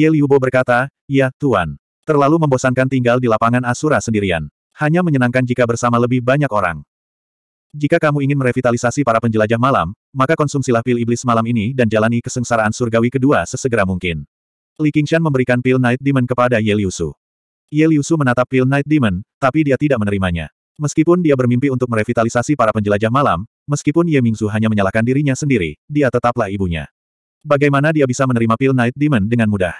Ye Liubo berkata, Ya, Tuan. Terlalu membosankan tinggal di lapangan Asura sendirian. Hanya menyenangkan jika bersama lebih banyak orang. Jika kamu ingin merevitalisasi para penjelajah malam, maka konsumsilah pil iblis malam ini dan jalani kesengsaraan surgawi kedua sesegera mungkin. Li Qingshan memberikan pil Night Demon kepada Ye Liusu. Ye Liusu menatap pil Night Demon, tapi dia tidak menerimanya. Meskipun dia bermimpi untuk merevitalisasi para penjelajah malam, meskipun Ye Mingzu hanya menyalahkan dirinya sendiri, dia tetaplah ibunya. Bagaimana dia bisa menerima pil Night Demon dengan mudah?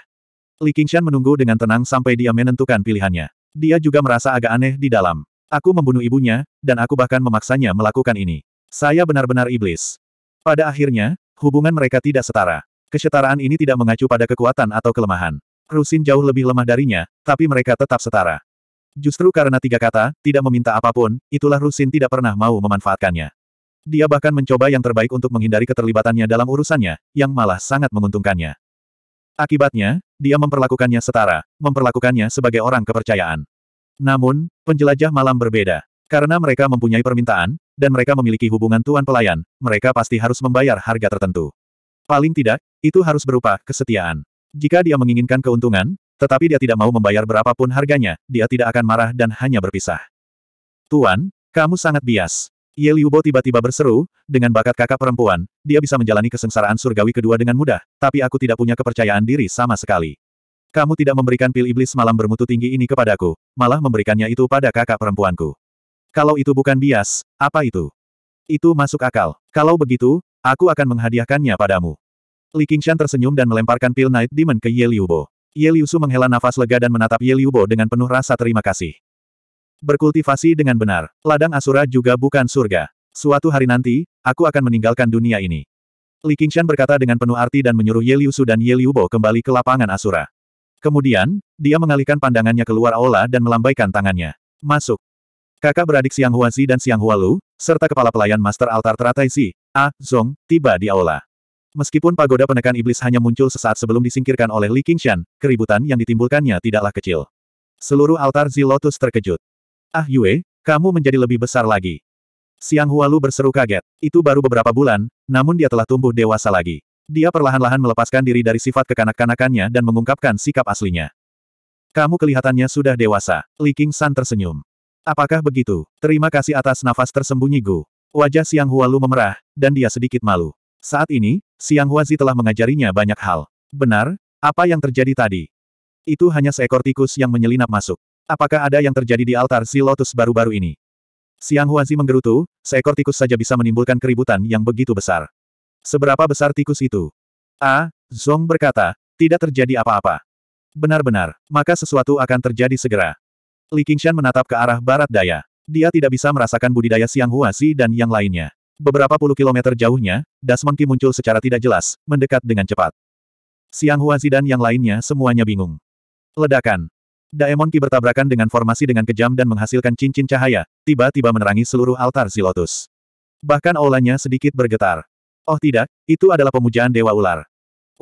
Li Qingshan menunggu dengan tenang sampai dia menentukan pilihannya. Dia juga merasa agak aneh di dalam. Aku membunuh ibunya, dan aku bahkan memaksanya melakukan ini. Saya benar-benar iblis. Pada akhirnya, hubungan mereka tidak setara. Kesetaraan ini tidak mengacu pada kekuatan atau kelemahan. Rusin jauh lebih lemah darinya, tapi mereka tetap setara. Justru karena tiga kata, tidak meminta apapun, itulah Rusin tidak pernah mau memanfaatkannya. Dia bahkan mencoba yang terbaik untuk menghindari keterlibatannya dalam urusannya, yang malah sangat menguntungkannya. Akibatnya, dia memperlakukannya setara, memperlakukannya sebagai orang kepercayaan. Namun, penjelajah malam berbeda. Karena mereka mempunyai permintaan, dan mereka memiliki hubungan tuan pelayan, mereka pasti harus membayar harga tertentu. Paling tidak, itu harus berupa kesetiaan. Jika dia menginginkan keuntungan, tetapi dia tidak mau membayar berapapun harganya, dia tidak akan marah dan hanya berpisah. Tuan, kamu sangat bias. Ye Liubo tiba-tiba berseru, dengan bakat kakak perempuan, dia bisa menjalani kesengsaraan surgawi kedua dengan mudah, tapi aku tidak punya kepercayaan diri sama sekali. Kamu tidak memberikan pil iblis malam bermutu tinggi ini kepadaku, malah memberikannya itu pada kakak perempuanku. Kalau itu bukan bias, apa itu? Itu masuk akal. Kalau begitu, aku akan menghadiahkannya padamu. Li Qingshan tersenyum dan melemparkan pil Night Demon ke Ye Liubo. Ye Liusu menghela nafas lega dan menatap Ye Liubo dengan penuh rasa terima kasih. Berkultivasi dengan benar. Ladang Asura juga bukan surga. Suatu hari nanti, aku akan meninggalkan dunia ini. Li Qingshan berkata dengan penuh arti dan menyuruh Ye Liu dan Ye Liu Bo kembali ke lapangan Asura. Kemudian, dia mengalihkan pandangannya keluar aula dan melambaikan tangannya. Masuk. Kakak beradik Siang Hua Zi dan Siang Hualu, serta kepala pelayan Master Altar Teratai Si, A. Zong, tiba di aula. Meskipun pagoda penekan iblis hanya muncul sesaat sebelum disingkirkan oleh Li Qingshan, keributan yang ditimbulkannya tidaklah kecil. Seluruh altar Zilotus terkejut. Ah Yue, kamu menjadi lebih besar lagi. Siang Hualu berseru kaget. Itu baru beberapa bulan, namun dia telah tumbuh dewasa lagi. Dia perlahan-lahan melepaskan diri dari sifat kekanak-kanakannya dan mengungkapkan sikap aslinya. Kamu kelihatannya sudah dewasa. Li King San tersenyum. Apakah begitu? Terima kasih atas nafas tersembunyi Gu. Wajah Siang Hualu memerah, dan dia sedikit malu. Saat ini, Siang Huazi telah mengajarinya banyak hal. Benar, apa yang terjadi tadi? Itu hanya seekor tikus yang menyelinap masuk. Apakah ada yang terjadi di altar si Lotus baru-baru ini? Siang Huanzi menggerutu, seekor tikus saja bisa menimbulkan keributan yang begitu besar. Seberapa besar tikus itu? A. Zong berkata, tidak terjadi apa-apa. Benar-benar, maka sesuatu akan terjadi segera. Li Qingshan menatap ke arah barat daya. Dia tidak bisa merasakan budidaya Siang Huasi dan yang lainnya. Beberapa puluh kilometer jauhnya, Das Monkey muncul secara tidak jelas, mendekat dengan cepat. Siang Huasi dan yang lainnya semuanya bingung. Ledakan. Daemon bertabrakan dengan formasi dengan kejam dan menghasilkan cincin cahaya, tiba-tiba menerangi seluruh altar Zilotus. Bahkan aulanya sedikit bergetar. Oh tidak, itu adalah pemujaan Dewa Ular.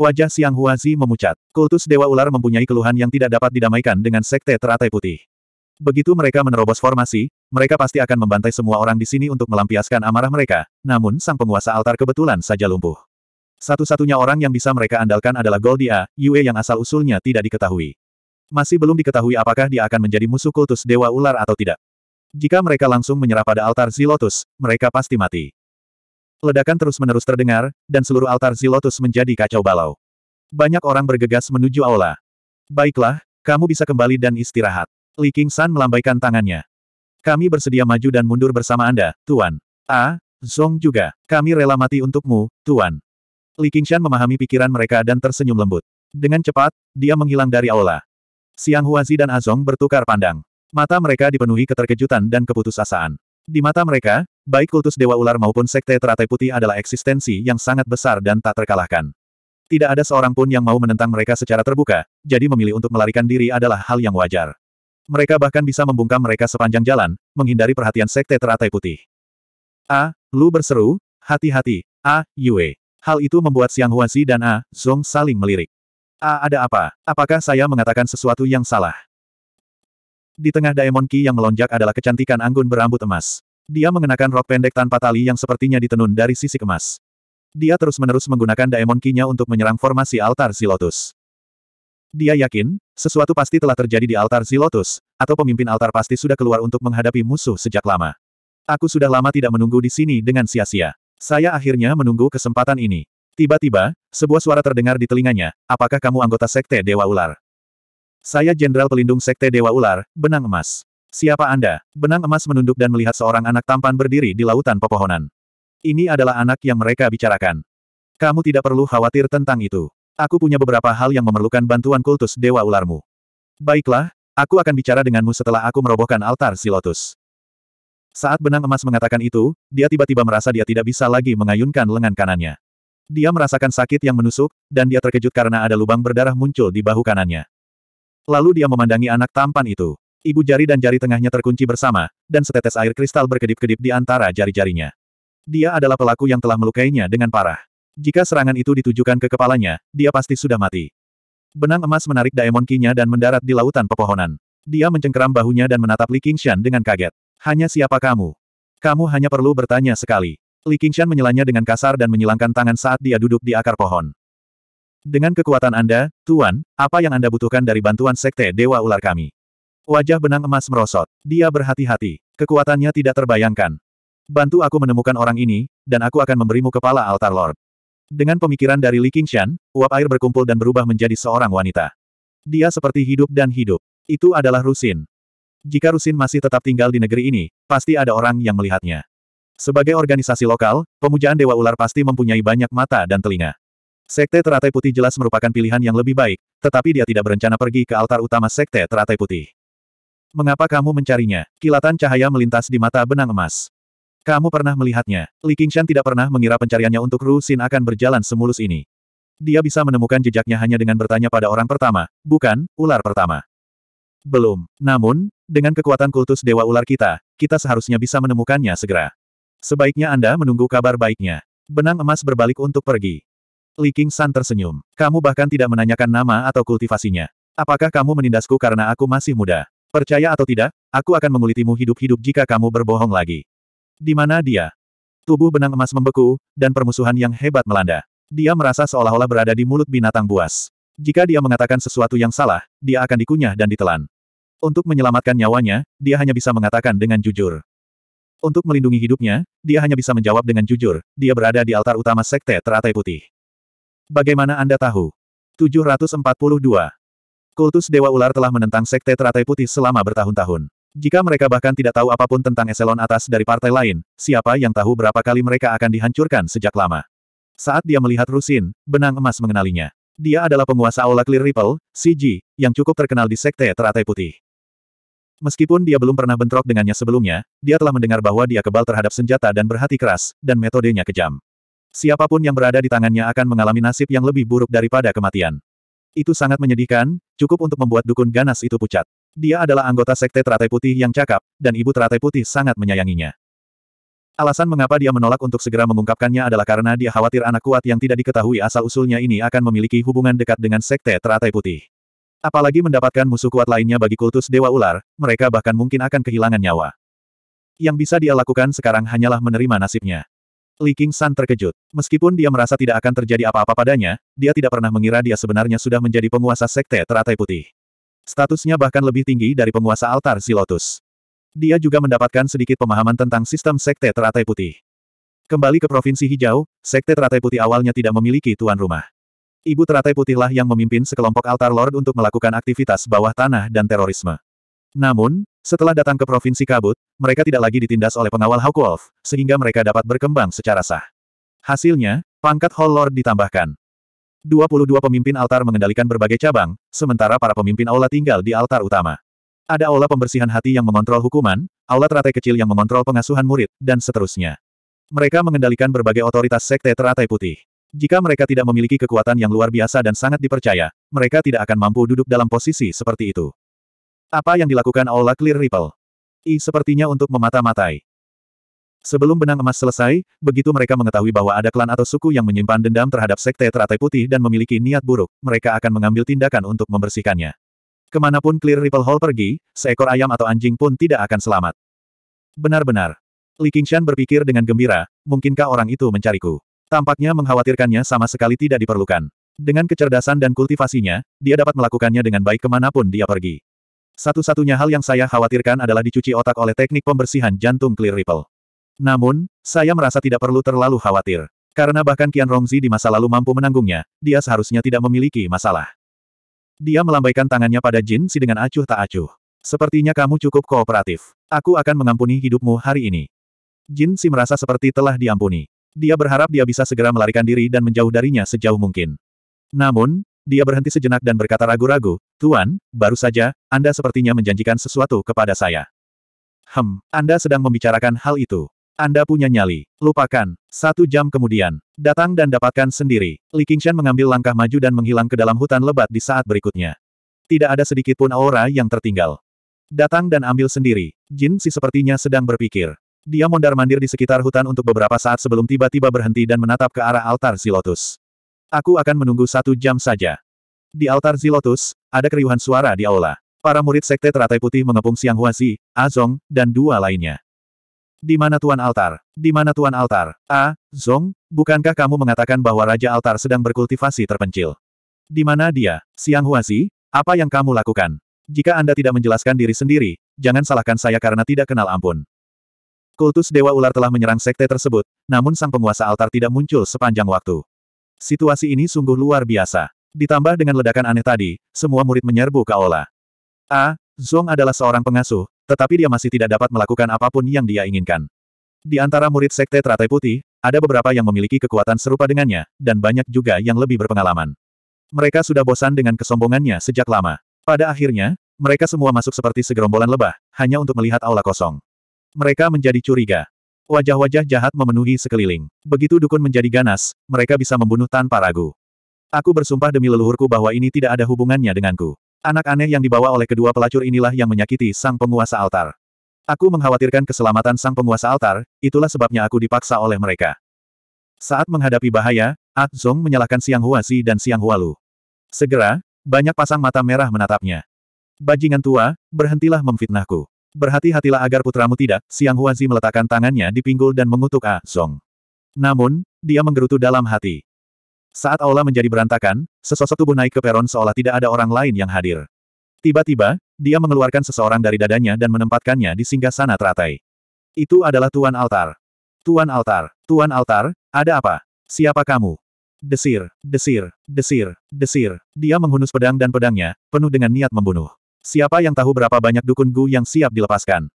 Wajah Siang Huazi memucat. Kultus Dewa Ular mempunyai keluhan yang tidak dapat didamaikan dengan Sekte Teratai Putih. Begitu mereka menerobos formasi, mereka pasti akan membantai semua orang di sini untuk melampiaskan amarah mereka, namun sang penguasa altar kebetulan saja lumpuh. Satu-satunya orang yang bisa mereka andalkan adalah Goldia, Yue yang asal-usulnya tidak diketahui. Masih belum diketahui apakah dia akan menjadi musuh kultus Dewa Ular atau tidak. Jika mereka langsung menyerah pada altar Zilotus, mereka pasti mati. Ledakan terus-menerus terdengar, dan seluruh altar Zilotus menjadi kacau balau. Banyak orang bergegas menuju aula. Baiklah, kamu bisa kembali dan istirahat. Li King San melambaikan tangannya. Kami bersedia maju dan mundur bersama Anda, Tuan. A, ah, Zong juga. Kami rela mati untukmu, Tuan. Li Qingshan memahami pikiran mereka dan tersenyum lembut. Dengan cepat, dia menghilang dari aula. Siang Huazi dan Azong bertukar pandang. Mata mereka dipenuhi keterkejutan dan keputusasaan. Di mata mereka, baik kultus Dewa Ular maupun Sekte Teratai Putih adalah eksistensi yang sangat besar dan tak terkalahkan. Tidak ada seorang pun yang mau menentang mereka secara terbuka, jadi memilih untuk melarikan diri adalah hal yang wajar. Mereka bahkan bisa membungkam mereka sepanjang jalan, menghindari perhatian Sekte Teratai Putih. A. Lu berseru, hati-hati, A. Yue. Hal itu membuat Siang Huazi dan A. Zong saling melirik. A, ada apa? Apakah saya mengatakan sesuatu yang salah? Di tengah Daemon Ki yang melonjak adalah kecantikan Anggun berambut emas. Dia mengenakan rok pendek tanpa tali yang sepertinya ditenun dari sisi emas. Dia terus-menerus menggunakan Daemon Ki-nya untuk menyerang formasi altar Zilotus. Dia yakin, sesuatu pasti telah terjadi di altar Zilotus, atau pemimpin altar pasti sudah keluar untuk menghadapi musuh sejak lama. Aku sudah lama tidak menunggu di sini dengan sia-sia. Saya akhirnya menunggu kesempatan ini. Tiba-tiba, sebuah suara terdengar di telinganya, apakah kamu anggota Sekte Dewa Ular? Saya Jenderal Pelindung Sekte Dewa Ular, Benang Emas. Siapa Anda? Benang Emas menunduk dan melihat seorang anak tampan berdiri di lautan pepohonan. Ini adalah anak yang mereka bicarakan. Kamu tidak perlu khawatir tentang itu. Aku punya beberapa hal yang memerlukan bantuan kultus Dewa Ularmu. Baiklah, aku akan bicara denganmu setelah aku merobohkan altar Silotus. Saat benang emas mengatakan itu, dia tiba-tiba merasa dia tidak bisa lagi mengayunkan lengan kanannya. Dia merasakan sakit yang menusuk, dan dia terkejut karena ada lubang berdarah muncul di bahu kanannya. Lalu dia memandangi anak tampan itu. Ibu jari dan jari tengahnya terkunci bersama, dan setetes air kristal berkedip-kedip di antara jari-jarinya. Dia adalah pelaku yang telah melukainya dengan parah. Jika serangan itu ditujukan ke kepalanya, dia pasti sudah mati. Benang emas menarik Daemon Kinya dan mendarat di lautan pepohonan. Dia mencengkeram bahunya dan menatap Li Qingshan dengan kaget. Hanya siapa kamu? Kamu hanya perlu bertanya sekali. Li Qingshan menyelanya dengan kasar dan menyilangkan tangan saat dia duduk di akar pohon. Dengan kekuatan Anda, Tuan, apa yang Anda butuhkan dari bantuan Sekte Dewa Ular kami? Wajah benang emas merosot. Dia berhati-hati. Kekuatannya tidak terbayangkan. Bantu aku menemukan orang ini, dan aku akan memberimu kepala altar Lord. Dengan pemikiran dari Li Qingshan, uap air berkumpul dan berubah menjadi seorang wanita. Dia seperti hidup dan hidup. Itu adalah Rusin. Jika Rusin masih tetap tinggal di negeri ini, pasti ada orang yang melihatnya. Sebagai organisasi lokal, pemujaan Dewa Ular pasti mempunyai banyak mata dan telinga. Sekte Teratai Putih jelas merupakan pilihan yang lebih baik, tetapi dia tidak berencana pergi ke altar utama Sekte Teratai Putih. Mengapa kamu mencarinya? Kilatan cahaya melintas di mata benang emas. Kamu pernah melihatnya. Li Qingshan tidak pernah mengira pencariannya untuk Ru Xin akan berjalan semulus ini. Dia bisa menemukan jejaknya hanya dengan bertanya pada orang pertama, bukan, ular pertama. Belum. Namun, dengan kekuatan kultus Dewa Ular kita, kita seharusnya bisa menemukannya segera. Sebaiknya Anda menunggu kabar baiknya. Benang emas berbalik untuk pergi. Li King San tersenyum. Kamu bahkan tidak menanyakan nama atau kultivasinya. Apakah kamu menindasku karena aku masih muda? Percaya atau tidak, aku akan mengulitimu hidup-hidup jika kamu berbohong lagi. Di mana dia? Tubuh benang emas membeku, dan permusuhan yang hebat melanda. Dia merasa seolah-olah berada di mulut binatang buas. Jika dia mengatakan sesuatu yang salah, dia akan dikunyah dan ditelan. Untuk menyelamatkan nyawanya, dia hanya bisa mengatakan dengan jujur. Untuk melindungi hidupnya, dia hanya bisa menjawab dengan jujur, dia berada di altar utama Sekte Teratai Putih. Bagaimana Anda tahu? 742. Kultus Dewa Ular telah menentang Sekte Teratai Putih selama bertahun-tahun. Jika mereka bahkan tidak tahu apapun tentang eselon atas dari partai lain, siapa yang tahu berapa kali mereka akan dihancurkan sejak lama. Saat dia melihat Rusin, benang emas mengenalinya. Dia adalah penguasa Aula Clear Ripple, CG, yang cukup terkenal di Sekte Teratai Putih. Meskipun dia belum pernah bentrok dengannya sebelumnya, dia telah mendengar bahwa dia kebal terhadap senjata dan berhati keras, dan metodenya kejam. Siapapun yang berada di tangannya akan mengalami nasib yang lebih buruk daripada kematian. Itu sangat menyedihkan, cukup untuk membuat dukun ganas itu pucat. Dia adalah anggota sekte teratai putih yang cakap, dan ibu teratai putih sangat menyayanginya. Alasan mengapa dia menolak untuk segera mengungkapkannya adalah karena dia khawatir anak kuat yang tidak diketahui asal-usulnya ini akan memiliki hubungan dekat dengan sekte teratai putih. Apalagi mendapatkan musuh kuat lainnya bagi kultus Dewa Ular, mereka bahkan mungkin akan kehilangan nyawa. Yang bisa dia lakukan sekarang hanyalah menerima nasibnya. Li King San terkejut. Meskipun dia merasa tidak akan terjadi apa-apa padanya, dia tidak pernah mengira dia sebenarnya sudah menjadi penguasa sekte teratai putih. Statusnya bahkan lebih tinggi dari penguasa altar si Dia juga mendapatkan sedikit pemahaman tentang sistem sekte teratai putih. Kembali ke Provinsi Hijau, Sekte Teratai Putih awalnya tidak memiliki tuan rumah. Ibu teratai putihlah yang memimpin sekelompok altar lord untuk melakukan aktivitas bawah tanah dan terorisme. Namun, setelah datang ke Provinsi Kabut, mereka tidak lagi ditindas oleh pengawal Wolf, sehingga mereka dapat berkembang secara sah. Hasilnya, pangkat Hall Lord ditambahkan. 22 pemimpin altar mengendalikan berbagai cabang, sementara para pemimpin aula tinggal di altar utama. Ada aula pembersihan hati yang mengontrol hukuman, aula teratai kecil yang mengontrol pengasuhan murid, dan seterusnya. Mereka mengendalikan berbagai otoritas sekte teratai putih. Jika mereka tidak memiliki kekuatan yang luar biasa dan sangat dipercaya, mereka tidak akan mampu duduk dalam posisi seperti itu. Apa yang dilakukan Aula Clear Ripple? I sepertinya untuk memata-matai. Sebelum benang emas selesai, begitu mereka mengetahui bahwa ada klan atau suku yang menyimpan dendam terhadap sekte teratai putih dan memiliki niat buruk, mereka akan mengambil tindakan untuk membersihkannya. Kemanapun Clear Ripple Hall pergi, seekor ayam atau anjing pun tidak akan selamat. Benar-benar. Li Qingshan berpikir dengan gembira, mungkinkah orang itu mencariku? Tampaknya mengkhawatirkannya sama sekali tidak diperlukan. Dengan kecerdasan dan kultivasinya, dia dapat melakukannya dengan baik kemanapun dia pergi. Satu-satunya hal yang saya khawatirkan adalah dicuci otak oleh teknik pembersihan jantung Clear Ripple. Namun, saya merasa tidak perlu terlalu khawatir. Karena bahkan Kian Rongzi di masa lalu mampu menanggungnya, dia seharusnya tidak memiliki masalah. Dia melambaikan tangannya pada Jin Si dengan acuh tak acuh. Sepertinya kamu cukup kooperatif. Aku akan mengampuni hidupmu hari ini. Jin Si merasa seperti telah diampuni. Dia berharap dia bisa segera melarikan diri dan menjauh darinya sejauh mungkin. Namun, dia berhenti sejenak dan berkata ragu-ragu, Tuan, baru saja, Anda sepertinya menjanjikan sesuatu kepada saya. Hem, Anda sedang membicarakan hal itu. Anda punya nyali. Lupakan. Satu jam kemudian, datang dan dapatkan sendiri. Li Qingshan mengambil langkah maju dan menghilang ke dalam hutan lebat di saat berikutnya. Tidak ada sedikit pun aura yang tertinggal. Datang dan ambil sendiri. Jin Si sepertinya sedang berpikir. Dia mondar-mandir di sekitar hutan untuk beberapa saat sebelum tiba-tiba berhenti dan menatap ke arah altar Zilotus. Aku akan menunggu satu jam saja. Di altar Zilotus, ada keriuhan suara di aula. Para murid sekte teratai putih mengepung Siang Huasi, Azong, dan dua lainnya. Di mana Tuan Altar? Di mana Tuan Altar? A, Zong, bukankah kamu mengatakan bahwa Raja Altar sedang berkultivasi terpencil? Di mana dia? Siang Huasi, apa yang kamu lakukan? Jika Anda tidak menjelaskan diri sendiri, jangan salahkan saya karena tidak kenal ampun. Kultus Dewa Ular telah menyerang sekte tersebut, namun sang penguasa altar tidak muncul sepanjang waktu. Situasi ini sungguh luar biasa. Ditambah dengan ledakan aneh tadi, semua murid menyerbu Kaola. A. Zhong adalah seorang pengasuh, tetapi dia masih tidak dapat melakukan apapun yang dia inginkan. Di antara murid sekte teratai putih, ada beberapa yang memiliki kekuatan serupa dengannya, dan banyak juga yang lebih berpengalaman. Mereka sudah bosan dengan kesombongannya sejak lama. Pada akhirnya, mereka semua masuk seperti segerombolan lebah, hanya untuk melihat aula kosong. Mereka menjadi curiga. Wajah-wajah jahat memenuhi sekeliling. Begitu dukun menjadi ganas, mereka bisa membunuh tanpa ragu. Aku bersumpah demi leluhurku bahwa ini tidak ada hubungannya denganku. Anak aneh yang dibawa oleh kedua pelacur inilah yang menyakiti sang penguasa altar. Aku mengkhawatirkan keselamatan sang penguasa altar, itulah sebabnya aku dipaksa oleh mereka. Saat menghadapi bahaya, Ah Zong menyalahkan Siang Huasi dan Siang Hualu. Segera, banyak pasang mata merah menatapnya. Bajingan tua, berhentilah memfitnahku. Berhati-hatilah agar putramu tidak, Siang Huazi meletakkan tangannya di pinggul dan mengutuk A ah Song. Namun, dia menggerutu dalam hati. Saat aula menjadi berantakan, sesosok tubuh naik ke peron seolah tidak ada orang lain yang hadir. Tiba-tiba, dia mengeluarkan seseorang dari dadanya dan menempatkannya di singgah sana teratai. Itu adalah Tuan Altar. Tuan Altar, Tuan Altar, ada apa? Siapa kamu? Desir, desir, desir, desir. Dia menghunus pedang dan pedangnya, penuh dengan niat membunuh. Siapa yang tahu berapa banyak dukun Gu yang siap dilepaskan?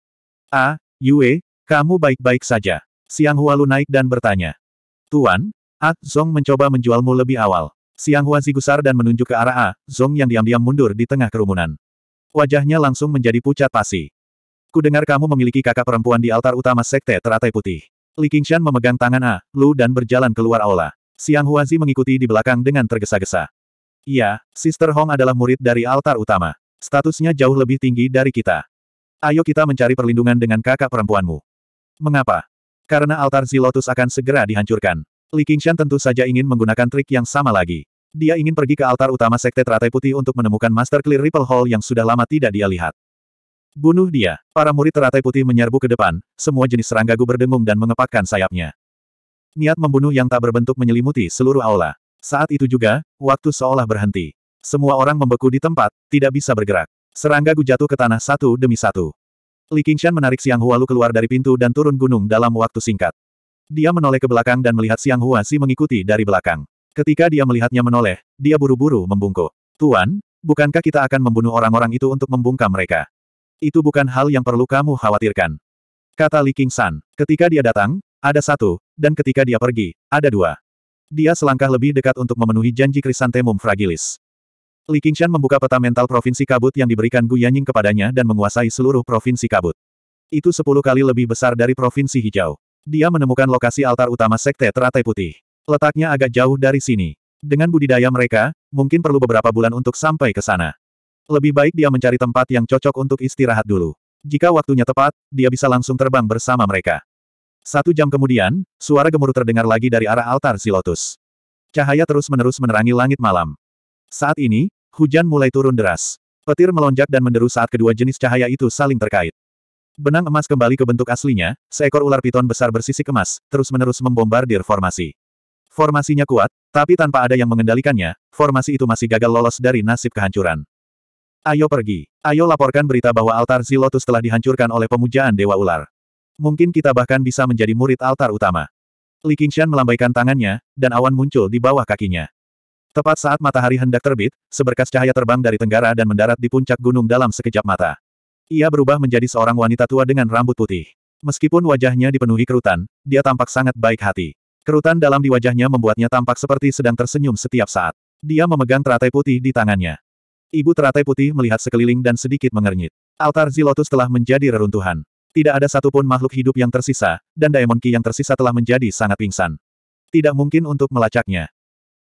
A, Yue, kamu baik-baik saja. Siang Hualu naik dan bertanya. Tuan, Ah Zong mencoba menjualmu lebih awal. Siang Hua gusar dan menunjuk ke arah A, Zong yang diam-diam mundur di tengah kerumunan. Wajahnya langsung menjadi pucat pasi. Ku dengar kamu memiliki kakak perempuan di altar utama Sekte Teratai Putih. Li Qingshan memegang tangan A, Lu dan berjalan keluar aula. Siang Huazi mengikuti di belakang dengan tergesa-gesa. Iya, Sister Hong adalah murid dari altar utama. Statusnya jauh lebih tinggi dari kita. Ayo kita mencari perlindungan dengan kakak perempuanmu. Mengapa? Karena altar Zilotus akan segera dihancurkan. Li Qingshan tentu saja ingin menggunakan trik yang sama lagi. Dia ingin pergi ke altar utama Sekte Teratai Putih untuk menemukan Master Clear Ripple Hall yang sudah lama tidak dia lihat. Bunuh dia. Para murid Teratai Putih menyerbu ke depan, semua jenis serangga gu berdengung dan mengepakkan sayapnya. Niat membunuh yang tak berbentuk menyelimuti seluruh aula. Saat itu juga, waktu seolah berhenti. Semua orang membeku di tempat, tidak bisa bergerak. Serangga Gu jatuh ke tanah satu demi satu. Li Qingshan menarik Siang Hualu keluar dari pintu dan turun gunung dalam waktu singkat. Dia menoleh ke belakang dan melihat Siang Huasi mengikuti dari belakang. Ketika dia melihatnya menoleh, dia buru-buru membungkuk. Tuan, bukankah kita akan membunuh orang-orang itu untuk membungkam mereka? Itu bukan hal yang perlu kamu khawatirkan. Kata Li Qingshan, ketika dia datang, ada satu, dan ketika dia pergi, ada dua. Dia selangkah lebih dekat untuk memenuhi janji krisantemum fragilis. Li Qingshan membuka peta mental Provinsi Kabut yang diberikan Gu Yanying kepadanya dan menguasai seluruh Provinsi Kabut. Itu sepuluh kali lebih besar dari Provinsi Hijau. Dia menemukan lokasi altar utama Sekte Teratai Putih. Letaknya agak jauh dari sini. Dengan budidaya mereka, mungkin perlu beberapa bulan untuk sampai ke sana. Lebih baik dia mencari tempat yang cocok untuk istirahat dulu. Jika waktunya tepat, dia bisa langsung terbang bersama mereka. Satu jam kemudian, suara gemuruh terdengar lagi dari arah altar Silotus. Cahaya terus-menerus menerangi langit malam. Saat ini, Hujan mulai turun deras. Petir melonjak dan menderu saat kedua jenis cahaya itu saling terkait. Benang emas kembali ke bentuk aslinya, seekor ular piton besar bersisik emas, terus-menerus membombardir formasi. Formasinya kuat, tapi tanpa ada yang mengendalikannya, formasi itu masih gagal lolos dari nasib kehancuran. Ayo pergi. Ayo laporkan berita bahwa altar Zilotus telah dihancurkan oleh pemujaan Dewa Ular. Mungkin kita bahkan bisa menjadi murid altar utama. Li Qingshan melambaikan tangannya, dan awan muncul di bawah kakinya. Tepat saat matahari hendak terbit, seberkas cahaya terbang dari tenggara dan mendarat di puncak gunung dalam sekejap mata. Ia berubah menjadi seorang wanita tua dengan rambut putih. Meskipun wajahnya dipenuhi kerutan, dia tampak sangat baik hati. Kerutan dalam di wajahnya membuatnya tampak seperti sedang tersenyum setiap saat. Dia memegang teratai putih di tangannya. Ibu teratai putih melihat sekeliling dan sedikit mengernyit. Altar Zilotus telah menjadi reruntuhan. Tidak ada satupun makhluk hidup yang tersisa, dan Daemon Ki yang tersisa telah menjadi sangat pingsan. Tidak mungkin untuk melacaknya.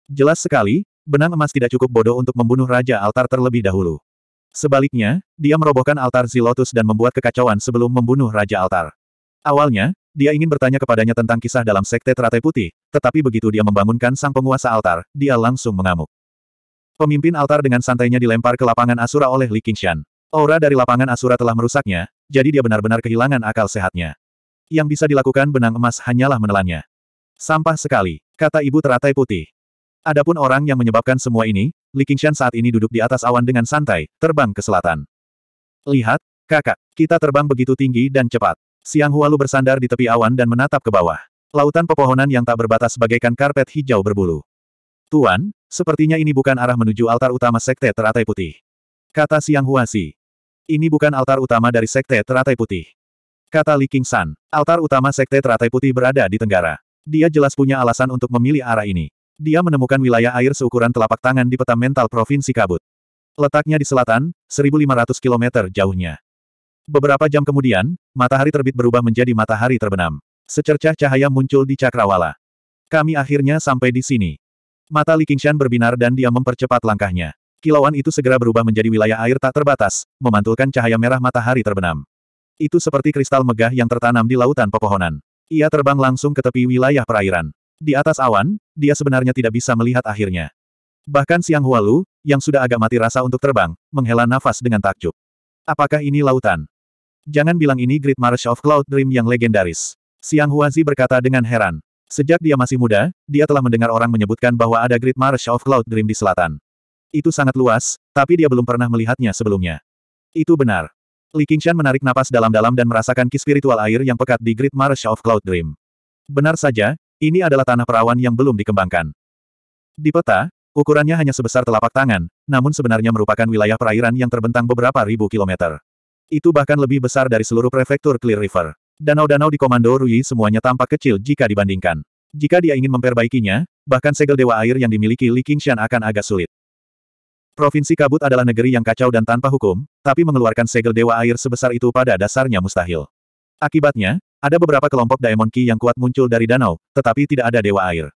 Jelas sekali, benang emas tidak cukup bodoh untuk membunuh Raja Altar terlebih dahulu. Sebaliknya, dia merobohkan altar Zilotus dan membuat kekacauan sebelum membunuh Raja Altar. Awalnya, dia ingin bertanya kepadanya tentang kisah dalam Sekte Teratai Putih, tetapi begitu dia membangunkan sang penguasa altar, dia langsung mengamuk. Pemimpin altar dengan santainya dilempar ke lapangan Asura oleh Li Qingshan. Aura dari lapangan Asura telah merusaknya, jadi dia benar-benar kehilangan akal sehatnya. Yang bisa dilakukan benang emas hanyalah menelannya. Sampah sekali, kata ibu teratai putih. Adapun orang yang menyebabkan semua ini, Li Qingshan saat ini duduk di atas awan dengan santai, terbang ke selatan. Lihat, kakak, kita terbang begitu tinggi dan cepat. Siang Hualu bersandar di tepi awan dan menatap ke bawah. Lautan pepohonan yang tak berbatas bagaikan karpet hijau berbulu. Tuan, sepertinya ini bukan arah menuju altar utama Sekte Teratai Putih. Kata Siang Huasi. Ini bukan altar utama dari Sekte Teratai Putih. Kata Li Qingshan, altar utama Sekte Teratai Putih berada di Tenggara. Dia jelas punya alasan untuk memilih arah ini. Dia menemukan wilayah air seukuran telapak tangan di peta mental Provinsi Kabut. Letaknya di selatan, 1.500 km jauhnya. Beberapa jam kemudian, matahari terbit berubah menjadi matahari terbenam. Secercah cahaya muncul di cakrawala. Kami akhirnya sampai di sini. Mata Li Qingshan berbinar dan dia mempercepat langkahnya. Kilauan itu segera berubah menjadi wilayah air tak terbatas, memantulkan cahaya merah matahari terbenam. Itu seperti kristal megah yang tertanam di lautan pepohonan. Ia terbang langsung ke tepi wilayah perairan. Di atas awan, dia sebenarnya tidak bisa melihat akhirnya. Bahkan Siang Hualu, yang sudah agak mati rasa untuk terbang, menghela nafas dengan takjub. Apakah ini lautan? Jangan bilang ini Great Marsh of Cloud Dream yang legendaris. Siang Huazi berkata dengan heran. Sejak dia masih muda, dia telah mendengar orang menyebutkan bahwa ada Great Marsh of Cloud Dream di selatan. Itu sangat luas, tapi dia belum pernah melihatnya sebelumnya. Itu benar. Li Qingshan menarik napas dalam-dalam dan merasakan ki spiritual air yang pekat di Great Marsh of Cloud Dream. Benar saja, ini adalah tanah perawan yang belum dikembangkan. Di peta, ukurannya hanya sebesar telapak tangan, namun sebenarnya merupakan wilayah perairan yang terbentang beberapa ribu kilometer. Itu bahkan lebih besar dari seluruh prefektur Clear River. Danau-danau di Komando Rui semuanya tampak kecil jika dibandingkan. Jika dia ingin memperbaikinya, bahkan segel dewa air yang dimiliki Li Qingshan akan agak sulit. Provinsi Kabut adalah negeri yang kacau dan tanpa hukum, tapi mengeluarkan segel dewa air sebesar itu pada dasarnya mustahil. Akibatnya, ada beberapa kelompok Diamond Key yang kuat muncul dari danau, tetapi tidak ada dewa air.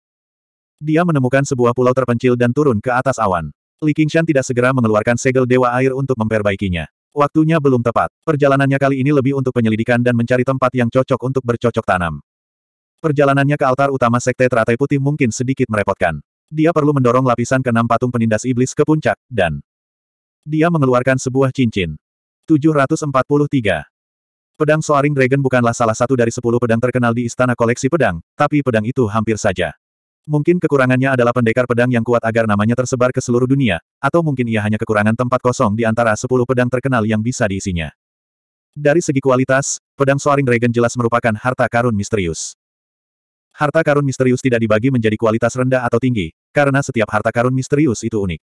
Dia menemukan sebuah pulau terpencil dan turun ke atas awan. Li Qingshan tidak segera mengeluarkan segel dewa air untuk memperbaikinya. Waktunya belum tepat. Perjalanannya kali ini lebih untuk penyelidikan dan mencari tempat yang cocok untuk bercocok tanam. Perjalanannya ke altar utama Sekte Teratai Putih mungkin sedikit merepotkan. Dia perlu mendorong lapisan keenam patung penindas iblis ke puncak, dan dia mengeluarkan sebuah cincin. 743. Pedang Soaring Dragon bukanlah salah satu dari sepuluh pedang terkenal di Istana Koleksi Pedang, tapi pedang itu hampir saja. Mungkin kekurangannya adalah pendekar pedang yang kuat agar namanya tersebar ke seluruh dunia, atau mungkin ia hanya kekurangan tempat kosong di antara sepuluh pedang terkenal yang bisa diisinya. Dari segi kualitas, pedang Soaring Dragon jelas merupakan harta karun misterius. Harta karun misterius tidak dibagi menjadi kualitas rendah atau tinggi, karena setiap harta karun misterius itu unik.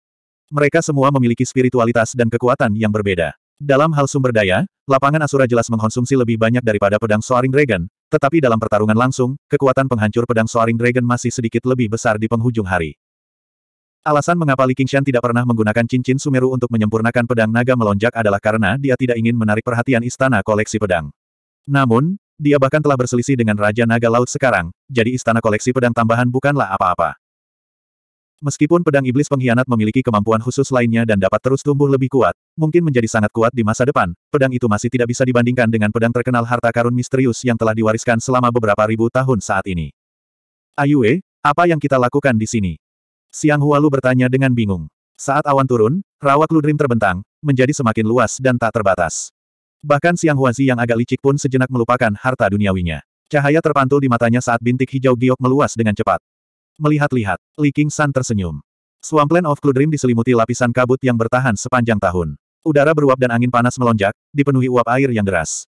Mereka semua memiliki spiritualitas dan kekuatan yang berbeda. Dalam hal sumber daya, lapangan Asura jelas mengkonsumsi lebih banyak daripada pedang Soaring Dragon, tetapi dalam pertarungan langsung, kekuatan penghancur pedang Soaring Dragon masih sedikit lebih besar di penghujung hari. Alasan mengapa Li Qingshan tidak pernah menggunakan cincin Sumeru untuk menyempurnakan pedang naga melonjak adalah karena dia tidak ingin menarik perhatian istana koleksi pedang. Namun, dia bahkan telah berselisih dengan Raja Naga Laut sekarang, jadi istana koleksi pedang tambahan bukanlah apa-apa. Meskipun pedang iblis pengkhianat memiliki kemampuan khusus lainnya dan dapat terus tumbuh lebih kuat, mungkin menjadi sangat kuat di masa depan, pedang itu masih tidak bisa dibandingkan dengan pedang terkenal harta karun misterius yang telah diwariskan selama beberapa ribu tahun saat ini. Ayue, apa yang kita lakukan di sini? Siang Hualu bertanya dengan bingung. Saat awan turun, rawak ludrim terbentang, menjadi semakin luas dan tak terbatas. Bahkan Siang Huazi yang agak licik pun sejenak melupakan harta duniawinya. Cahaya terpantul di matanya saat bintik hijau giok meluas dengan cepat. Melihat-lihat, Li King San tersenyum. Swampland of Kludrim diselimuti lapisan kabut yang bertahan sepanjang tahun. Udara beruap dan angin panas melonjak, dipenuhi uap air yang deras.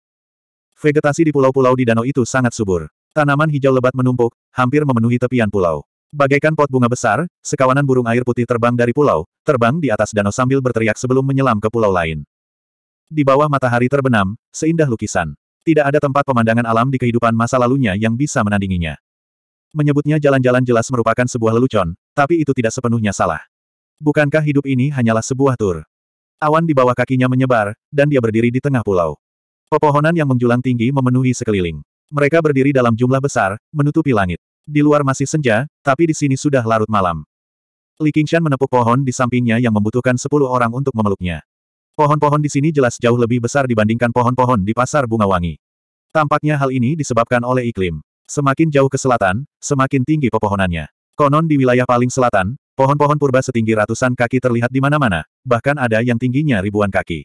Vegetasi di pulau-pulau di danau itu sangat subur. Tanaman hijau lebat menumpuk, hampir memenuhi tepian pulau. Bagaikan pot bunga besar, sekawanan burung air putih terbang dari pulau, terbang di atas danau sambil berteriak sebelum menyelam ke pulau lain. Di bawah matahari terbenam, seindah lukisan. Tidak ada tempat pemandangan alam di kehidupan masa lalunya yang bisa menandinginya. Menyebutnya jalan-jalan jelas merupakan sebuah lelucon, tapi itu tidak sepenuhnya salah. Bukankah hidup ini hanyalah sebuah tur? Awan di bawah kakinya menyebar, dan dia berdiri di tengah pulau. Pepohonan yang menjulang tinggi memenuhi sekeliling. Mereka berdiri dalam jumlah besar, menutupi langit. Di luar masih senja, tapi di sini sudah larut malam. Li Qingshan menepuk pohon di sampingnya yang membutuhkan sepuluh orang untuk memeluknya. Pohon-pohon di sini jelas jauh lebih besar dibandingkan pohon-pohon di pasar bunga wangi. Tampaknya hal ini disebabkan oleh iklim. Semakin jauh ke selatan, semakin tinggi pepohonannya. Konon di wilayah paling selatan, pohon-pohon purba setinggi ratusan kaki terlihat di mana-mana, bahkan ada yang tingginya ribuan kaki.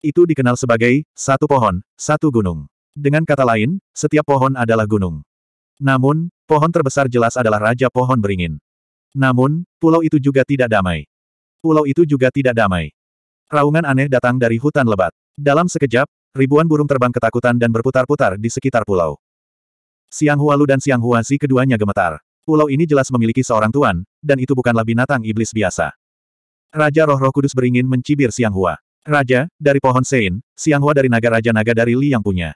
Itu dikenal sebagai, satu pohon, satu gunung. Dengan kata lain, setiap pohon adalah gunung. Namun, pohon terbesar jelas adalah Raja Pohon Beringin. Namun, pulau itu juga tidak damai. Pulau itu juga tidak damai. Raungan aneh datang dari hutan lebat. Dalam sekejap, ribuan burung terbang ketakutan dan berputar-putar di sekitar pulau. Siang Hualu dan Siang Huasi keduanya gemetar. Pulau ini jelas memiliki seorang tuan, dan itu bukanlah binatang iblis biasa. Raja Roh Roh Kudus beringin mencibir Siang Hua. Raja, dari pohon Sein, Siang Hua dari naga Raja Naga dari Li yang punya.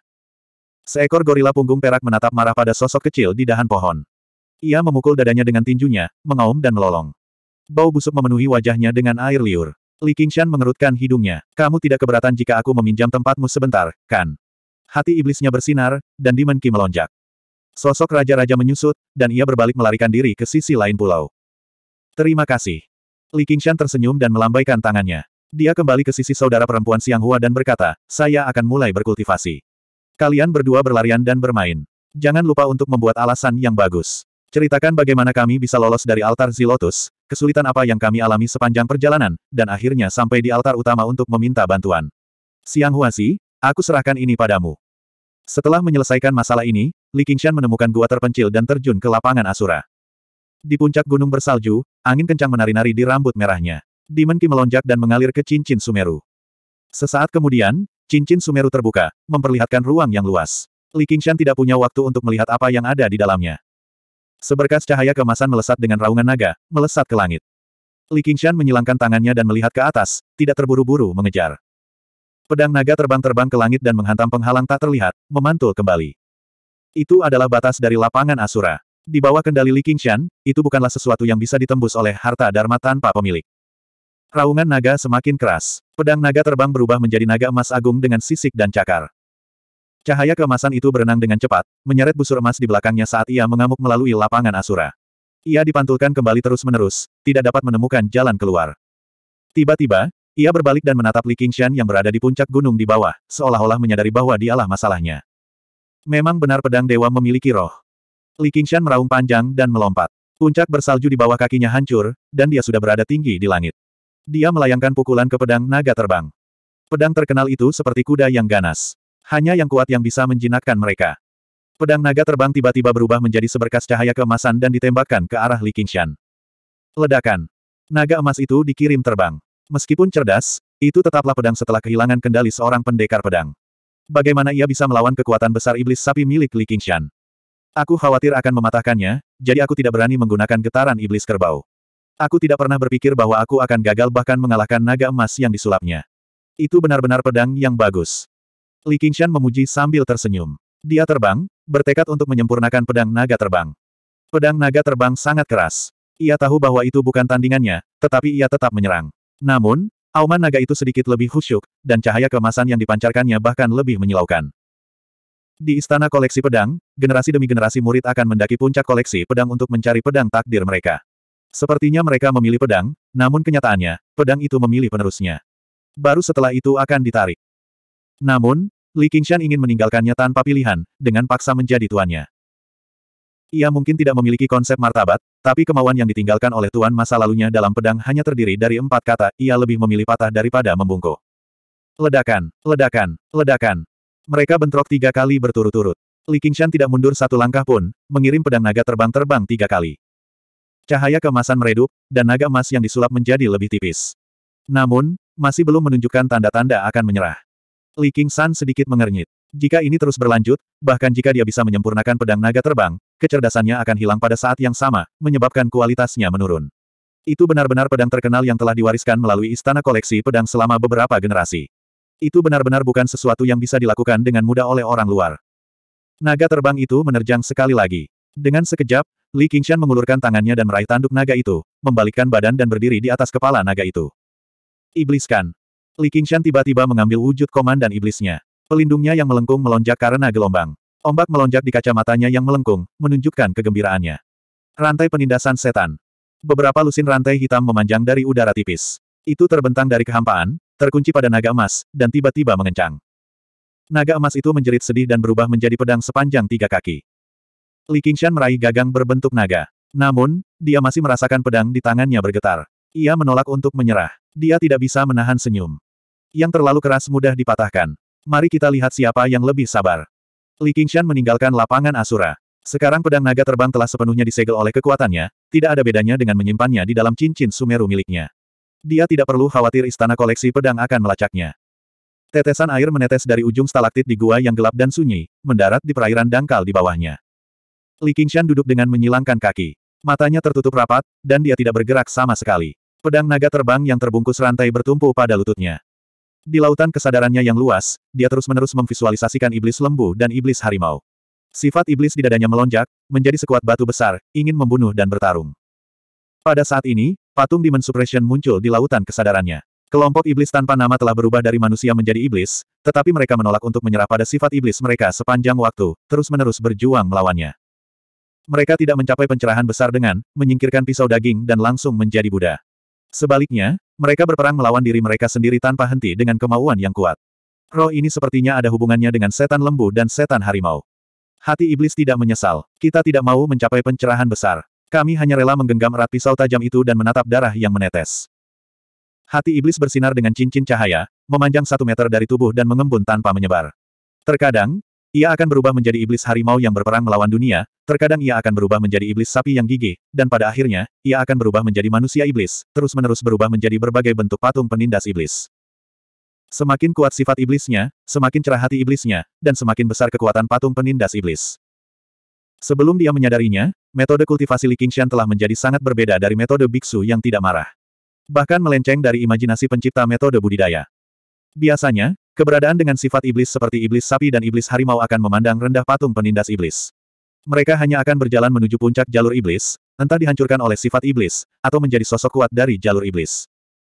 Seekor gorila punggung perak menatap marah pada sosok kecil di dahan pohon. Ia memukul dadanya dengan tinjunya, mengaum dan melolong. Bau busuk memenuhi wajahnya dengan air liur. Li Qingshan mengerutkan hidungnya. Kamu tidak keberatan jika aku meminjam tempatmu sebentar, kan? Hati iblisnya bersinar, dan Demon Ki melonjak. Sosok raja-raja menyusut, dan ia berbalik melarikan diri ke sisi lain pulau. Terima kasih. Li Qingshan tersenyum dan melambaikan tangannya. Dia kembali ke sisi saudara perempuan Siang Hua dan berkata, saya akan mulai berkultivasi. Kalian berdua berlarian dan bermain. Jangan lupa untuk membuat alasan yang bagus. Ceritakan bagaimana kami bisa lolos dari altar Zilotus, kesulitan apa yang kami alami sepanjang perjalanan, dan akhirnya sampai di altar utama untuk meminta bantuan. Siang Huasi, aku serahkan ini padamu. Setelah menyelesaikan masalah ini, Li Qingshan menemukan gua terpencil dan terjun ke lapangan Asura. Di puncak gunung bersalju, angin kencang menari-nari di rambut merahnya. Demon melonjak dan mengalir ke cincin Sumeru. Sesaat kemudian, cincin Sumeru terbuka, memperlihatkan ruang yang luas. Li Qingshan tidak punya waktu untuk melihat apa yang ada di dalamnya. Seberkas cahaya kemasan melesat dengan raungan naga, melesat ke langit. Li Qingshan menyilangkan tangannya dan melihat ke atas, tidak terburu-buru mengejar. Pedang naga terbang-terbang ke langit dan menghantam penghalang tak terlihat, memantul kembali. Itu adalah batas dari lapangan Asura. Di bawah kendali Li Qingshan, itu bukanlah sesuatu yang bisa ditembus oleh harta Dharma tanpa pemilik. Raungan naga semakin keras. Pedang naga terbang berubah menjadi naga emas agung dengan sisik dan cakar. Cahaya keemasan itu berenang dengan cepat, menyeret busur emas di belakangnya saat ia mengamuk melalui lapangan Asura. Ia dipantulkan kembali terus-menerus, tidak dapat menemukan jalan keluar. Tiba-tiba, ia berbalik dan menatap Li Qingshan yang berada di puncak gunung di bawah, seolah-olah menyadari bahwa dialah masalahnya. Memang benar pedang dewa memiliki roh. Li Qingshan meraung panjang dan melompat. Puncak bersalju di bawah kakinya hancur, dan dia sudah berada tinggi di langit. Dia melayangkan pukulan ke pedang naga terbang. Pedang terkenal itu seperti kuda yang ganas. Hanya yang kuat yang bisa menjinakkan mereka. Pedang naga terbang tiba-tiba berubah menjadi seberkas cahaya keemasan dan ditembakkan ke arah Li Qingshan. Ledakan. Naga emas itu dikirim terbang. Meskipun cerdas, itu tetaplah pedang setelah kehilangan kendali seorang pendekar pedang bagaimana ia bisa melawan kekuatan besar iblis sapi milik Li Qingshan. Aku khawatir akan mematahkannya, jadi aku tidak berani menggunakan getaran iblis kerbau. Aku tidak pernah berpikir bahwa aku akan gagal bahkan mengalahkan naga emas yang disulapnya. Itu benar-benar pedang yang bagus. Li Qingshan memuji sambil tersenyum. Dia terbang, bertekad untuk menyempurnakan pedang naga terbang. Pedang naga terbang sangat keras. Ia tahu bahwa itu bukan tandingannya, tetapi ia tetap menyerang. Namun, Auman naga itu sedikit lebih khusyuk, dan cahaya kemasan yang dipancarkannya bahkan lebih menyilaukan. Di istana koleksi pedang, generasi demi generasi murid akan mendaki puncak koleksi pedang untuk mencari pedang takdir mereka. Sepertinya mereka memilih pedang, namun kenyataannya, pedang itu memilih penerusnya. Baru setelah itu akan ditarik. Namun, Li Qingshan ingin meninggalkannya tanpa pilihan, dengan paksa menjadi tuannya. Ia mungkin tidak memiliki konsep martabat, tapi kemauan yang ditinggalkan oleh tuan masa lalunya dalam pedang hanya terdiri dari empat kata, ia lebih memilih patah daripada membungkuk. Ledakan, ledakan, ledakan. Mereka bentrok tiga kali berturut-turut. Li Qingshan tidak mundur satu langkah pun, mengirim pedang naga terbang-terbang tiga kali. Cahaya kemasan meredup, dan naga emas yang disulap menjadi lebih tipis. Namun, masih belum menunjukkan tanda-tanda akan menyerah. Li Qingshan sedikit mengernyit. Jika ini terus berlanjut, bahkan jika dia bisa menyempurnakan pedang naga terbang, kecerdasannya akan hilang pada saat yang sama, menyebabkan kualitasnya menurun. Itu benar-benar pedang terkenal yang telah diwariskan melalui istana koleksi pedang selama beberapa generasi. Itu benar-benar bukan sesuatu yang bisa dilakukan dengan mudah oleh orang luar. Naga terbang itu menerjang sekali lagi. Dengan sekejap, Li Qingshan mengulurkan tangannya dan meraih tanduk naga itu, membalikkan badan dan berdiri di atas kepala naga itu. Ibliskan. Li Qingshan tiba-tiba mengambil wujud komandan iblisnya. Pelindungnya yang melengkung melonjak karena gelombang. Ombak melonjak di kacamatanya yang melengkung, menunjukkan kegembiraannya. Rantai penindasan setan. Beberapa lusin rantai hitam memanjang dari udara tipis. Itu terbentang dari kehampaan, terkunci pada naga emas, dan tiba-tiba mengencang. Naga emas itu menjerit sedih dan berubah menjadi pedang sepanjang tiga kaki. Li Qingshan meraih gagang berbentuk naga. Namun, dia masih merasakan pedang di tangannya bergetar. Ia menolak untuk menyerah. Dia tidak bisa menahan senyum. Yang terlalu keras mudah dipatahkan. Mari kita lihat siapa yang lebih sabar. Li Qingshan meninggalkan lapangan Asura. Sekarang pedang naga terbang telah sepenuhnya disegel oleh kekuatannya, tidak ada bedanya dengan menyimpannya di dalam cincin Sumeru miliknya. Dia tidak perlu khawatir istana koleksi pedang akan melacaknya. Tetesan air menetes dari ujung stalaktit di gua yang gelap dan sunyi, mendarat di perairan dangkal di bawahnya. Li Qingshan duduk dengan menyilangkan kaki. Matanya tertutup rapat, dan dia tidak bergerak sama sekali. Pedang naga terbang yang terbungkus rantai bertumpu pada lututnya. Di lautan kesadarannya yang luas, dia terus-menerus memvisualisasikan iblis lembu dan iblis harimau. Sifat iblis di dadanya melonjak, menjadi sekuat batu besar, ingin membunuh dan bertarung. Pada saat ini, patung Demon Suppression muncul di lautan kesadarannya. Kelompok iblis tanpa nama telah berubah dari manusia menjadi iblis, tetapi mereka menolak untuk menyerah pada sifat iblis mereka sepanjang waktu, terus-menerus berjuang melawannya. Mereka tidak mencapai pencerahan besar dengan menyingkirkan pisau daging dan langsung menjadi Buddha. Sebaliknya, mereka berperang melawan diri mereka sendiri tanpa henti dengan kemauan yang kuat. Roh ini sepertinya ada hubungannya dengan setan lembu dan setan harimau. Hati iblis tidak menyesal. Kita tidak mau mencapai pencerahan besar. Kami hanya rela menggenggam erat pisau tajam itu dan menatap darah yang menetes. Hati iblis bersinar dengan cincin cahaya, memanjang satu meter dari tubuh dan mengembun tanpa menyebar. Terkadang, ia akan berubah menjadi iblis harimau yang berperang melawan dunia, terkadang ia akan berubah menjadi iblis sapi yang gigih, dan pada akhirnya, ia akan berubah menjadi manusia iblis, terus-menerus berubah menjadi berbagai bentuk patung penindas iblis. Semakin kuat sifat iblisnya, semakin cerah hati iblisnya, dan semakin besar kekuatan patung penindas iblis. Sebelum dia menyadarinya, metode kultivasi Li Qingshan telah menjadi sangat berbeda dari metode biksu yang tidak marah. Bahkan melenceng dari imajinasi pencipta metode budidaya. Biasanya, Keberadaan dengan sifat iblis seperti iblis sapi dan iblis harimau akan memandang rendah patung penindas iblis. Mereka hanya akan berjalan menuju puncak jalur iblis, entah dihancurkan oleh sifat iblis, atau menjadi sosok kuat dari jalur iblis.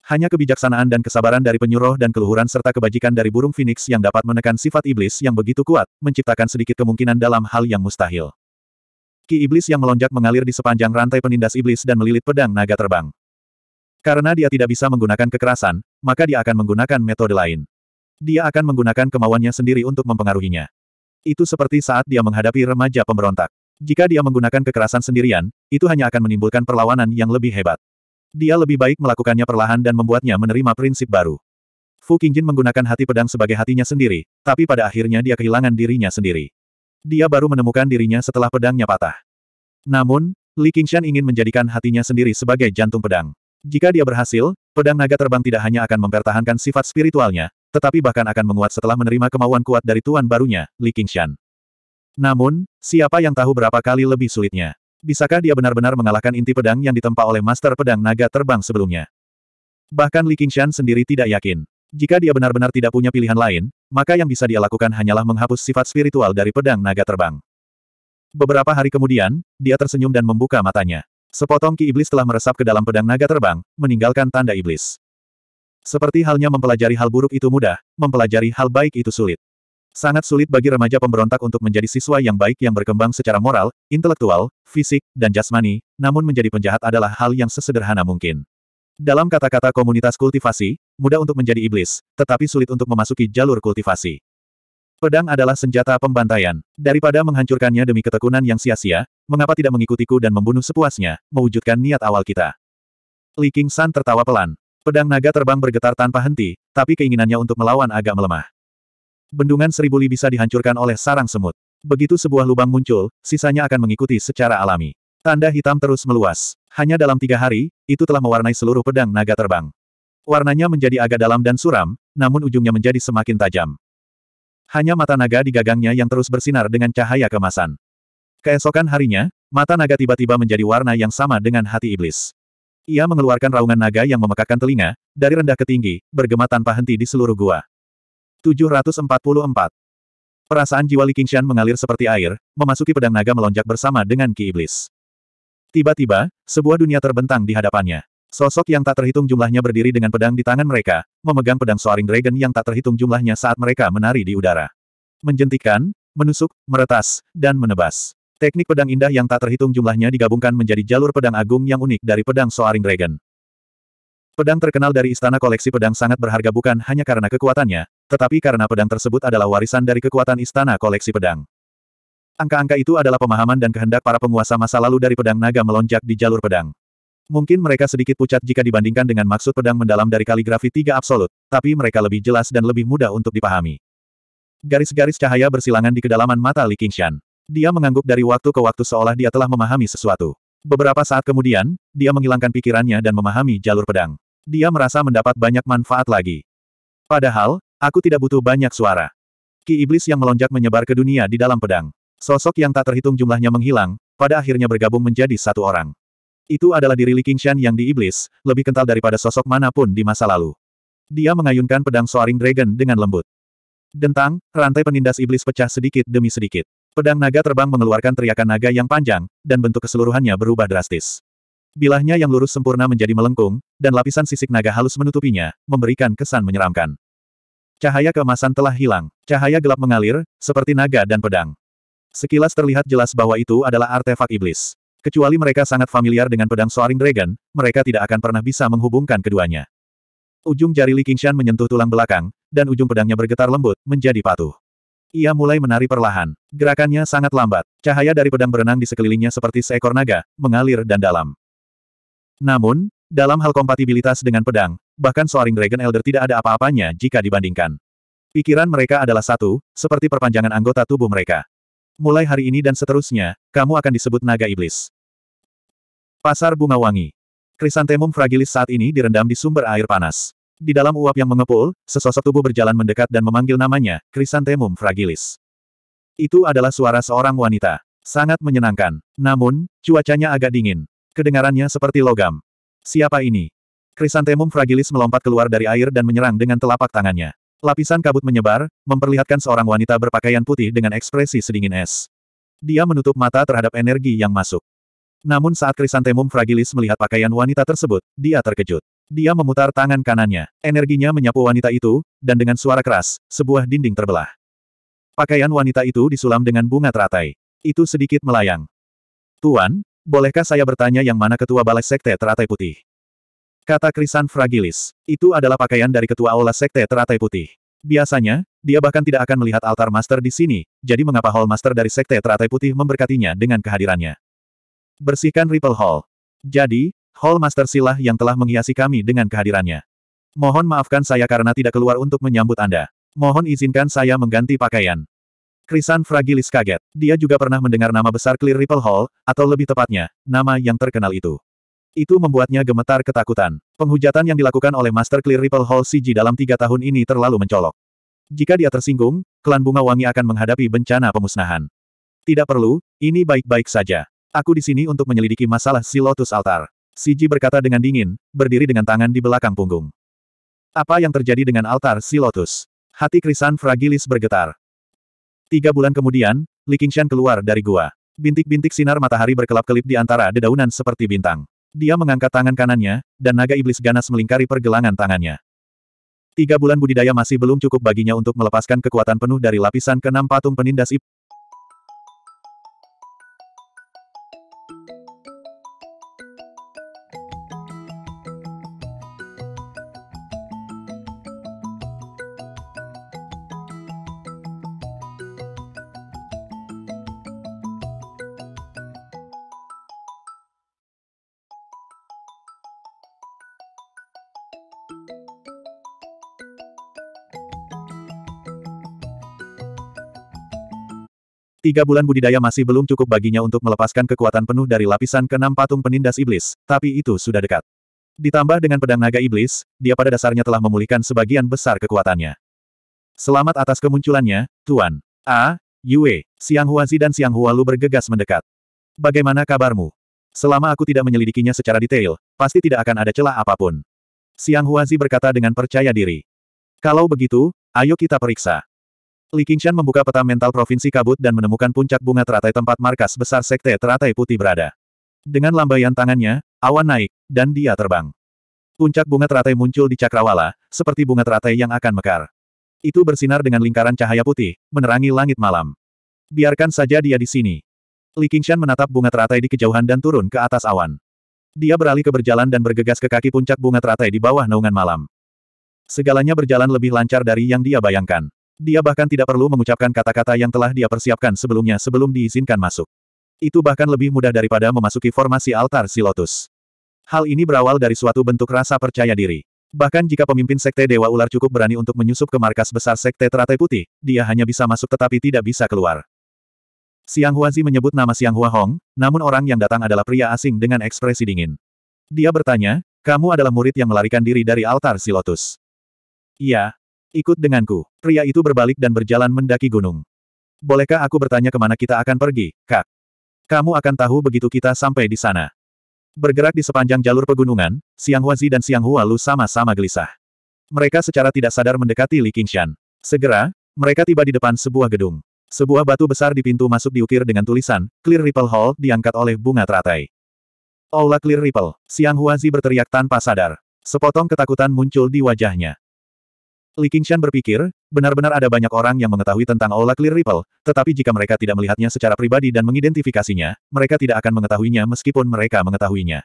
Hanya kebijaksanaan dan kesabaran dari penyuruh dan keluhuran serta kebajikan dari burung phoenix yang dapat menekan sifat iblis yang begitu kuat, menciptakan sedikit kemungkinan dalam hal yang mustahil. Ki iblis yang melonjak mengalir di sepanjang rantai penindas iblis dan melilit pedang naga terbang. Karena dia tidak bisa menggunakan kekerasan, maka dia akan menggunakan metode lain. Dia akan menggunakan kemauannya sendiri untuk mempengaruhinya. Itu seperti saat dia menghadapi remaja pemberontak. Jika dia menggunakan kekerasan sendirian, itu hanya akan menimbulkan perlawanan yang lebih hebat. Dia lebih baik melakukannya perlahan dan membuatnya menerima prinsip baru. Fu Qingjin menggunakan hati pedang sebagai hatinya sendiri, tapi pada akhirnya dia kehilangan dirinya sendiri. Dia baru menemukan dirinya setelah pedangnya patah. Namun, Li Qingshan ingin menjadikan hatinya sendiri sebagai jantung pedang. Jika dia berhasil, pedang naga terbang tidak hanya akan mempertahankan sifat spiritualnya, tetapi bahkan akan menguat setelah menerima kemauan kuat dari tuan barunya, Li Qingshan. Namun, siapa yang tahu berapa kali lebih sulitnya. Bisakah dia benar-benar mengalahkan inti pedang yang ditempa oleh Master Pedang Naga terbang sebelumnya? Bahkan Li Qingshan sendiri tidak yakin. Jika dia benar-benar tidak punya pilihan lain, maka yang bisa dia lakukan hanyalah menghapus sifat spiritual dari pedang naga terbang. Beberapa hari kemudian, dia tersenyum dan membuka matanya. Sepotong ki iblis telah meresap ke dalam pedang naga terbang, meninggalkan tanda iblis. Seperti halnya mempelajari hal buruk itu mudah, mempelajari hal baik itu sulit. Sangat sulit bagi remaja pemberontak untuk menjadi siswa yang baik yang berkembang secara moral, intelektual, fisik, dan jasmani, namun menjadi penjahat adalah hal yang sesederhana mungkin. Dalam kata-kata komunitas kultivasi, mudah untuk menjadi iblis, tetapi sulit untuk memasuki jalur kultivasi. Pedang adalah senjata pembantaian. Daripada menghancurkannya demi ketekunan yang sia-sia, mengapa tidak mengikutiku dan membunuh sepuasnya, mewujudkan niat awal kita. Li King San tertawa pelan. Pedang naga terbang bergetar tanpa henti, tapi keinginannya untuk melawan agak melemah. Bendungan seribu li bisa dihancurkan oleh sarang semut. Begitu sebuah lubang muncul, sisanya akan mengikuti secara alami. Tanda hitam terus meluas. Hanya dalam tiga hari, itu telah mewarnai seluruh pedang naga terbang. Warnanya menjadi agak dalam dan suram, namun ujungnya menjadi semakin tajam. Hanya mata naga di gagangnya yang terus bersinar dengan cahaya kemasan. Keesokan harinya, mata naga tiba-tiba menjadi warna yang sama dengan hati iblis. Ia mengeluarkan raungan naga yang memekakkan telinga, dari rendah ke tinggi, bergema tanpa henti di seluruh gua. 744. Perasaan jiwa Li Qingshan mengalir seperti air, memasuki pedang naga melonjak bersama dengan Ki Iblis. Tiba-tiba, sebuah dunia terbentang di hadapannya. Sosok yang tak terhitung jumlahnya berdiri dengan pedang di tangan mereka, memegang pedang Soaring Dragon yang tak terhitung jumlahnya saat mereka menari di udara. Menjentikan, menusuk, meretas, dan menebas. Teknik pedang indah yang tak terhitung jumlahnya digabungkan menjadi jalur pedang agung yang unik dari pedang Soaring Dragon. Pedang terkenal dari istana koleksi pedang sangat berharga bukan hanya karena kekuatannya, tetapi karena pedang tersebut adalah warisan dari kekuatan istana koleksi pedang. Angka-angka itu adalah pemahaman dan kehendak para penguasa masa lalu dari pedang naga melonjak di jalur pedang. Mungkin mereka sedikit pucat jika dibandingkan dengan maksud pedang mendalam dari kaligrafi tiga absolut, tapi mereka lebih jelas dan lebih mudah untuk dipahami. Garis-garis cahaya bersilangan di kedalaman mata Li Qingshan. Dia mengangguk dari waktu ke waktu seolah dia telah memahami sesuatu. Beberapa saat kemudian, dia menghilangkan pikirannya dan memahami jalur pedang. Dia merasa mendapat banyak manfaat lagi. Padahal, aku tidak butuh banyak suara. Ki iblis yang melonjak menyebar ke dunia di dalam pedang. Sosok yang tak terhitung jumlahnya menghilang, pada akhirnya bergabung menjadi satu orang. Itu adalah diri Li Qingshan yang di iblis, lebih kental daripada sosok manapun di masa lalu. Dia mengayunkan pedang Soaring Dragon dengan lembut. Dentang, rantai penindas iblis pecah sedikit demi sedikit. Pedang naga terbang mengeluarkan teriakan naga yang panjang, dan bentuk keseluruhannya berubah drastis. Bilahnya yang lurus sempurna menjadi melengkung, dan lapisan sisik naga halus menutupinya, memberikan kesan menyeramkan. Cahaya keemasan telah hilang. Cahaya gelap mengalir, seperti naga dan pedang. Sekilas terlihat jelas bahwa itu adalah artefak iblis. Kecuali mereka sangat familiar dengan pedang Soaring Dragon, mereka tidak akan pernah bisa menghubungkan keduanya. Ujung jari Li Qingshan menyentuh tulang belakang, dan ujung pedangnya bergetar lembut, menjadi patuh. Ia mulai menari perlahan. Gerakannya sangat lambat. Cahaya dari pedang berenang di sekelilingnya seperti seekor naga, mengalir dan dalam. Namun, dalam hal kompatibilitas dengan pedang, bahkan Soaring Dragon Elder tidak ada apa-apanya jika dibandingkan. Pikiran mereka adalah satu, seperti perpanjangan anggota tubuh mereka. Mulai hari ini dan seterusnya, kamu akan disebut naga iblis. Pasar bunga wangi. Krisantemum fragilis saat ini direndam di sumber air panas. Di dalam uap yang mengepul, sesosok tubuh berjalan mendekat dan memanggil namanya, Chrysanthemum fragilis. Itu adalah suara seorang wanita. Sangat menyenangkan. Namun, cuacanya agak dingin. Kedengarannya seperti logam. Siapa ini? Chrysanthemum fragilis melompat keluar dari air dan menyerang dengan telapak tangannya. Lapisan kabut menyebar, memperlihatkan seorang wanita berpakaian putih dengan ekspresi sedingin es. Dia menutup mata terhadap energi yang masuk. Namun saat Chrysanthemum fragilis melihat pakaian wanita tersebut, dia terkejut. Dia memutar tangan kanannya. Energinya menyapu wanita itu, dan dengan suara keras, sebuah dinding terbelah. Pakaian wanita itu disulam dengan bunga teratai. Itu sedikit melayang. Tuan, bolehkah saya bertanya yang mana ketua balai sekte teratai putih? Kata Krisan Fragilis. Itu adalah pakaian dari ketua aula sekte teratai putih. Biasanya, dia bahkan tidak akan melihat altar master di sini, jadi mengapa Hall Master dari Sekte Teratai Putih memberkatinya dengan kehadirannya. Bersihkan Ripple Hall. Jadi, Hall Master Silah yang telah menghiasi kami dengan kehadirannya. Mohon maafkan saya karena tidak keluar untuk menyambut Anda. Mohon izinkan saya mengganti pakaian. Krisan Fragilis kaget. Dia juga pernah mendengar nama besar Clear Ripple Hall, atau lebih tepatnya, nama yang terkenal itu. Itu membuatnya gemetar ketakutan. Penghujatan yang dilakukan oleh Master Clear Ripple Hall CG dalam tiga tahun ini terlalu mencolok. Jika dia tersinggung, klan Bunga Wangi akan menghadapi bencana pemusnahan. Tidak perlu, ini baik-baik saja. Aku di sini untuk menyelidiki masalah si Lotus Altar. Siji berkata dengan dingin, berdiri dengan tangan di belakang punggung. Apa yang terjadi dengan altar si Lotus? Hati Krisan Fragilis bergetar. Tiga bulan kemudian, Li Qingshan keluar dari gua. Bintik-bintik sinar matahari berkelap-kelip di antara dedaunan seperti bintang. Dia mengangkat tangan kanannya, dan naga iblis ganas melingkari pergelangan tangannya. Tiga bulan budidaya masih belum cukup baginya untuk melepaskan kekuatan penuh dari lapisan keenam patung penindas ip, Tiga bulan budidaya masih belum cukup baginya untuk melepaskan kekuatan penuh dari lapisan keenam patung penindas iblis, tapi itu sudah dekat. Ditambah dengan pedang naga iblis, dia pada dasarnya telah memulihkan sebagian besar kekuatannya. Selamat atas kemunculannya, Tuan. A. Yue, Siang Huazi dan Siang Hualu bergegas mendekat. Bagaimana kabarmu? Selama aku tidak menyelidikinya secara detail, pasti tidak akan ada celah apapun. Siang Huazi berkata dengan percaya diri. Kalau begitu, ayo kita periksa. Li Qingshan membuka peta mental Provinsi Kabut dan menemukan puncak bunga teratai tempat markas besar Sekte Teratai Putih berada. Dengan lambaian tangannya, awan naik, dan dia terbang. Puncak bunga teratai muncul di cakrawala, seperti bunga teratai yang akan mekar. Itu bersinar dengan lingkaran cahaya putih, menerangi langit malam. Biarkan saja dia di sini. Li Qingshan menatap bunga teratai di kejauhan dan turun ke atas awan. Dia beralih ke berjalan dan bergegas ke kaki puncak bunga teratai di bawah naungan malam. Segalanya berjalan lebih lancar dari yang dia bayangkan. Dia bahkan tidak perlu mengucapkan kata-kata yang telah dia persiapkan sebelumnya sebelum diizinkan masuk. Itu bahkan lebih mudah daripada memasuki formasi altar Silotus. Hal ini berawal dari suatu bentuk rasa percaya diri. Bahkan jika pemimpin Sekte Dewa Ular cukup berani untuk menyusup ke markas besar Sekte Teratai Putih, dia hanya bisa masuk tetapi tidak bisa keluar. Siang Huazi menyebut nama Siang Hua Hong, namun orang yang datang adalah pria asing dengan ekspresi dingin. Dia bertanya, kamu adalah murid yang melarikan diri dari altar Silotus. Iya, Ikut denganku. Pria itu berbalik dan berjalan mendaki gunung. Bolehkah aku bertanya kemana kita akan pergi, kak? Kamu akan tahu begitu kita sampai di sana. Bergerak di sepanjang jalur pegunungan, Siang Huazi dan Siang Hualu sama-sama gelisah. Mereka secara tidak sadar mendekati Li Qingshan. Segera, mereka tiba di depan sebuah gedung. Sebuah batu besar di pintu masuk diukir dengan tulisan, Clear Ripple Hall, diangkat oleh bunga teratai. Aula Clear Ripple, Siang Huazi berteriak tanpa sadar. Sepotong ketakutan muncul di wajahnya. Li Qingshan berpikir, benar-benar ada banyak orang yang mengetahui tentang Aula Clear Ripple, tetapi jika mereka tidak melihatnya secara pribadi dan mengidentifikasinya, mereka tidak akan mengetahuinya meskipun mereka mengetahuinya.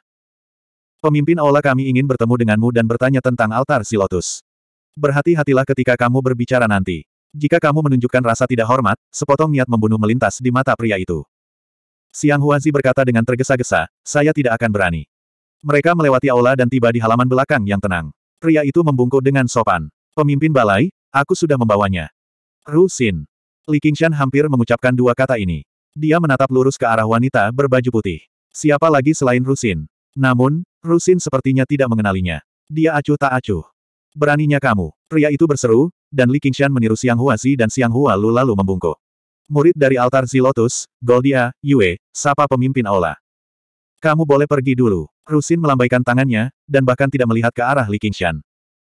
Pemimpin Ola kami ingin bertemu denganmu dan bertanya tentang altar Silotus. Berhati-hatilah ketika kamu berbicara nanti. Jika kamu menunjukkan rasa tidak hormat, sepotong niat membunuh melintas di mata pria itu. Siang Huanzi berkata dengan tergesa-gesa, saya tidak akan berani. Mereka melewati aula dan tiba di halaman belakang yang tenang. Pria itu membungkuk dengan sopan. Pemimpin balai, aku sudah membawanya. Rusin, Li Qingshan hampir mengucapkan dua kata ini. Dia menatap lurus ke arah wanita berbaju putih. Siapa lagi selain Rusin? Namun, Rusin sepertinya tidak mengenalinya. Dia acuh tak acuh. Beraninya kamu. Pria itu berseru, dan Li Qingshan meniru Siang Huazi dan Siang Hua Lu lalu membungkuk. Murid dari altar Zilotus, Goldia, Yue, sapa pemimpin aula. Kamu boleh pergi dulu. Rusin melambaikan tangannya, dan bahkan tidak melihat ke arah Li Qingshan.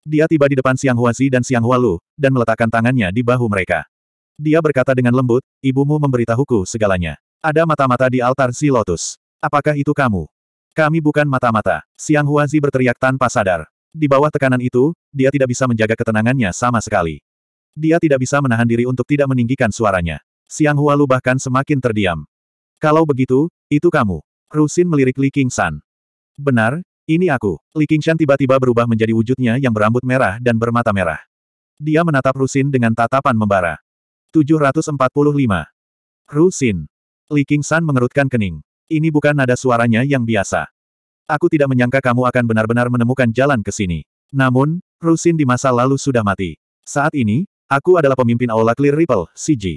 Dia tiba di depan Siang Huazi dan Siang Hualu, dan meletakkan tangannya di bahu mereka. Dia berkata dengan lembut, ibumu memberitahuku segalanya. Ada mata-mata di altar si Lotus. Apakah itu kamu? Kami bukan mata-mata. Siang Huazi berteriak tanpa sadar. Di bawah tekanan itu, dia tidak bisa menjaga ketenangannya sama sekali. Dia tidak bisa menahan diri untuk tidak meninggikan suaranya. Siang Hualu bahkan semakin terdiam. Kalau begitu, itu kamu. Rusin melirik Li King San. Benar, ini aku. Li Qingshan tiba-tiba berubah menjadi wujudnya yang berambut merah dan bermata merah. Dia menatap Rusin dengan tatapan membara. 745. Rusin. Li Qingshan mengerutkan kening. Ini bukan nada suaranya yang biasa. Aku tidak menyangka kamu akan benar-benar menemukan jalan ke sini. Namun, Rusin di masa lalu sudah mati. Saat ini, aku adalah pemimpin Aula Clear Ripple, CG.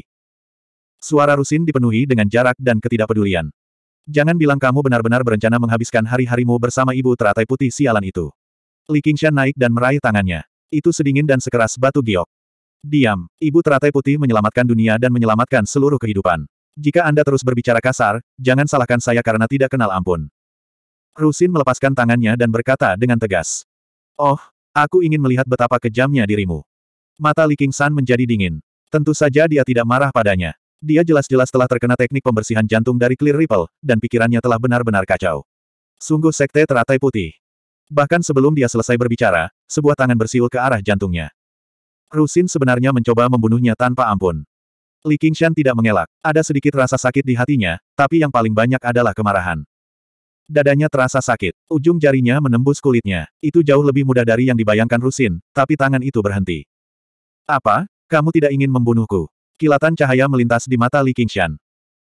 Suara Rusin dipenuhi dengan jarak dan ketidakpedulian. Jangan bilang kamu benar-benar berencana menghabiskan hari-harimu bersama ibu teratai putih sialan itu. Li Qingshan naik dan meraih tangannya. Itu sedingin dan sekeras batu giok. Diam, ibu teratai putih menyelamatkan dunia dan menyelamatkan seluruh kehidupan. Jika Anda terus berbicara kasar, jangan salahkan saya karena tidak kenal ampun. Rusin melepaskan tangannya dan berkata dengan tegas. Oh, aku ingin melihat betapa kejamnya dirimu. Mata Li Qingshan menjadi dingin. Tentu saja dia tidak marah padanya. Dia jelas-jelas telah terkena teknik pembersihan jantung dari Clear Ripple, dan pikirannya telah benar-benar kacau. Sungguh sekte teratai putih. Bahkan sebelum dia selesai berbicara, sebuah tangan bersiul ke arah jantungnya. Rusin sebenarnya mencoba membunuhnya tanpa ampun. Li Qingshan tidak mengelak, ada sedikit rasa sakit di hatinya, tapi yang paling banyak adalah kemarahan. Dadanya terasa sakit, ujung jarinya menembus kulitnya. Itu jauh lebih mudah dari yang dibayangkan Rusin, tapi tangan itu berhenti. Apa? Kamu tidak ingin membunuhku? Kilatan cahaya melintas di mata Li Qingshan.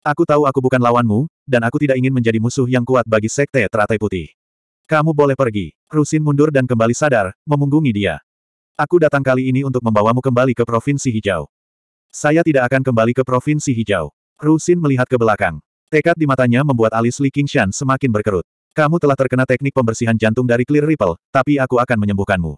Aku tahu aku bukan lawanmu, dan aku tidak ingin menjadi musuh yang kuat bagi Sekte Teratai Putih. Kamu boleh pergi. Rusin mundur dan kembali sadar, memunggungi dia. Aku datang kali ini untuk membawamu kembali ke Provinsi Hijau. Saya tidak akan kembali ke Provinsi Hijau. Rusin melihat ke belakang. Tekad di matanya membuat alis Li Qingshan semakin berkerut. Kamu telah terkena teknik pembersihan jantung dari Clear Ripple, tapi aku akan menyembuhkanmu.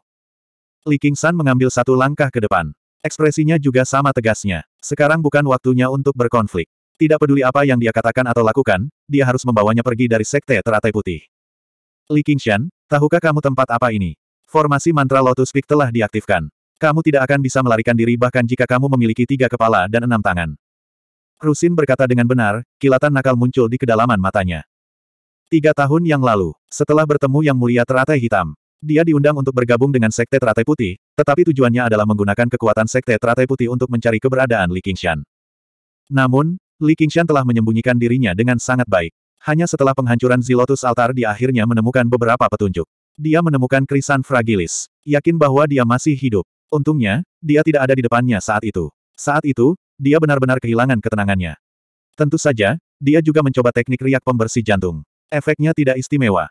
Li Qingshan mengambil satu langkah ke depan. Ekspresinya juga sama tegasnya. Sekarang bukan waktunya untuk berkonflik. Tidak peduli apa yang dia katakan atau lakukan, dia harus membawanya pergi dari sekte teratai putih. Li Qingshan, tahukah kamu tempat apa ini? Formasi mantra Lotus Peak telah diaktifkan. Kamu tidak akan bisa melarikan diri bahkan jika kamu memiliki tiga kepala dan enam tangan. Rusin berkata dengan benar, kilatan nakal muncul di kedalaman matanya. Tiga tahun yang lalu, setelah bertemu Yang Mulia Teratai Hitam, dia diundang untuk bergabung dengan Sekte Teratai Putih, tetapi tujuannya adalah menggunakan kekuatan Sekte Teratai Putih untuk mencari keberadaan Li Qingshan. Namun, Li Qingshan telah menyembunyikan dirinya dengan sangat baik. Hanya setelah penghancuran Zilotus Altar dia akhirnya menemukan beberapa petunjuk. Dia menemukan Krisan Fragilis, yakin bahwa dia masih hidup. Untungnya, dia tidak ada di depannya saat itu. Saat itu, dia benar-benar kehilangan ketenangannya. Tentu saja, dia juga mencoba teknik riak pembersih jantung. Efeknya tidak istimewa.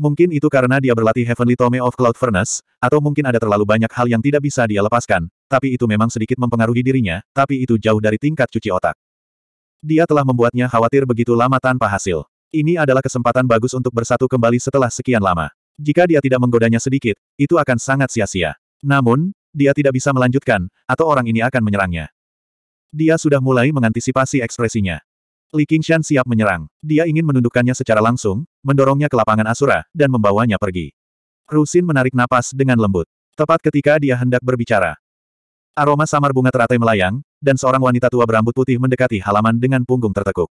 Mungkin itu karena dia berlatih Heavenly Tome of Cloud Furnace, atau mungkin ada terlalu banyak hal yang tidak bisa dia lepaskan, tapi itu memang sedikit mempengaruhi dirinya, tapi itu jauh dari tingkat cuci otak. Dia telah membuatnya khawatir begitu lama tanpa hasil. Ini adalah kesempatan bagus untuk bersatu kembali setelah sekian lama. Jika dia tidak menggodanya sedikit, itu akan sangat sia-sia. Namun, dia tidak bisa melanjutkan, atau orang ini akan menyerangnya. Dia sudah mulai mengantisipasi ekspresinya. Li Qingshan siap menyerang. Dia ingin menundukkannya secara langsung, mendorongnya ke lapangan Asura, dan membawanya pergi. Rusin menarik napas dengan lembut. Tepat ketika dia hendak berbicara. Aroma samar bunga teratai melayang, dan seorang wanita tua berambut putih mendekati halaman dengan punggung tertekuk.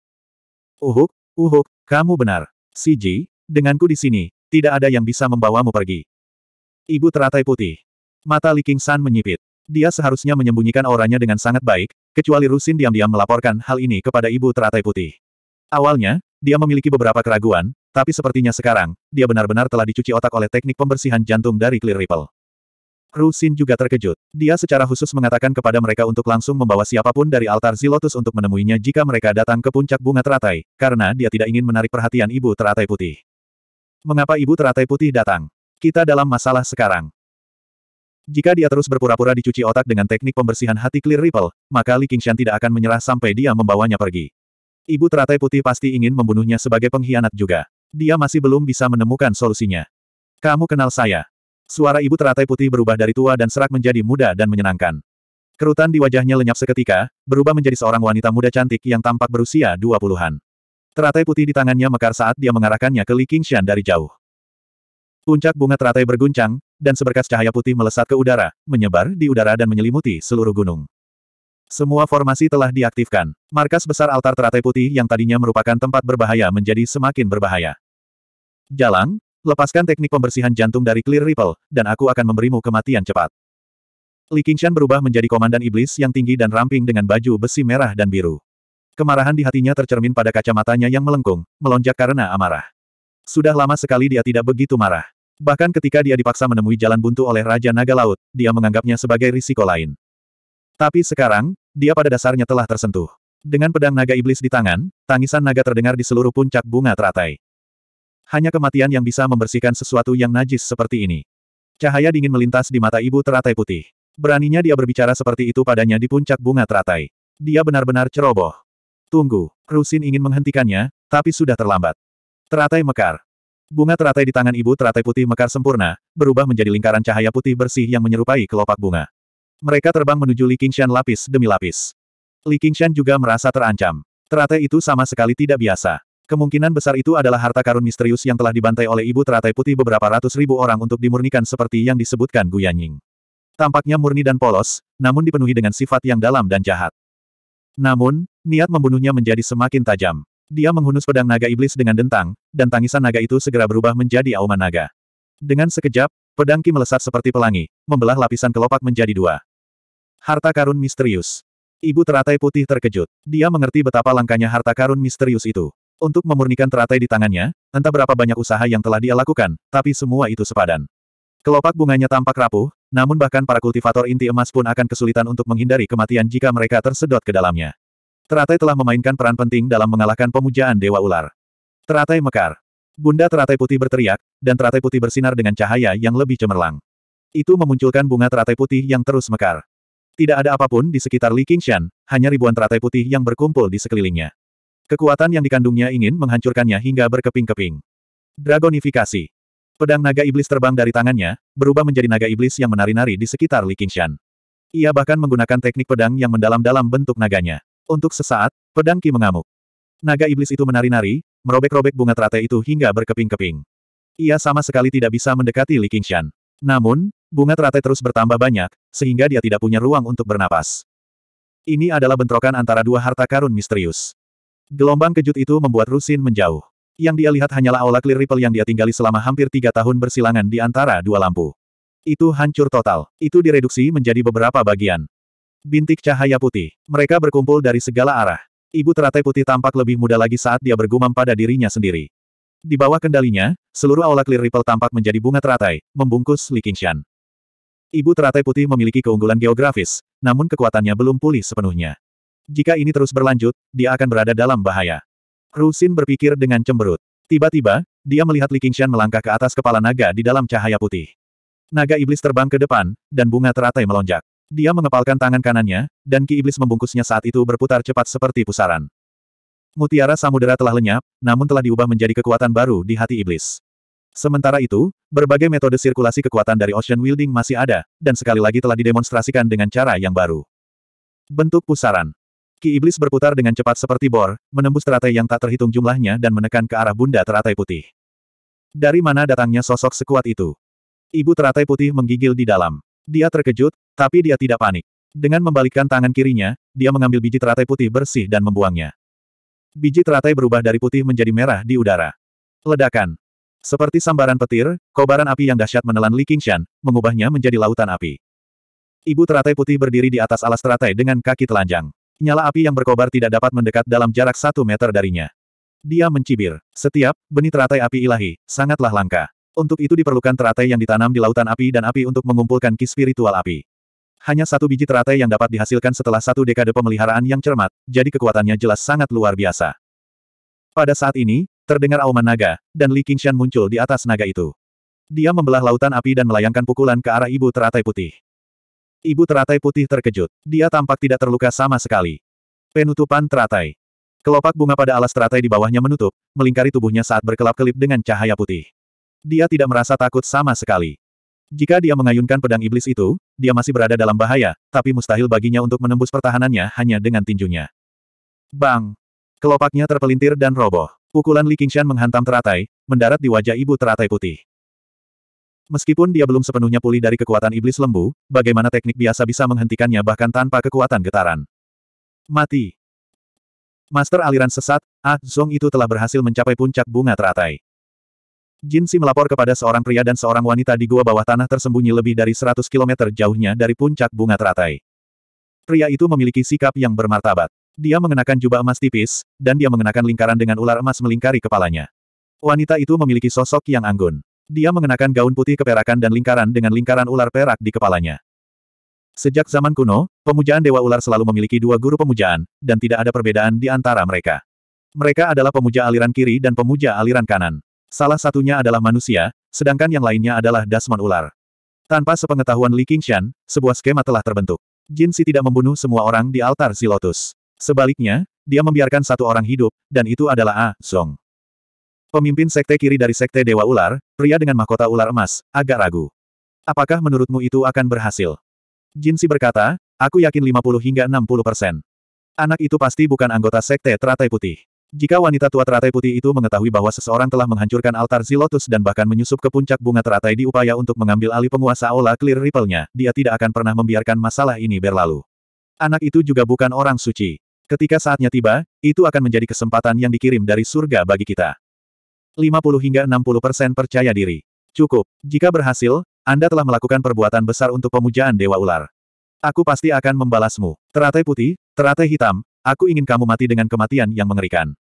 Uhuk, uhuk, kamu benar. Siji, denganku di sini, tidak ada yang bisa membawamu pergi. Ibu teratai putih. Mata Li King San menyipit. Dia seharusnya menyembunyikan auranya dengan sangat baik, kecuali Rusin diam-diam melaporkan hal ini kepada ibu teratai putih. Awalnya, dia memiliki beberapa keraguan, tapi sepertinya sekarang, dia benar-benar telah dicuci otak oleh teknik pembersihan jantung dari Clear Ripple. Ru Xin juga terkejut. Dia secara khusus mengatakan kepada mereka untuk langsung membawa siapapun dari altar Zilotus untuk menemuinya jika mereka datang ke puncak bunga teratai, karena dia tidak ingin menarik perhatian ibu teratai putih. Mengapa ibu teratai putih datang? Kita dalam masalah sekarang. Jika dia terus berpura-pura dicuci otak dengan teknik pembersihan hati Clear Ripple, maka Li Qingshan tidak akan menyerah sampai dia membawanya pergi. Ibu teratai putih pasti ingin membunuhnya sebagai pengkhianat juga. Dia masih belum bisa menemukan solusinya. Kamu kenal saya. Suara ibu teratai putih berubah dari tua dan serak menjadi muda dan menyenangkan. Kerutan di wajahnya lenyap seketika, berubah menjadi seorang wanita muda cantik yang tampak berusia dua puluhan. Teratai putih di tangannya mekar saat dia mengarahkannya ke Li Qingshan dari jauh. Puncak bunga teratai berguncang, dan seberkas cahaya putih melesat ke udara, menyebar di udara dan menyelimuti seluruh gunung. Semua formasi telah diaktifkan. Markas besar altar teratai putih yang tadinya merupakan tempat berbahaya menjadi semakin berbahaya. Jalang, lepaskan teknik pembersihan jantung dari Clear Ripple, dan aku akan memberimu kematian cepat. Li Qingshan berubah menjadi komandan iblis yang tinggi dan ramping dengan baju besi merah dan biru. Kemarahan di hatinya tercermin pada kacamatanya yang melengkung, melonjak karena amarah. Sudah lama sekali dia tidak begitu marah. Bahkan ketika dia dipaksa menemui jalan buntu oleh Raja Naga Laut, dia menganggapnya sebagai risiko lain. Tapi sekarang, dia pada dasarnya telah tersentuh. Dengan pedang naga iblis di tangan, tangisan naga terdengar di seluruh puncak bunga teratai. Hanya kematian yang bisa membersihkan sesuatu yang najis seperti ini. Cahaya dingin melintas di mata ibu teratai putih. Beraninya dia berbicara seperti itu padanya di puncak bunga teratai. Dia benar-benar ceroboh. Tunggu, Rusin ingin menghentikannya, tapi sudah terlambat. Teratai mekar. Bunga teratai di tangan ibu teratai putih mekar sempurna, berubah menjadi lingkaran cahaya putih bersih yang menyerupai kelopak bunga. Mereka terbang menuju Li Qingshan lapis demi lapis. Li Qingshan juga merasa terancam. Teratai itu sama sekali tidak biasa. Kemungkinan besar itu adalah harta karun misterius yang telah dibantai oleh ibu teratai putih beberapa ratus ribu orang untuk dimurnikan seperti yang disebutkan Gu Yanying. Tampaknya murni dan polos, namun dipenuhi dengan sifat yang dalam dan jahat. Namun, niat membunuhnya menjadi semakin tajam. Dia menghunus pedang naga iblis dengan dentang, dan tangisan naga itu segera berubah menjadi auman naga. Dengan sekejap, pedang Ki melesat seperti pelangi, membelah lapisan kelopak menjadi dua. Harta karun misterius. Ibu teratai putih terkejut. Dia mengerti betapa langkanya harta karun misterius itu. Untuk memurnikan teratai di tangannya, entah berapa banyak usaha yang telah dia lakukan, tapi semua itu sepadan. Kelopak bunganya tampak rapuh, namun bahkan para kultivator inti emas pun akan kesulitan untuk menghindari kematian jika mereka tersedot ke dalamnya. Teratai telah memainkan peran penting dalam mengalahkan pemujaan Dewa Ular. Teratai mekar. Bunda teratai putih berteriak, dan teratai putih bersinar dengan cahaya yang lebih cemerlang. Itu memunculkan bunga teratai putih yang terus mekar. Tidak ada apapun di sekitar Li Qingshan, hanya ribuan teratai putih yang berkumpul di sekelilingnya. Kekuatan yang dikandungnya ingin menghancurkannya hingga berkeping-keping. Dragonifikasi. Pedang naga iblis terbang dari tangannya, berubah menjadi naga iblis yang menari-nari di sekitar Li Qingshan. Ia bahkan menggunakan teknik pedang yang mendalam dalam bentuk naganya. Untuk sesaat, pedang Ki mengamuk. Naga iblis itu menari-nari, merobek-robek bunga teratai itu hingga berkeping-keping. Ia sama sekali tidak bisa mendekati Li Qingshan. Namun, bunga teratai terus bertambah banyak, sehingga dia tidak punya ruang untuk bernapas. Ini adalah bentrokan antara dua harta karun misterius. Gelombang kejut itu membuat Rusin menjauh. Yang dia lihat hanyalah aula clear ripple yang dia tinggali selama hampir tiga tahun bersilangan di antara dua lampu. Itu hancur total. Itu direduksi menjadi beberapa bagian. Bintik cahaya putih. Mereka berkumpul dari segala arah. Ibu teratai putih tampak lebih muda lagi saat dia bergumam pada dirinya sendiri. Di bawah kendalinya, seluruh aula Clear Ripple tampak menjadi bunga teratai, membungkus Li Qingshan. Ibu teratai putih memiliki keunggulan geografis, namun kekuatannya belum pulih sepenuhnya. Jika ini terus berlanjut, dia akan berada dalam bahaya. Rusin berpikir dengan cemberut. Tiba-tiba, dia melihat Li Qingshan melangkah ke atas kepala naga di dalam cahaya putih. Naga iblis terbang ke depan, dan bunga teratai melonjak. Dia mengepalkan tangan kanannya, dan ki iblis membungkusnya saat itu berputar cepat seperti pusaran. Mutiara samudera telah lenyap, namun telah diubah menjadi kekuatan baru di hati iblis. Sementara itu, berbagai metode sirkulasi kekuatan dari Ocean Wielding masih ada, dan sekali lagi telah didemonstrasikan dengan cara yang baru. Bentuk pusaran. Ki Iblis berputar dengan cepat seperti bor, menembus teratai yang tak terhitung jumlahnya dan menekan ke arah bunda teratai putih. Dari mana datangnya sosok sekuat itu? Ibu teratai putih menggigil di dalam. Dia terkejut, tapi dia tidak panik. Dengan membalikkan tangan kirinya, dia mengambil biji teratai putih bersih dan membuangnya. Biji teratai berubah dari putih menjadi merah di udara. Ledakan. Seperti sambaran petir, kobaran api yang dahsyat menelan Li Qingshan, mengubahnya menjadi lautan api. Ibu teratai putih berdiri di atas alas teratai dengan kaki telanjang. Nyala api yang berkobar tidak dapat mendekat dalam jarak satu meter darinya. Dia mencibir. Setiap benih teratai api ilahi, sangatlah langka. Untuk itu diperlukan teratai yang ditanam di lautan api dan api untuk mengumpulkan ki spiritual api. Hanya satu biji teratai yang dapat dihasilkan setelah satu dekade pemeliharaan yang cermat, jadi kekuatannya jelas sangat luar biasa. Pada saat ini, terdengar auman naga, dan Li Qingshan muncul di atas naga itu. Dia membelah lautan api dan melayangkan pukulan ke arah ibu teratai putih. Ibu teratai putih terkejut. Dia tampak tidak terluka sama sekali. Penutupan teratai. Kelopak bunga pada alas teratai di bawahnya menutup, melingkari tubuhnya saat berkelap-kelip dengan cahaya putih. Dia tidak merasa takut sama sekali. Jika dia mengayunkan pedang iblis itu, dia masih berada dalam bahaya, tapi mustahil baginya untuk menembus pertahanannya hanya dengan tinjunya. Bang! Kelopaknya terpelintir dan roboh. Pukulan Li Qingshan menghantam teratai, mendarat di wajah ibu teratai putih. Meskipun dia belum sepenuhnya pulih dari kekuatan iblis lembu, bagaimana teknik biasa bisa menghentikannya bahkan tanpa kekuatan getaran. Mati. Master aliran sesat, Ah Zong itu telah berhasil mencapai puncak bunga teratai. Jin Si melapor kepada seorang pria dan seorang wanita di gua bawah tanah tersembunyi lebih dari 100 km jauhnya dari puncak bunga teratai. Pria itu memiliki sikap yang bermartabat. Dia mengenakan jubah emas tipis, dan dia mengenakan lingkaran dengan ular emas melingkari kepalanya. Wanita itu memiliki sosok yang anggun. Dia mengenakan gaun putih keperakan dan lingkaran dengan lingkaran ular perak di kepalanya. Sejak zaman kuno, pemujaan Dewa Ular selalu memiliki dua guru pemujaan, dan tidak ada perbedaan di antara mereka. Mereka adalah pemuja aliran kiri dan pemuja aliran kanan. Salah satunya adalah manusia, sedangkan yang lainnya adalah dasmon ular. Tanpa sepengetahuan Li Qingshan, sebuah skema telah terbentuk. Jin Si tidak membunuh semua orang di altar Zilotus. Sebaliknya, dia membiarkan satu orang hidup, dan itu adalah A. Song, Pemimpin sekte kiri dari sekte Dewa Ular, pria dengan mahkota ular emas, agak ragu. Apakah menurutmu itu akan berhasil? Jin Si berkata, aku yakin 50 hingga 60 persen. Anak itu pasti bukan anggota sekte teratai putih. Jika wanita tua teratai putih itu mengetahui bahwa seseorang telah menghancurkan altar Zilotus dan bahkan menyusup ke puncak bunga teratai di upaya untuk mengambil alih penguasa Aula Clear Ripple-nya, dia tidak akan pernah membiarkan masalah ini berlalu. Anak itu juga bukan orang suci. Ketika saatnya tiba, itu akan menjadi kesempatan yang dikirim dari surga bagi kita. 50 hingga 60 persen percaya diri. Cukup. Jika berhasil, Anda telah melakukan perbuatan besar untuk pemujaan Dewa Ular. Aku pasti akan membalasmu. Teratai putih, teratai hitam, aku ingin kamu mati dengan kematian yang mengerikan.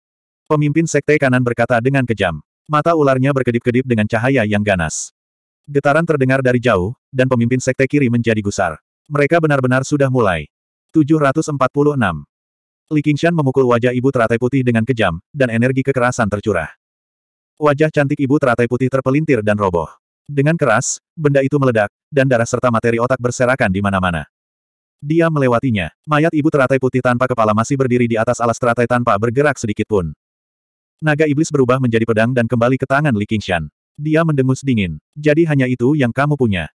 Pemimpin sekte kanan berkata dengan kejam. Mata ularnya berkedip-kedip dengan cahaya yang ganas. Getaran terdengar dari jauh, dan pemimpin sekte kiri menjadi gusar. Mereka benar-benar sudah mulai. 746. Li Qingshan memukul wajah ibu teratai putih dengan kejam, dan energi kekerasan tercurah. Wajah cantik ibu teratai putih terpelintir dan roboh. Dengan keras, benda itu meledak, dan darah serta materi otak berserakan di mana-mana. Dia melewatinya. Mayat ibu teratai putih tanpa kepala masih berdiri di atas alas teratai tanpa bergerak sedikit pun. Naga iblis berubah menjadi pedang dan kembali ke tangan Li Qingshan. Dia mendengus dingin. Jadi hanya itu yang kamu punya.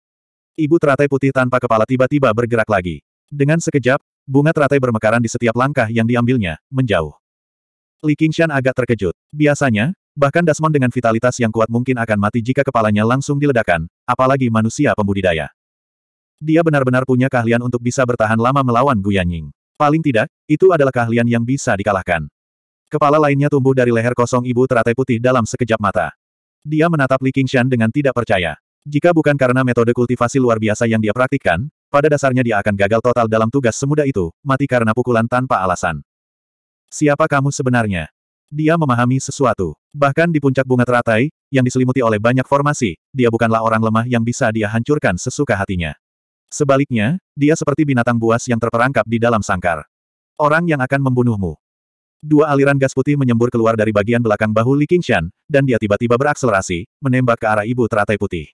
Ibu teratai putih tanpa kepala tiba-tiba bergerak lagi. Dengan sekejap, bunga teratai bermekaran di setiap langkah yang diambilnya, menjauh. Li Qingshan agak terkejut. Biasanya, bahkan Dasmon dengan vitalitas yang kuat mungkin akan mati jika kepalanya langsung diledakkan. apalagi manusia pembudidaya. Dia benar-benar punya keahlian untuk bisa bertahan lama melawan Gu Yanying. Paling tidak, itu adalah keahlian yang bisa dikalahkan. Kepala lainnya tumbuh dari leher kosong ibu teratai putih dalam sekejap mata. Dia menatap Li Qingshan dengan tidak percaya. Jika bukan karena metode kultivasi luar biasa yang dia praktikkan, pada dasarnya dia akan gagal total dalam tugas semudah itu, mati karena pukulan tanpa alasan. Siapa kamu sebenarnya? Dia memahami sesuatu. Bahkan di puncak bunga teratai, yang diselimuti oleh banyak formasi, dia bukanlah orang lemah yang bisa dia hancurkan sesuka hatinya. Sebaliknya, dia seperti binatang buas yang terperangkap di dalam sangkar. Orang yang akan membunuhmu. Dua aliran gas putih menyembur keluar dari bagian belakang bahu Li Qingshan, dan dia tiba-tiba berakselerasi, menembak ke arah ibu teratai putih.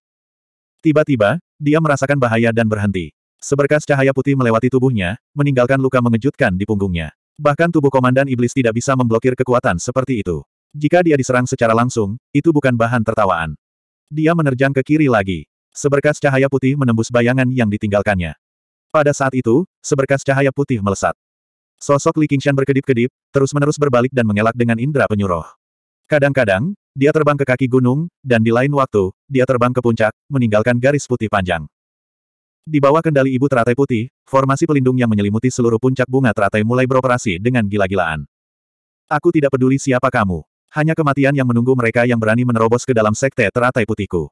Tiba-tiba, dia merasakan bahaya dan berhenti. Seberkas cahaya putih melewati tubuhnya, meninggalkan luka mengejutkan di punggungnya. Bahkan tubuh komandan iblis tidak bisa memblokir kekuatan seperti itu. Jika dia diserang secara langsung, itu bukan bahan tertawaan. Dia menerjang ke kiri lagi. Seberkas cahaya putih menembus bayangan yang ditinggalkannya. Pada saat itu, seberkas cahaya putih melesat. Sosok Li Qingshan berkedip-kedip, terus-menerus berbalik dan mengelak dengan indera penyuruh. Kadang-kadang, dia terbang ke kaki gunung, dan di lain waktu, dia terbang ke puncak, meninggalkan garis putih panjang. Di bawah kendali ibu teratai putih, formasi pelindung yang menyelimuti seluruh puncak bunga teratai mulai beroperasi dengan gila-gilaan. Aku tidak peduli siapa kamu. Hanya kematian yang menunggu mereka yang berani menerobos ke dalam sekte teratai putihku.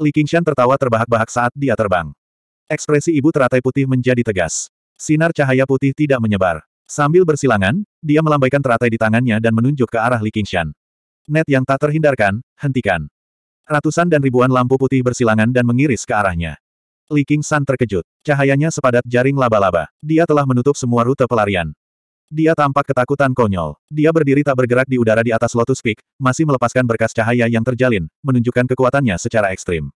Li Qingshan tertawa terbahak-bahak saat dia terbang. Ekspresi ibu teratai putih menjadi tegas. Sinar cahaya putih tidak menyebar. Sambil bersilangan, dia melambaikan teratai di tangannya dan menunjuk ke arah Li Qingshan. Net yang tak terhindarkan, hentikan. Ratusan dan ribuan lampu putih bersilangan dan mengiris ke arahnya. Li Qingshan terkejut. Cahayanya sepadat jaring laba-laba. Dia telah menutup semua rute pelarian. Dia tampak ketakutan konyol. Dia berdiri tak bergerak di udara di atas Lotus Peak, masih melepaskan berkas cahaya yang terjalin, menunjukkan kekuatannya secara ekstrim.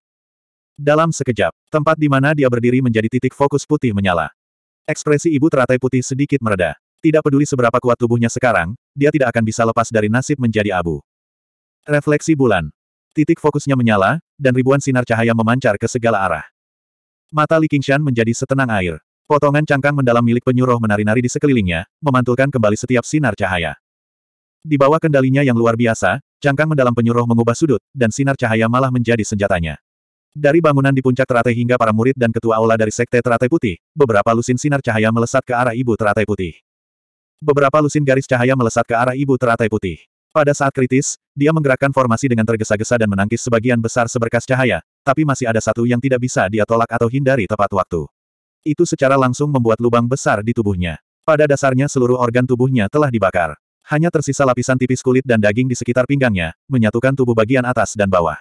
Dalam sekejap, tempat di mana dia berdiri menjadi titik fokus putih menyala. Ekspresi ibu teratai putih sedikit mereda. Tidak peduli seberapa kuat tubuhnya sekarang, dia tidak akan bisa lepas dari nasib menjadi abu. Refleksi bulan. Titik fokusnya menyala, dan ribuan sinar cahaya memancar ke segala arah. Mata Li Qingshan menjadi setenang air. Potongan cangkang mendalam milik penyuruh menari-nari di sekelilingnya, memantulkan kembali setiap sinar cahaya. Di bawah kendalinya yang luar biasa, cangkang mendalam penyuruh mengubah sudut, dan sinar cahaya malah menjadi senjatanya. Dari bangunan di puncak teratai hingga para murid dan ketua aula dari sekte teratai putih, beberapa lusin sinar cahaya melesat ke arah ibu teratai putih. Beberapa lusin garis cahaya melesat ke arah ibu teratai putih. Pada saat kritis, dia menggerakkan formasi dengan tergesa-gesa dan menangkis sebagian besar seberkas cahaya, tapi masih ada satu yang tidak bisa dia tolak atau hindari tepat waktu. Itu secara langsung membuat lubang besar di tubuhnya. Pada dasarnya seluruh organ tubuhnya telah dibakar. Hanya tersisa lapisan tipis kulit dan daging di sekitar pinggangnya, menyatukan tubuh bagian atas dan bawah.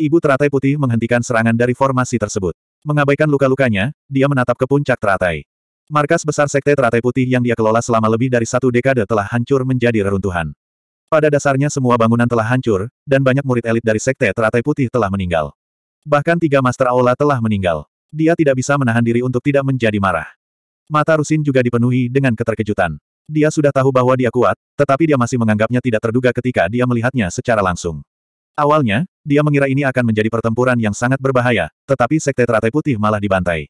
Ibu teratai putih menghentikan serangan dari formasi tersebut. Mengabaikan luka-lukanya, dia menatap ke puncak teratai. Markas besar Sekte Teratai Putih yang dia kelola selama lebih dari satu dekade telah hancur menjadi reruntuhan. Pada dasarnya semua bangunan telah hancur, dan banyak murid elit dari Sekte Teratai Putih telah meninggal. Bahkan tiga Master Aula telah meninggal. Dia tidak bisa menahan diri untuk tidak menjadi marah. Mata Rusin juga dipenuhi dengan keterkejutan. Dia sudah tahu bahwa dia kuat, tetapi dia masih menganggapnya tidak terduga ketika dia melihatnya secara langsung. Awalnya, dia mengira ini akan menjadi pertempuran yang sangat berbahaya, tetapi Sekte Teratai Putih malah dibantai.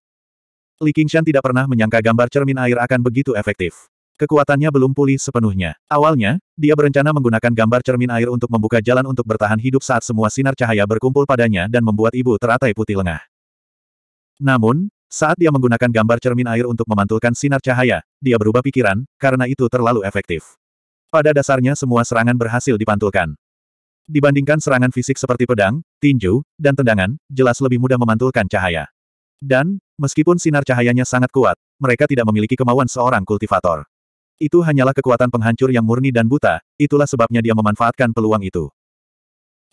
Li Qingshan tidak pernah menyangka gambar cermin air akan begitu efektif. Kekuatannya belum pulih sepenuhnya. Awalnya, dia berencana menggunakan gambar cermin air untuk membuka jalan untuk bertahan hidup saat semua sinar cahaya berkumpul padanya dan membuat ibu teratai putih lengah. Namun, saat dia menggunakan gambar cermin air untuk memantulkan sinar cahaya, dia berubah pikiran, karena itu terlalu efektif. Pada dasarnya semua serangan berhasil dipantulkan dibandingkan serangan fisik seperti pedang, tinju, dan tendangan, jelas lebih mudah memantulkan cahaya. Dan, meskipun sinar cahayanya sangat kuat, mereka tidak memiliki kemauan seorang kultivator. Itu hanyalah kekuatan penghancur yang murni dan buta, itulah sebabnya dia memanfaatkan peluang itu.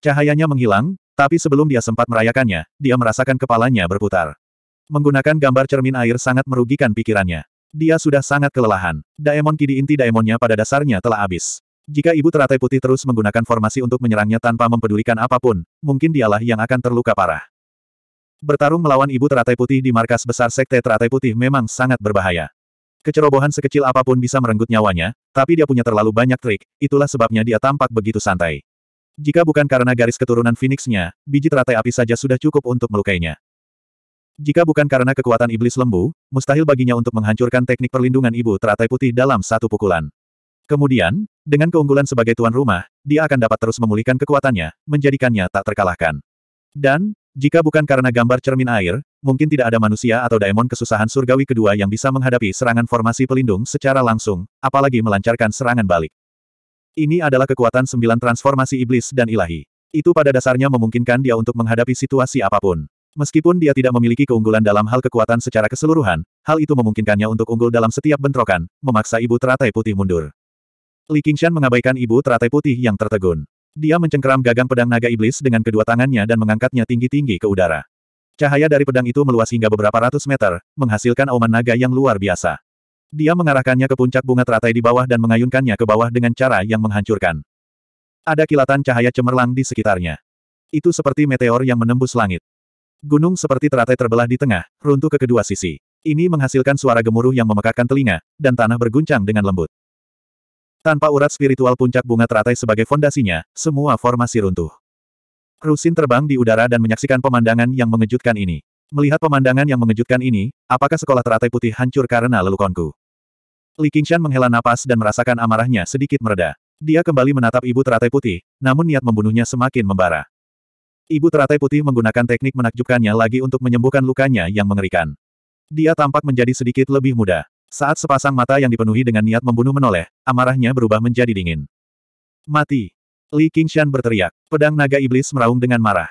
Cahayanya menghilang, tapi sebelum dia sempat merayakannya, dia merasakan kepalanya berputar. Menggunakan gambar cermin air sangat merugikan pikirannya. Dia sudah sangat kelelahan. Daemon kidi inti daemonnya pada dasarnya telah habis. Jika ibu teratai putih terus menggunakan formasi untuk menyerangnya tanpa mempedulikan apapun, mungkin dialah yang akan terluka parah. Bertarung melawan ibu teratai putih di markas besar sekte teratai putih memang sangat berbahaya. Kecerobohan sekecil apapun bisa merenggut nyawanya, tapi dia punya terlalu banyak trik, itulah sebabnya dia tampak begitu santai. Jika bukan karena garis keturunan Phoenix-nya, biji teratai api saja sudah cukup untuk melukainya. Jika bukan karena kekuatan iblis lembu, mustahil baginya untuk menghancurkan teknik perlindungan ibu teratai putih dalam satu pukulan. Kemudian, dengan keunggulan sebagai tuan rumah, dia akan dapat terus memulihkan kekuatannya, menjadikannya tak terkalahkan. Dan, jika bukan karena gambar cermin air, mungkin tidak ada manusia atau daemon kesusahan surgawi kedua yang bisa menghadapi serangan formasi pelindung secara langsung, apalagi melancarkan serangan balik. Ini adalah kekuatan sembilan transformasi iblis dan ilahi. Itu pada dasarnya memungkinkan dia untuk menghadapi situasi apapun. Meskipun dia tidak memiliki keunggulan dalam hal kekuatan secara keseluruhan, hal itu memungkinkannya untuk unggul dalam setiap bentrokan, memaksa ibu teratai putih mundur. Li Qingshan mengabaikan ibu teratai putih yang tertegun. Dia mencengkeram gagang pedang naga iblis dengan kedua tangannya dan mengangkatnya tinggi-tinggi ke udara. Cahaya dari pedang itu meluas hingga beberapa ratus meter, menghasilkan auman naga yang luar biasa. Dia mengarahkannya ke puncak bunga teratai di bawah dan mengayunkannya ke bawah dengan cara yang menghancurkan. Ada kilatan cahaya cemerlang di sekitarnya. Itu seperti meteor yang menembus langit. Gunung seperti teratai terbelah di tengah, runtuh ke kedua sisi. Ini menghasilkan suara gemuruh yang memekakkan telinga, dan tanah berguncang dengan lembut. Tanpa urat spiritual puncak bunga teratai sebagai fondasinya, semua formasi runtuh. Rusin terbang di udara dan menyaksikan pemandangan yang mengejutkan ini. Melihat pemandangan yang mengejutkan ini, apakah sekolah teratai putih hancur karena lelukonku? Li Qingshan menghela napas dan merasakan amarahnya sedikit mereda. Dia kembali menatap ibu teratai putih, namun niat membunuhnya semakin membara. Ibu teratai putih menggunakan teknik menakjubkannya lagi untuk menyembuhkan lukanya yang mengerikan. Dia tampak menjadi sedikit lebih muda. Saat sepasang mata yang dipenuhi dengan niat membunuh menoleh, amarahnya berubah menjadi dingin. Mati! Li Qingshan berteriak. Pedang naga iblis meraung dengan marah.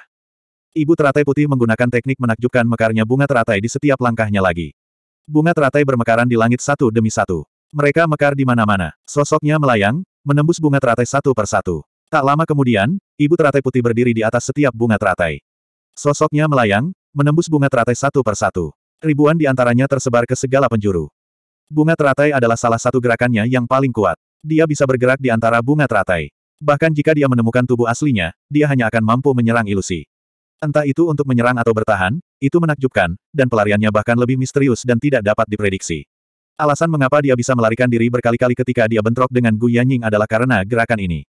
Ibu teratai putih menggunakan teknik menakjubkan mekarnya bunga teratai di setiap langkahnya lagi. Bunga teratai bermekaran di langit satu demi satu. Mereka mekar di mana-mana. Sosoknya melayang, menembus bunga teratai satu per satu. Tak lama kemudian, ibu teratai putih berdiri di atas setiap bunga teratai. Sosoknya melayang, menembus bunga teratai satu per satu. Ribuan di antaranya tersebar ke segala penjuru. Bunga teratai adalah salah satu gerakannya yang paling kuat. Dia bisa bergerak di antara bunga teratai. Bahkan jika dia menemukan tubuh aslinya, dia hanya akan mampu menyerang ilusi. Entah itu untuk menyerang atau bertahan, itu menakjubkan, dan pelariannya bahkan lebih misterius dan tidak dapat diprediksi. Alasan mengapa dia bisa melarikan diri berkali-kali ketika dia bentrok dengan Gu Yanying adalah karena gerakan ini.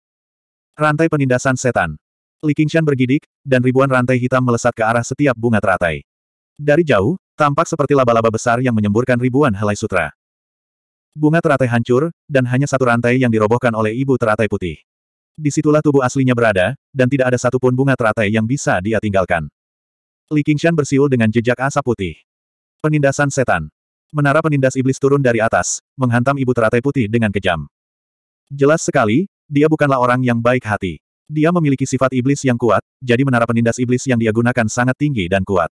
Rantai penindasan setan. Li Qingshan bergidik, dan ribuan rantai hitam melesat ke arah setiap bunga teratai. Dari jauh, tampak seperti laba-laba besar yang menyemburkan ribuan helai sutra. Bunga teratai hancur, dan hanya satu rantai yang dirobohkan oleh ibu teratai putih. Disitulah tubuh aslinya berada, dan tidak ada satupun bunga teratai yang bisa dia tinggalkan. Li Qingshan bersiul dengan jejak asap putih. Penindasan setan. Menara penindas iblis turun dari atas, menghantam ibu teratai putih dengan kejam. Jelas sekali, dia bukanlah orang yang baik hati. Dia memiliki sifat iblis yang kuat, jadi menara penindas iblis yang dia gunakan sangat tinggi dan kuat.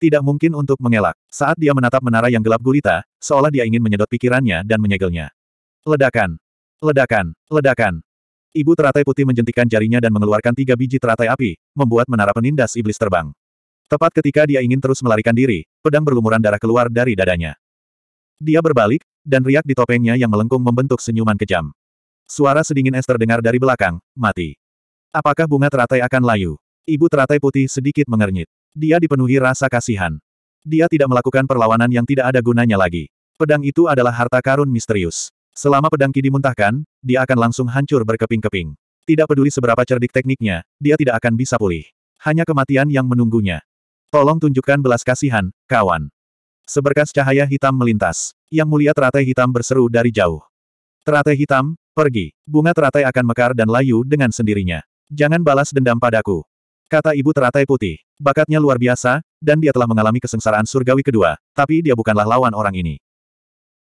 Tidak mungkin untuk mengelak. Saat dia menatap menara yang gelap gulita, seolah dia ingin menyedot pikirannya dan menyegelnya. Ledakan! Ledakan! Ledakan! Ibu teratai putih menjentikan jarinya dan mengeluarkan tiga biji teratai api, membuat menara penindas iblis terbang. Tepat ketika dia ingin terus melarikan diri, pedang berlumuran darah keluar dari dadanya. Dia berbalik, dan riak di topengnya yang melengkung membentuk senyuman kejam. Suara sedingin es terdengar dari belakang, mati. Apakah bunga teratai akan layu? Ibu teratai putih sedikit mengernyit. Dia dipenuhi rasa kasihan. Dia tidak melakukan perlawanan yang tidak ada gunanya lagi. Pedang itu adalah harta karun misterius. Selama pedang Ki dimuntahkan, dia akan langsung hancur berkeping-keping. Tidak peduli seberapa cerdik tekniknya, dia tidak akan bisa pulih. Hanya kematian yang menunggunya. Tolong tunjukkan belas kasihan, kawan. Seberkas cahaya hitam melintas. Yang mulia teratai hitam berseru dari jauh. Teratai hitam, pergi. Bunga teratai akan mekar dan layu dengan sendirinya. Jangan balas dendam padaku. Kata ibu teratai putih. Bakatnya luar biasa, dan dia telah mengalami kesengsaraan surgawi kedua, tapi dia bukanlah lawan orang ini.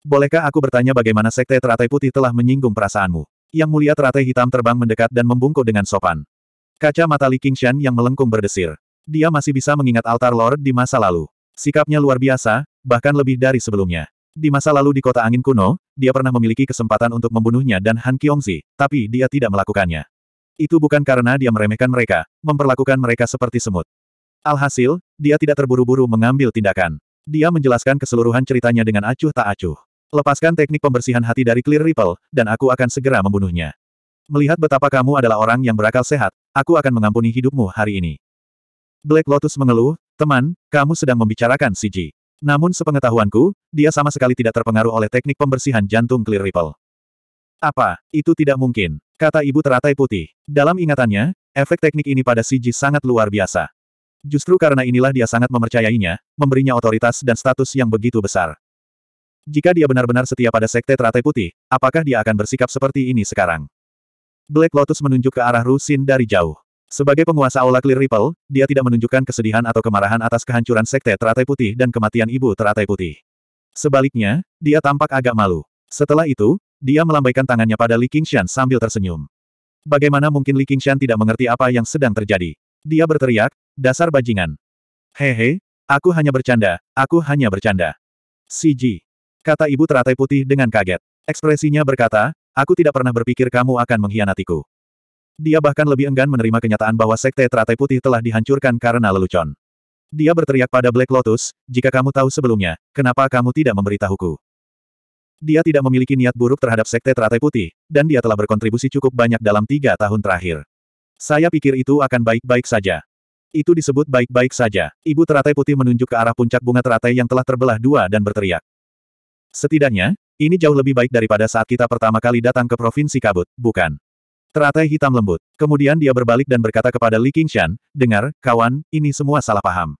Bolehkah aku bertanya bagaimana Sekte Teratai Putih telah menyinggung perasaanmu? Yang mulia teratai hitam terbang mendekat dan membungkuk dengan sopan. Kaca mata Li Qingshan yang melengkung berdesir. Dia masih bisa mengingat altar Lord di masa lalu. Sikapnya luar biasa, bahkan lebih dari sebelumnya. Di masa lalu di kota angin kuno, dia pernah memiliki kesempatan untuk membunuhnya dan Han Kiongzi, tapi dia tidak melakukannya. Itu bukan karena dia meremehkan mereka, memperlakukan mereka seperti semut. Alhasil, dia tidak terburu-buru mengambil tindakan. Dia menjelaskan keseluruhan ceritanya dengan acuh tak acuh. Lepaskan teknik pembersihan hati dari Clear Ripple, dan aku akan segera membunuhnya. Melihat betapa kamu adalah orang yang berakal sehat, aku akan mengampuni hidupmu hari ini. Black Lotus mengeluh, teman, kamu sedang membicarakan CG. Namun sepengetahuanku, dia sama sekali tidak terpengaruh oleh teknik pembersihan jantung Clear Ripple. Apa, itu tidak mungkin, kata ibu teratai putih. Dalam ingatannya, efek teknik ini pada Siji sangat luar biasa. Justru karena inilah dia sangat mempercayainya, memberinya otoritas dan status yang begitu besar. Jika dia benar-benar setia pada Sekte Teratai Putih, apakah dia akan bersikap seperti ini sekarang? Black Lotus menunjuk ke arah Rusin dari jauh. Sebagai penguasa Aula Clear Ripple, dia tidak menunjukkan kesedihan atau kemarahan atas kehancuran Sekte Teratai Putih dan kematian Ibu Teratai Putih. Sebaliknya, dia tampak agak malu. Setelah itu, dia melambaikan tangannya pada Li Qingshan sambil tersenyum. Bagaimana mungkin Li Qingshan tidak mengerti apa yang sedang terjadi? Dia berteriak, dasar bajingan. Hehe, aku hanya bercanda, aku hanya bercanda. CG. Kata ibu teratai putih dengan kaget. Ekspresinya berkata, aku tidak pernah berpikir kamu akan mengkhianatiku. Dia bahkan lebih enggan menerima kenyataan bahwa sekte teratai putih telah dihancurkan karena lelucon. Dia berteriak pada Black Lotus, jika kamu tahu sebelumnya, kenapa kamu tidak memberitahuku? Dia tidak memiliki niat buruk terhadap Sekte Teratai Putih, dan dia telah berkontribusi cukup banyak dalam tiga tahun terakhir. Saya pikir itu akan baik-baik saja. Itu disebut baik-baik saja. Ibu Teratai Putih menunjuk ke arah puncak bunga teratai yang telah terbelah dua dan berteriak. Setidaknya, ini jauh lebih baik daripada saat kita pertama kali datang ke Provinsi Kabut, bukan? Teratai hitam lembut. Kemudian dia berbalik dan berkata kepada Li Qingshan, Dengar, kawan, ini semua salah paham.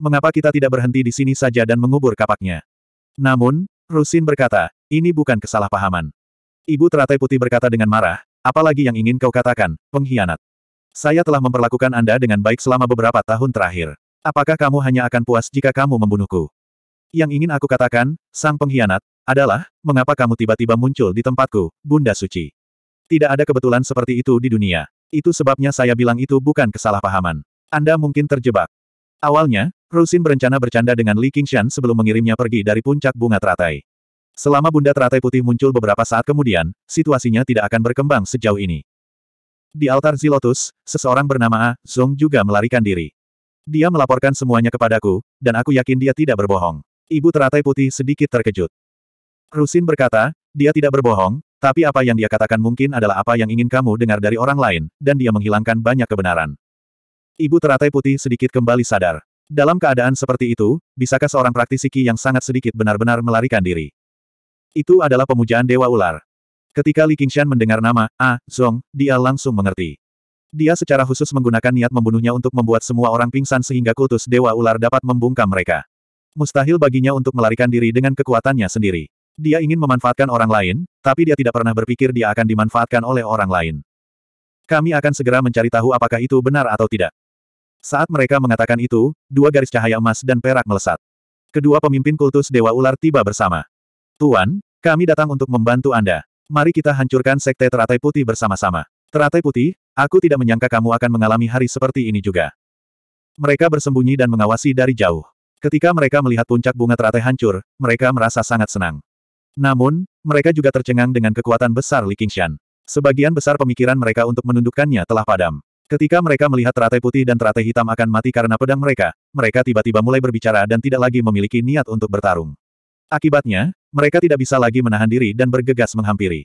Mengapa kita tidak berhenti di sini saja dan mengubur kapaknya? Namun, Rusin berkata, ini bukan kesalahpahaman. Ibu teratai putih berkata dengan marah, apalagi yang ingin kau katakan, pengkhianat. Saya telah memperlakukan Anda dengan baik selama beberapa tahun terakhir. Apakah kamu hanya akan puas jika kamu membunuhku? Yang ingin aku katakan, sang pengkhianat, adalah, mengapa kamu tiba-tiba muncul di tempatku, Bunda Suci? Tidak ada kebetulan seperti itu di dunia. Itu sebabnya saya bilang itu bukan kesalahpahaman. Anda mungkin terjebak. Awalnya, Rusin berencana bercanda dengan Li Qingshan sebelum mengirimnya pergi dari puncak bunga teratai. Selama bunda teratai putih muncul beberapa saat kemudian, situasinya tidak akan berkembang sejauh ini. Di altar Zilotus, seseorang bernama A, Zong juga melarikan diri. Dia melaporkan semuanya kepadaku, dan aku yakin dia tidak berbohong. Ibu teratai putih sedikit terkejut. Rusin berkata, dia tidak berbohong, tapi apa yang dia katakan mungkin adalah apa yang ingin kamu dengar dari orang lain, dan dia menghilangkan banyak kebenaran. Ibu teratai putih sedikit kembali sadar. Dalam keadaan seperti itu, bisakah seorang praktisi ki yang sangat sedikit benar-benar melarikan diri? Itu adalah pemujaan Dewa Ular. Ketika Li Qingshan mendengar nama, A, ah, Zong, dia langsung mengerti. Dia secara khusus menggunakan niat membunuhnya untuk membuat semua orang pingsan sehingga kultus Dewa Ular dapat membungkam mereka. Mustahil baginya untuk melarikan diri dengan kekuatannya sendiri. Dia ingin memanfaatkan orang lain, tapi dia tidak pernah berpikir dia akan dimanfaatkan oleh orang lain. Kami akan segera mencari tahu apakah itu benar atau tidak. Saat mereka mengatakan itu, dua garis cahaya emas dan perak melesat. Kedua pemimpin kultus Dewa Ular tiba bersama. Tuan, kami datang untuk membantu Anda. Mari kita hancurkan Sekte Teratai Putih bersama-sama. Teratai Putih, aku tidak menyangka kamu akan mengalami hari seperti ini juga. Mereka bersembunyi dan mengawasi dari jauh. Ketika mereka melihat puncak bunga teratai hancur, mereka merasa sangat senang. Namun, mereka juga tercengang dengan kekuatan besar Li Qingshan. Sebagian besar pemikiran mereka untuk menundukkannya telah padam. Ketika mereka melihat teratai putih dan teratai hitam akan mati karena pedang mereka, mereka tiba-tiba mulai berbicara dan tidak lagi memiliki niat untuk bertarung. Akibatnya, mereka tidak bisa lagi menahan diri dan bergegas menghampiri.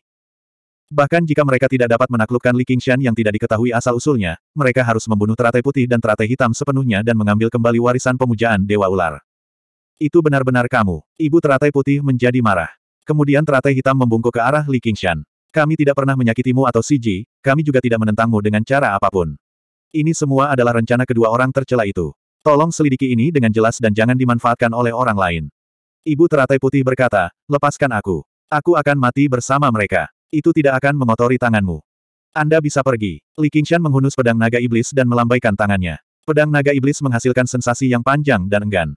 Bahkan jika mereka tidak dapat menaklukkan Li Qingshan yang tidak diketahui asal-usulnya, mereka harus membunuh teratai putih dan teratai hitam sepenuhnya dan mengambil kembali warisan pemujaan Dewa Ular. Itu benar-benar kamu. Ibu teratai putih menjadi marah. Kemudian teratai hitam membungkuk ke arah Li Qingshan. Kami tidak pernah menyakitimu atau Siji, kami juga tidak menentangmu dengan cara apapun. Ini semua adalah rencana kedua orang tercela itu. Tolong selidiki ini dengan jelas dan jangan dimanfaatkan oleh orang lain. Ibu teratai putih berkata, lepaskan aku. Aku akan mati bersama mereka. Itu tidak akan mengotori tanganmu. Anda bisa pergi. Li Qingshan menghunus pedang naga iblis dan melambaikan tangannya. Pedang naga iblis menghasilkan sensasi yang panjang dan enggan.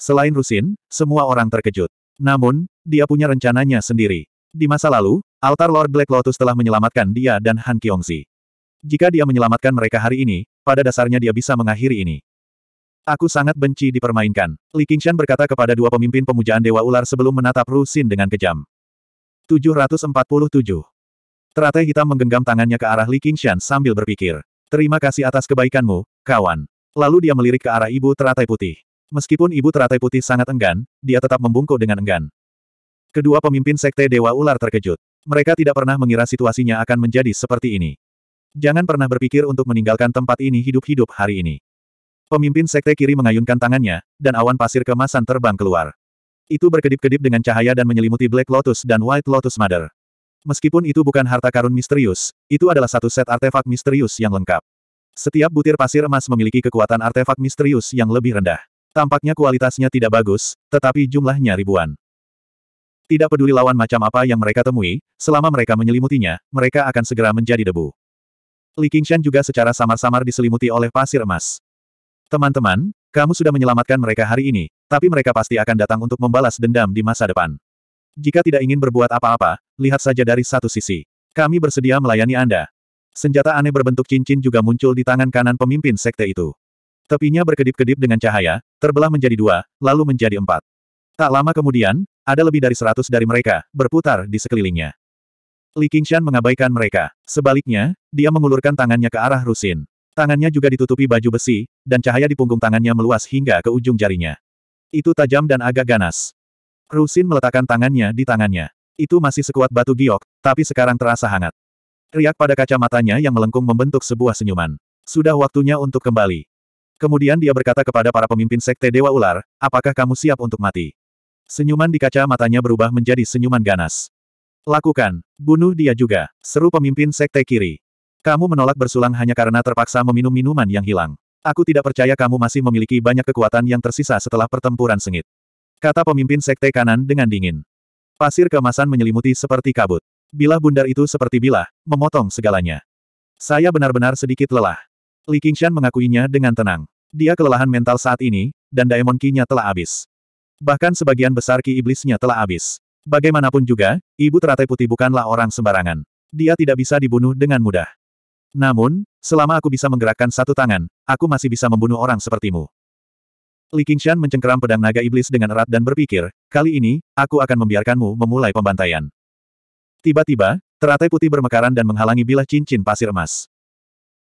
Selain Rusin, semua orang terkejut. Namun, dia punya rencananya sendiri. Di masa lalu, altar Lord Black Lotus telah menyelamatkan dia dan Han Kiongzi. Jika dia menyelamatkan mereka hari ini, pada dasarnya dia bisa mengakhiri ini. Aku sangat benci dipermainkan. Li Qingshan berkata kepada dua pemimpin pemujaan Dewa Ular sebelum menatap Ru Xin dengan kejam. 747. Teratai hitam menggenggam tangannya ke arah Li Qingshan sambil berpikir. Terima kasih atas kebaikanmu, kawan. Lalu dia melirik ke arah ibu teratai putih. Meskipun ibu teratai putih sangat enggan, dia tetap membungkuk dengan enggan. Kedua pemimpin sekte Dewa Ular terkejut. Mereka tidak pernah mengira situasinya akan menjadi seperti ini. Jangan pernah berpikir untuk meninggalkan tempat ini hidup-hidup hari ini. Pemimpin sekte kiri mengayunkan tangannya, dan awan pasir kemasan terbang keluar. Itu berkedip-kedip dengan cahaya dan menyelimuti Black Lotus dan White Lotus Mother. Meskipun itu bukan harta karun misterius, itu adalah satu set artefak misterius yang lengkap. Setiap butir pasir emas memiliki kekuatan artefak misterius yang lebih rendah. Tampaknya kualitasnya tidak bagus, tetapi jumlahnya ribuan. Tidak peduli lawan macam apa yang mereka temui, selama mereka menyelimutinya, mereka akan segera menjadi debu. Li Qingshan juga secara samar-samar diselimuti oleh pasir emas. Teman-teman, kamu sudah menyelamatkan mereka hari ini, tapi mereka pasti akan datang untuk membalas dendam di masa depan. Jika tidak ingin berbuat apa-apa, lihat saja dari satu sisi. Kami bersedia melayani Anda. Senjata aneh berbentuk cincin juga muncul di tangan kanan pemimpin sekte itu. Tepinya berkedip-kedip dengan cahaya, terbelah menjadi dua, lalu menjadi empat. Tak lama kemudian, ada lebih dari seratus dari mereka, berputar di sekelilingnya. Li Qingshan mengabaikan mereka. Sebaliknya, dia mengulurkan tangannya ke arah Rusin. Tangannya juga ditutupi baju besi, dan cahaya di punggung tangannya meluas hingga ke ujung jarinya. Itu tajam dan agak ganas. Rusin meletakkan tangannya di tangannya. Itu masih sekuat batu giok, tapi sekarang terasa hangat. Riak pada kaca matanya yang melengkung membentuk sebuah senyuman. Sudah waktunya untuk kembali. Kemudian dia berkata kepada para pemimpin Sekte Dewa Ular, apakah kamu siap untuk mati? Senyuman di kaca matanya berubah menjadi senyuman ganas. Lakukan, bunuh dia juga, seru pemimpin Sekte Kiri. Kamu menolak bersulang hanya karena terpaksa meminum minuman yang hilang. Aku tidak percaya kamu masih memiliki banyak kekuatan yang tersisa setelah pertempuran sengit. Kata pemimpin sekte kanan dengan dingin. Pasir kemasan menyelimuti seperti kabut. Bilah bundar itu seperti bilah, memotong segalanya. Saya benar-benar sedikit lelah. Li Qingshan mengakuinya dengan tenang. Dia kelelahan mental saat ini, dan Daemon Ki-nya telah habis. Bahkan sebagian besar Ki Iblisnya telah habis. Bagaimanapun juga, Ibu Teratai Putih bukanlah orang sembarangan. Dia tidak bisa dibunuh dengan mudah. Namun, selama aku bisa menggerakkan satu tangan, aku masih bisa membunuh orang sepertimu. Li Qingshan mencengkeram pedang naga iblis dengan erat dan berpikir, kali ini, aku akan membiarkanmu memulai pembantaian. Tiba-tiba, teratai putih bermekaran dan menghalangi bilah cincin pasir emas.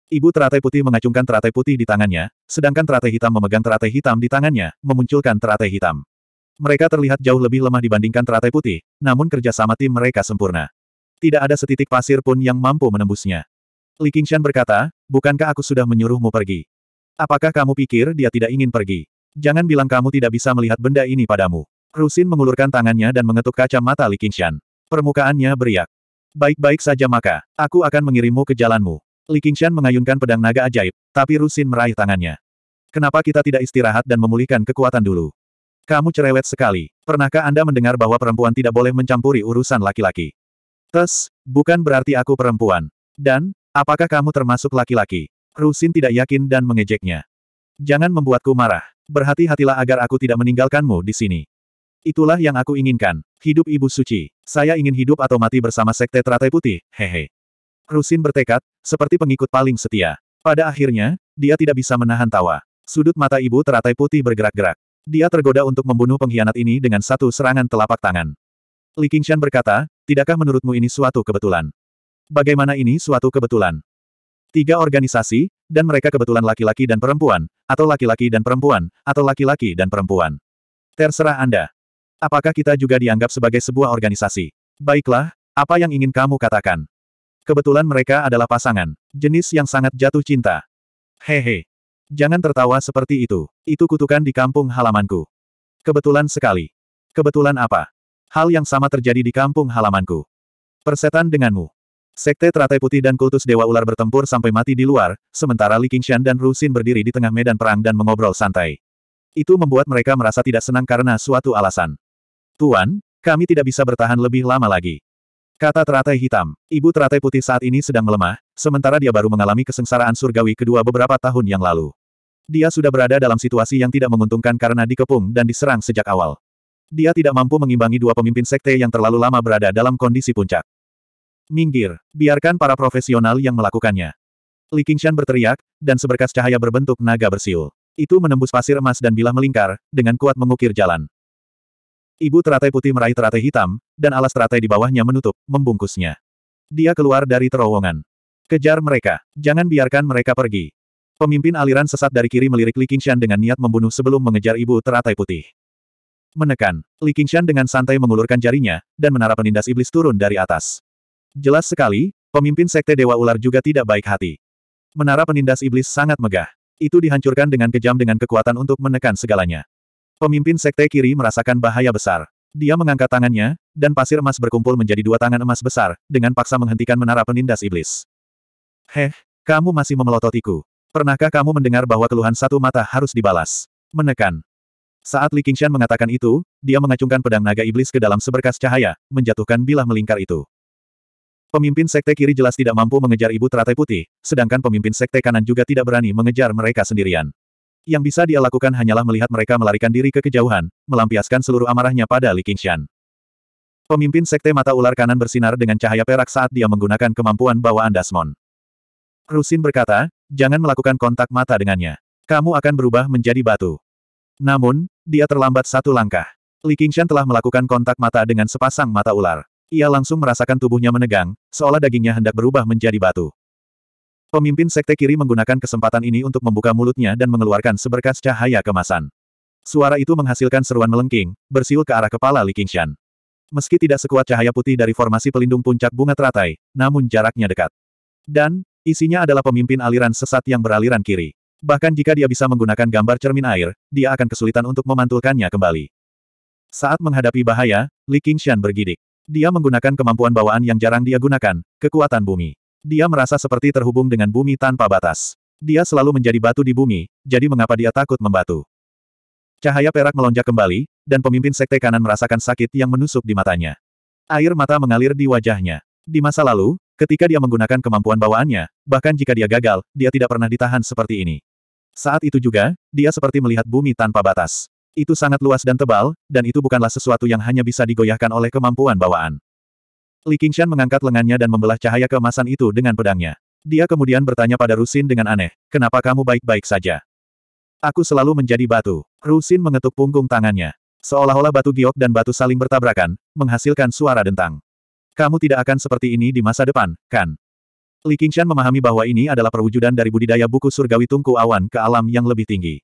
Ibu teratai putih mengacungkan teratai putih di tangannya, sedangkan teratai hitam memegang teratai hitam di tangannya, memunculkan teratai hitam. Mereka terlihat jauh lebih lemah dibandingkan teratai putih, namun kerjasama tim mereka sempurna. Tidak ada setitik pasir pun yang mampu menembusnya. Li Qingshan berkata, bukankah aku sudah menyuruhmu pergi? Apakah kamu pikir dia tidak ingin pergi? Jangan bilang kamu tidak bisa melihat benda ini padamu. Rusin mengulurkan tangannya dan mengetuk kaca mata Li Qingshan. Permukaannya beriak. Baik-baik saja maka, aku akan mengirimmu ke jalanmu. Li Qingshan mengayunkan pedang naga ajaib, tapi Rusin meraih tangannya. Kenapa kita tidak istirahat dan memulihkan kekuatan dulu? Kamu cerewet sekali. Pernahkah Anda mendengar bahwa perempuan tidak boleh mencampuri urusan laki-laki? Tes, bukan berarti aku perempuan. Dan, Apakah kamu termasuk laki-laki? Rusin tidak yakin dan mengejeknya. Jangan membuatku marah. Berhati-hatilah agar aku tidak meninggalkanmu di sini. Itulah yang aku inginkan. Hidup Ibu Suci. Saya ingin hidup atau mati bersama Sekte Teratai Putih, hehe. Rusin bertekad, seperti pengikut paling setia. Pada akhirnya, dia tidak bisa menahan tawa. Sudut mata Ibu Teratai Putih bergerak-gerak. Dia tergoda untuk membunuh pengkhianat ini dengan satu serangan telapak tangan. Li Qingshan berkata, tidakkah menurutmu ini suatu kebetulan? Bagaimana ini suatu kebetulan? Tiga organisasi, dan mereka kebetulan laki-laki dan perempuan, atau laki-laki dan perempuan, atau laki-laki dan perempuan. Terserah Anda. Apakah kita juga dianggap sebagai sebuah organisasi? Baiklah, apa yang ingin kamu katakan? Kebetulan mereka adalah pasangan, jenis yang sangat jatuh cinta. Hehe. Jangan tertawa seperti itu. Itu kutukan di kampung halamanku. Kebetulan sekali. Kebetulan apa? Hal yang sama terjadi di kampung halamanku. Persetan denganmu. Sekte Teratai Putih dan kultus Dewa Ular bertempur sampai mati di luar, sementara Li Qingshan dan Ru Xin berdiri di tengah medan perang dan mengobrol santai. Itu membuat mereka merasa tidak senang karena suatu alasan. Tuan, kami tidak bisa bertahan lebih lama lagi. Kata Teratai Hitam, Ibu Teratai Putih saat ini sedang melemah, sementara dia baru mengalami kesengsaraan surgawi kedua beberapa tahun yang lalu. Dia sudah berada dalam situasi yang tidak menguntungkan karena dikepung dan diserang sejak awal. Dia tidak mampu mengimbangi dua pemimpin sekte yang terlalu lama berada dalam kondisi puncak. Minggir, biarkan para profesional yang melakukannya. Li Qingshan berteriak, dan seberkas cahaya berbentuk naga bersiul. Itu menembus pasir emas dan bilah melingkar, dengan kuat mengukir jalan. Ibu teratai putih meraih teratai hitam, dan alas teratai di bawahnya menutup, membungkusnya. Dia keluar dari terowongan. Kejar mereka, jangan biarkan mereka pergi. Pemimpin aliran sesat dari kiri melirik Li Qingshan dengan niat membunuh sebelum mengejar ibu teratai putih. Menekan, Li Qingshan dengan santai mengulurkan jarinya, dan menara penindas iblis turun dari atas. Jelas sekali, pemimpin Sekte Dewa Ular juga tidak baik hati. Menara penindas iblis sangat megah. Itu dihancurkan dengan kejam dengan kekuatan untuk menekan segalanya. Pemimpin Sekte Kiri merasakan bahaya besar. Dia mengangkat tangannya, dan pasir emas berkumpul menjadi dua tangan emas besar, dengan paksa menghentikan menara penindas iblis. Heh, kamu masih memelototiku. Pernahkah kamu mendengar bahwa keluhan satu mata harus dibalas? Menekan. Saat Li Qingshan mengatakan itu, dia mengacungkan pedang naga iblis ke dalam seberkas cahaya, menjatuhkan bilah melingkar itu. Pemimpin sekte kiri jelas tidak mampu mengejar ibu teratai putih, sedangkan pemimpin sekte kanan juga tidak berani mengejar mereka sendirian. Yang bisa dia lakukan hanyalah melihat mereka melarikan diri ke kejauhan, melampiaskan seluruh amarahnya pada Li Qingshan. Pemimpin sekte mata ular kanan bersinar dengan cahaya perak saat dia menggunakan kemampuan bawaan Dasmon. Rusin berkata, jangan melakukan kontak mata dengannya. Kamu akan berubah menjadi batu. Namun, dia terlambat satu langkah. Li Qingshan telah melakukan kontak mata dengan sepasang mata ular. Ia langsung merasakan tubuhnya menegang, seolah dagingnya hendak berubah menjadi batu. Pemimpin Sekte Kiri menggunakan kesempatan ini untuk membuka mulutnya dan mengeluarkan seberkas cahaya kemasan. Suara itu menghasilkan seruan melengking, bersiul ke arah kepala Li Qingshan. Meski tidak sekuat cahaya putih dari formasi pelindung puncak bunga teratai, namun jaraknya dekat. Dan, isinya adalah pemimpin aliran sesat yang beraliran kiri. Bahkan jika dia bisa menggunakan gambar cermin air, dia akan kesulitan untuk memantulkannya kembali. Saat menghadapi bahaya, Li Qingshan bergidik. Dia menggunakan kemampuan bawaan yang jarang dia gunakan, kekuatan bumi. Dia merasa seperti terhubung dengan bumi tanpa batas. Dia selalu menjadi batu di bumi, jadi mengapa dia takut membatu? Cahaya perak melonjak kembali, dan pemimpin sekte kanan merasakan sakit yang menusuk di matanya. Air mata mengalir di wajahnya. Di masa lalu, ketika dia menggunakan kemampuan bawaannya, bahkan jika dia gagal, dia tidak pernah ditahan seperti ini. Saat itu juga, dia seperti melihat bumi tanpa batas. Itu sangat luas dan tebal, dan itu bukanlah sesuatu yang hanya bisa digoyahkan oleh kemampuan bawaan. Li Qingshan mengangkat lengannya dan membelah cahaya keemasan itu dengan pedangnya. Dia kemudian bertanya pada Rusin dengan aneh, kenapa kamu baik-baik saja? Aku selalu menjadi batu. Rusin mengetuk punggung tangannya. Seolah-olah batu giok dan batu saling bertabrakan, menghasilkan suara dentang. Kamu tidak akan seperti ini di masa depan, kan? Li Qingshan memahami bahwa ini adalah perwujudan dari budidaya buku surgawi tungku awan ke alam yang lebih tinggi.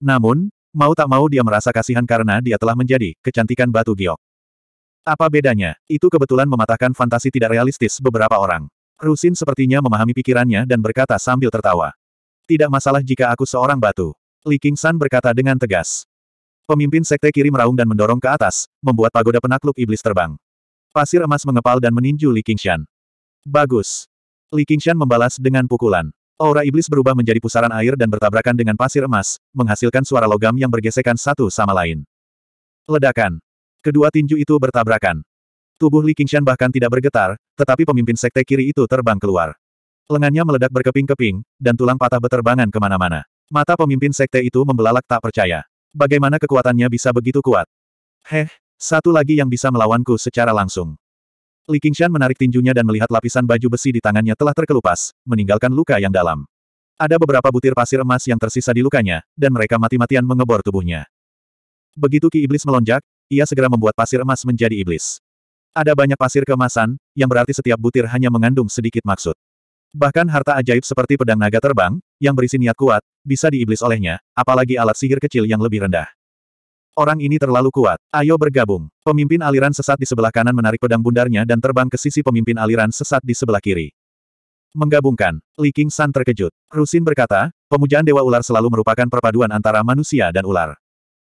Namun, Mau tak mau dia merasa kasihan karena dia telah menjadi kecantikan batu giok. Apa bedanya? Itu kebetulan mematahkan fantasi tidak realistis beberapa orang. Rusin sepertinya memahami pikirannya dan berkata sambil tertawa. Tidak masalah jika aku seorang batu. Li San berkata dengan tegas. Pemimpin sekte kiri meraung dan mendorong ke atas, membuat pagoda penakluk iblis terbang. Pasir emas mengepal dan meninju Li Qingshan. Bagus. Li Qingshan membalas dengan pukulan. Aura iblis berubah menjadi pusaran air dan bertabrakan dengan pasir emas, menghasilkan suara logam yang bergesekan satu sama lain. Ledakan. Kedua tinju itu bertabrakan. Tubuh Li Qingshan bahkan tidak bergetar, tetapi pemimpin sekte kiri itu terbang keluar. Lengannya meledak berkeping-keping, dan tulang patah beterbangan kemana-mana. Mata pemimpin sekte itu membelalak tak percaya. Bagaimana kekuatannya bisa begitu kuat? Heh, satu lagi yang bisa melawanku secara langsung. Li Qingshan menarik tinjunya dan melihat lapisan baju besi di tangannya telah terkelupas, meninggalkan luka yang dalam. Ada beberapa butir pasir emas yang tersisa di lukanya, dan mereka mati-matian mengebor tubuhnya. Begitu ki iblis melonjak, ia segera membuat pasir emas menjadi iblis. Ada banyak pasir keemasan, yang berarti setiap butir hanya mengandung sedikit maksud. Bahkan harta ajaib seperti pedang naga terbang, yang berisi niat kuat, bisa diiblis olehnya, apalagi alat sihir kecil yang lebih rendah. Orang ini terlalu kuat. Ayo bergabung. Pemimpin aliran sesat di sebelah kanan menarik pedang bundarnya dan terbang ke sisi pemimpin aliran sesat di sebelah kiri. Menggabungkan. Li King San terkejut. Rusin berkata, pemujaan Dewa Ular selalu merupakan perpaduan antara manusia dan ular.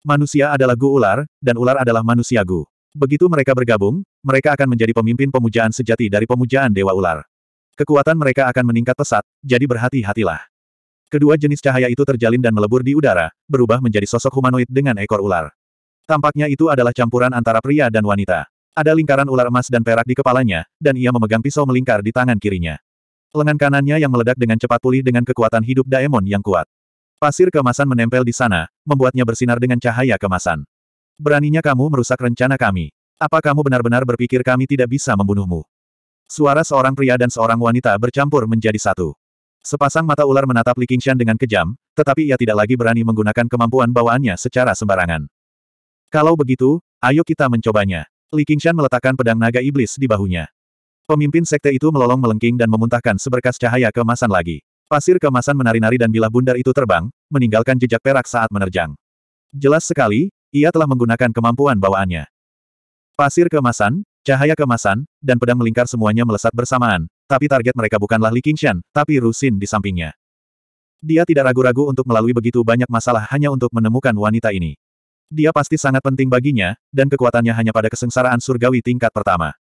Manusia adalah Gu Ular, dan ular adalah manusia Gu. Begitu mereka bergabung, mereka akan menjadi pemimpin pemujaan sejati dari pemujaan Dewa Ular. Kekuatan mereka akan meningkat pesat, jadi berhati-hatilah. Kedua jenis cahaya itu terjalin dan melebur di udara, berubah menjadi sosok humanoid dengan ekor ular. Tampaknya itu adalah campuran antara pria dan wanita. Ada lingkaran ular emas dan perak di kepalanya, dan ia memegang pisau melingkar di tangan kirinya. Lengan kanannya yang meledak dengan cepat pulih dengan kekuatan hidup daemon yang kuat. Pasir kemasan menempel di sana, membuatnya bersinar dengan cahaya kemasan. Beraninya kamu merusak rencana kami. Apa kamu benar-benar berpikir kami tidak bisa membunuhmu? Suara seorang pria dan seorang wanita bercampur menjadi satu. Sepasang mata ular menatap Li Qingshan dengan kejam, tetapi ia tidak lagi berani menggunakan kemampuan bawaannya secara sembarangan. Kalau begitu, ayo kita mencobanya. Li Qingshan meletakkan pedang naga iblis di bahunya. Pemimpin sekte itu melolong melengking dan memuntahkan seberkas cahaya kemasan lagi. Pasir kemasan menari-nari dan bilah bundar itu terbang, meninggalkan jejak perak saat menerjang. Jelas sekali, ia telah menggunakan kemampuan bawaannya. Pasir kemasan, cahaya kemasan, dan pedang melingkar semuanya melesat bersamaan, tapi target mereka bukanlah Li Qingshan, tapi Rusin di sampingnya. Dia tidak ragu-ragu untuk melalui begitu banyak masalah hanya untuk menemukan wanita ini. Dia pasti sangat penting baginya, dan kekuatannya hanya pada kesengsaraan surgawi tingkat pertama.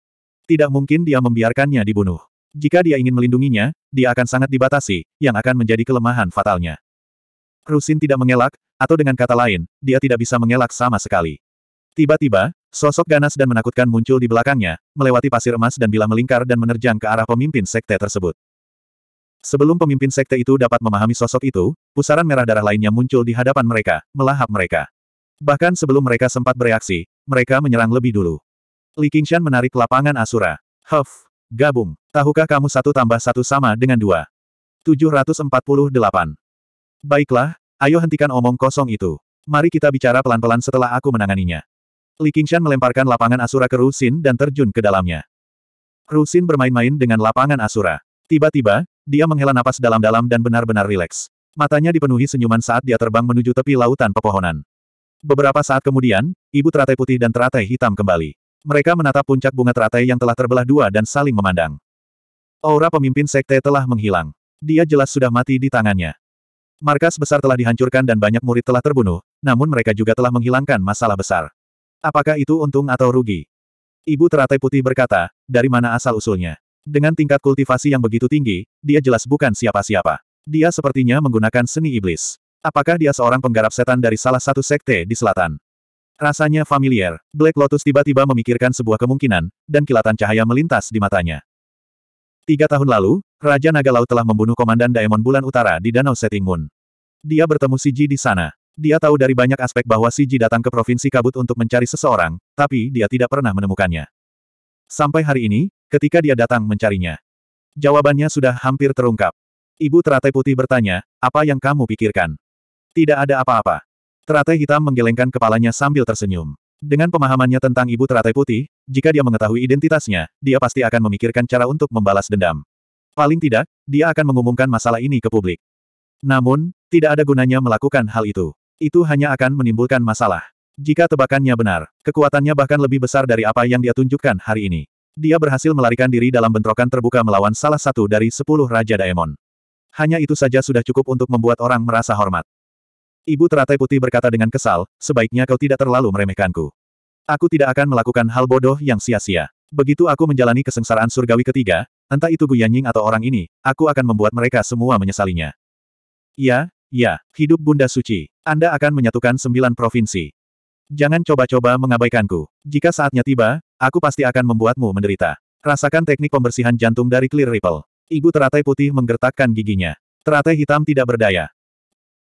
Tidak mungkin dia membiarkannya dibunuh. Jika dia ingin melindunginya, dia akan sangat dibatasi, yang akan menjadi kelemahan fatalnya. Rusin tidak mengelak, atau dengan kata lain, dia tidak bisa mengelak sama sekali. Tiba-tiba, sosok ganas dan menakutkan muncul di belakangnya, melewati pasir emas dan bila melingkar dan menerjang ke arah pemimpin sekte tersebut. Sebelum pemimpin sekte itu dapat memahami sosok itu, pusaran merah darah lainnya muncul di hadapan mereka, melahap mereka. Bahkan sebelum mereka sempat bereaksi, mereka menyerang lebih dulu. Li Qingshan menarik lapangan Asura. Huff! Gabung! Tahukah kamu satu tambah satu sama dengan dua? 748. Baiklah, ayo hentikan omong kosong itu. Mari kita bicara pelan-pelan setelah aku menanganinya. Li Qingshan melemparkan lapangan Asura ke Rusin dan terjun ke dalamnya. Rusin bermain-main dengan lapangan Asura. Tiba-tiba, dia menghela napas dalam-dalam dan benar-benar rileks. Matanya dipenuhi senyuman saat dia terbang menuju tepi lautan pepohonan. Beberapa saat kemudian, ibu teratai putih dan teratai hitam kembali. Mereka menatap puncak bunga teratai yang telah terbelah dua dan saling memandang. Aura pemimpin sekte telah menghilang. Dia jelas sudah mati di tangannya. Markas besar telah dihancurkan dan banyak murid telah terbunuh, namun mereka juga telah menghilangkan masalah besar. Apakah itu untung atau rugi? Ibu teratai putih berkata, dari mana asal-usulnya? Dengan tingkat kultivasi yang begitu tinggi, dia jelas bukan siapa-siapa. Dia sepertinya menggunakan seni iblis. Apakah dia seorang penggarap setan dari salah satu sekte di selatan? Rasanya familiar, Black Lotus tiba-tiba memikirkan sebuah kemungkinan, dan kilatan cahaya melintas di matanya. Tiga tahun lalu, Raja Naga Laut telah membunuh Komandan Daemon Bulan Utara di Danau Setting Moon. Dia bertemu Siji di sana. Dia tahu dari banyak aspek bahwa Si Ji datang ke Provinsi Kabut untuk mencari seseorang, tapi dia tidak pernah menemukannya. Sampai hari ini, ketika dia datang mencarinya. Jawabannya sudah hampir terungkap. Ibu teratai putih bertanya, apa yang kamu pikirkan? Tidak ada apa-apa. Teratai hitam menggelengkan kepalanya sambil tersenyum. Dengan pemahamannya tentang ibu teratai putih, jika dia mengetahui identitasnya, dia pasti akan memikirkan cara untuk membalas dendam. Paling tidak, dia akan mengumumkan masalah ini ke publik. Namun, tidak ada gunanya melakukan hal itu. Itu hanya akan menimbulkan masalah. Jika tebakannya benar, kekuatannya bahkan lebih besar dari apa yang dia tunjukkan hari ini. Dia berhasil melarikan diri dalam bentrokan terbuka melawan salah satu dari sepuluh Raja Daemon. Hanya itu saja sudah cukup untuk membuat orang merasa hormat. Ibu teratai putih berkata dengan kesal, sebaiknya kau tidak terlalu meremehkanku. Aku tidak akan melakukan hal bodoh yang sia-sia. Begitu aku menjalani kesengsaraan surgawi ketiga, entah itu Yanying atau orang ini, aku akan membuat mereka semua menyesalinya. Ya, Ya, hidup Bunda Suci. Anda akan menyatukan sembilan provinsi. Jangan coba-coba mengabaikanku. Jika saatnya tiba, aku pasti akan membuatmu menderita. Rasakan teknik pembersihan jantung dari Clear Ripple. Ibu teratai putih menggertakkan giginya. Teratai hitam tidak berdaya.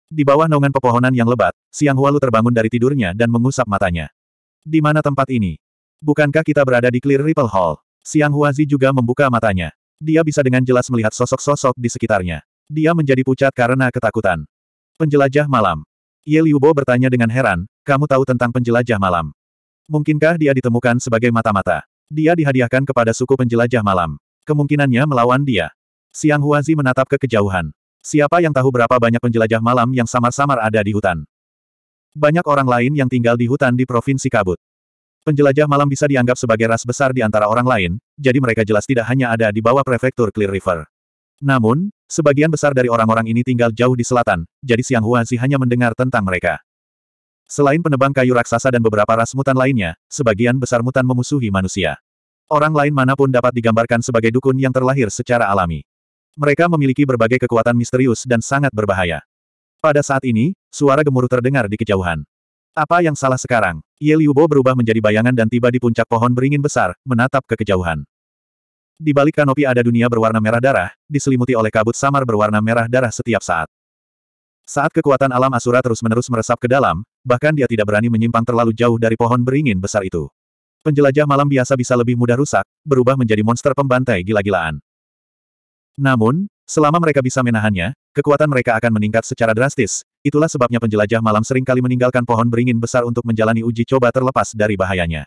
Di bawah naungan pepohonan yang lebat, Siang Hualu terbangun dari tidurnya dan mengusap matanya. Di mana tempat ini? Bukankah kita berada di Clear Ripple Hall? Siang Huazi juga membuka matanya. Dia bisa dengan jelas melihat sosok-sosok di sekitarnya. Dia menjadi pucat karena ketakutan. Penjelajah malam. Ye Liubo bertanya dengan heran, kamu tahu tentang penjelajah malam? Mungkinkah dia ditemukan sebagai mata-mata? Dia dihadiahkan kepada suku penjelajah malam. Kemungkinannya melawan dia. Siang Huazi menatap ke kejauhan. Siapa yang tahu berapa banyak penjelajah malam yang samar-samar ada di hutan? Banyak orang lain yang tinggal di hutan di Provinsi Kabut. Penjelajah malam bisa dianggap sebagai ras besar di antara orang lain, jadi mereka jelas tidak hanya ada di bawah prefektur Clear River. Namun, sebagian besar dari orang-orang ini tinggal jauh di selatan, jadi Siang Huazi hanya mendengar tentang mereka. Selain penebang kayu raksasa dan beberapa ras mutan lainnya, sebagian besar mutan memusuhi manusia. Orang lain manapun dapat digambarkan sebagai dukun yang terlahir secara alami. Mereka memiliki berbagai kekuatan misterius dan sangat berbahaya. Pada saat ini, suara gemuruh terdengar di kejauhan. Apa yang salah sekarang? Ye Liubo berubah menjadi bayangan dan tiba di puncak pohon beringin besar, menatap ke kejauhan. Di balik kanopi ada dunia berwarna merah darah, diselimuti oleh kabut samar berwarna merah darah setiap saat. Saat kekuatan alam asura terus-menerus meresap ke dalam, bahkan dia tidak berani menyimpang terlalu jauh dari pohon beringin besar itu. Penjelajah malam biasa bisa lebih mudah rusak, berubah menjadi monster pembantai gila-gilaan. Namun, selama mereka bisa menahannya, kekuatan mereka akan meningkat secara drastis, itulah sebabnya penjelajah malam seringkali meninggalkan pohon beringin besar untuk menjalani uji coba terlepas dari bahayanya.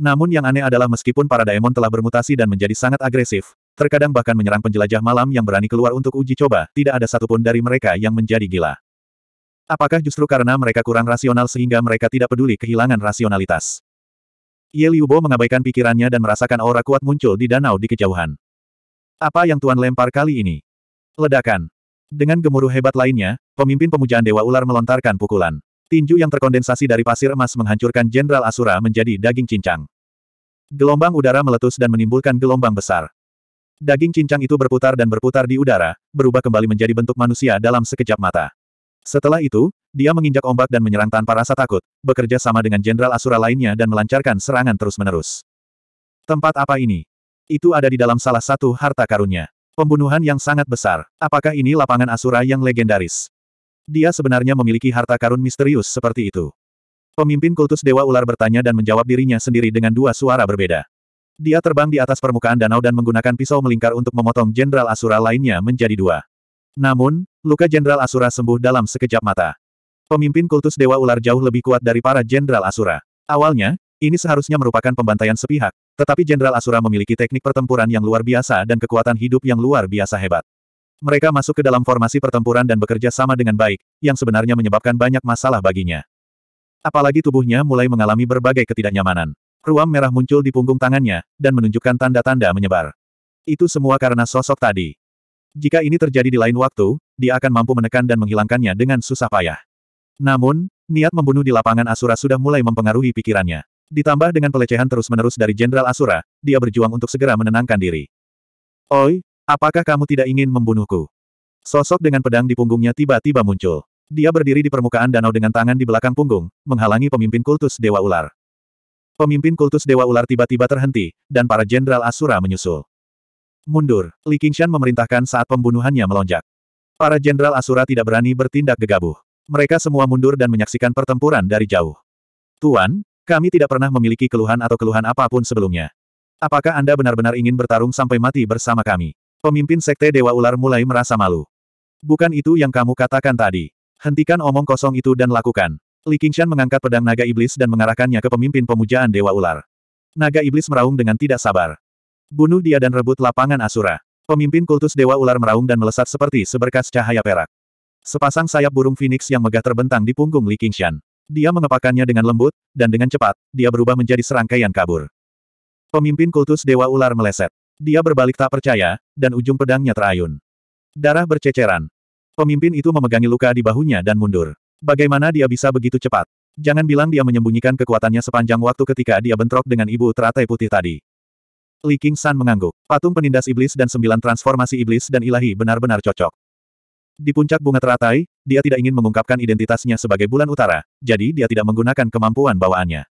Namun yang aneh adalah meskipun para daemon telah bermutasi dan menjadi sangat agresif, terkadang bahkan menyerang penjelajah malam yang berani keluar untuk uji coba, tidak ada satupun dari mereka yang menjadi gila. Apakah justru karena mereka kurang rasional sehingga mereka tidak peduli kehilangan rasionalitas? Ye Liubo mengabaikan pikirannya dan merasakan aura kuat muncul di danau di kejauhan. Apa yang Tuan lempar kali ini? Ledakan. Dengan gemuruh hebat lainnya, pemimpin pemujaan Dewa Ular melontarkan pukulan. Tinju yang terkondensasi dari pasir emas menghancurkan Jenderal Asura menjadi daging cincang. Gelombang udara meletus dan menimbulkan gelombang besar. Daging cincang itu berputar dan berputar di udara, berubah kembali menjadi bentuk manusia dalam sekejap mata. Setelah itu, dia menginjak ombak dan menyerang tanpa rasa takut, bekerja sama dengan Jenderal Asura lainnya dan melancarkan serangan terus-menerus. Tempat apa ini? Itu ada di dalam salah satu harta karunnya. Pembunuhan yang sangat besar. Apakah ini lapangan Asura yang legendaris? Dia sebenarnya memiliki harta karun misterius seperti itu. Pemimpin kultus Dewa Ular bertanya dan menjawab dirinya sendiri dengan dua suara berbeda. Dia terbang di atas permukaan danau dan menggunakan pisau melingkar untuk memotong Jenderal Asura lainnya menjadi dua. Namun, luka Jenderal Asura sembuh dalam sekejap mata. Pemimpin kultus Dewa Ular jauh lebih kuat dari para Jenderal Asura. Awalnya, ini seharusnya merupakan pembantaian sepihak, tetapi Jenderal Asura memiliki teknik pertempuran yang luar biasa dan kekuatan hidup yang luar biasa hebat. Mereka masuk ke dalam formasi pertempuran dan bekerja sama dengan baik, yang sebenarnya menyebabkan banyak masalah baginya. Apalagi tubuhnya mulai mengalami berbagai ketidaknyamanan. Ruam merah muncul di punggung tangannya, dan menunjukkan tanda-tanda menyebar. Itu semua karena sosok tadi. Jika ini terjadi di lain waktu, dia akan mampu menekan dan menghilangkannya dengan susah payah. Namun, niat membunuh di lapangan Asura sudah mulai mempengaruhi pikirannya. Ditambah dengan pelecehan terus-menerus dari Jenderal Asura, dia berjuang untuk segera menenangkan diri. Oi, Apakah kamu tidak ingin membunuhku? Sosok dengan pedang di punggungnya tiba-tiba muncul. Dia berdiri di permukaan danau dengan tangan di belakang punggung, menghalangi pemimpin kultus Dewa Ular. Pemimpin kultus Dewa Ular tiba-tiba terhenti, dan para jenderal Asura menyusul. Mundur, Li Qingshan memerintahkan saat pembunuhannya melonjak. Para jenderal Asura tidak berani bertindak gegabah. Mereka semua mundur dan menyaksikan pertempuran dari jauh. Tuan, kami tidak pernah memiliki keluhan atau keluhan apapun sebelumnya. Apakah Anda benar-benar ingin bertarung sampai mati bersama kami? Pemimpin Sekte Dewa Ular mulai merasa malu. Bukan itu yang kamu katakan tadi. Hentikan omong kosong itu dan lakukan. Li Qingshan mengangkat pedang naga iblis dan mengarahkannya ke pemimpin pemujaan Dewa Ular. Naga iblis meraung dengan tidak sabar. Bunuh dia dan rebut lapangan Asura. Pemimpin kultus Dewa Ular meraung dan melesat seperti seberkas cahaya perak. Sepasang sayap burung phoenix yang megah terbentang di punggung Li Qingshan. Dia mengepakannya dengan lembut, dan dengan cepat, dia berubah menjadi serangkaian kabur. Pemimpin kultus Dewa Ular meleset. Dia berbalik tak percaya, dan ujung pedangnya terayun. Darah berceceran. Pemimpin itu memegangi luka di bahunya dan mundur. Bagaimana dia bisa begitu cepat? Jangan bilang dia menyembunyikan kekuatannya sepanjang waktu ketika dia bentrok dengan ibu teratai putih tadi. Li King San mengangguk. Patung penindas iblis dan sembilan transformasi iblis dan ilahi benar-benar cocok. Di puncak bunga teratai, dia tidak ingin mengungkapkan identitasnya sebagai bulan utara, jadi dia tidak menggunakan kemampuan bawaannya.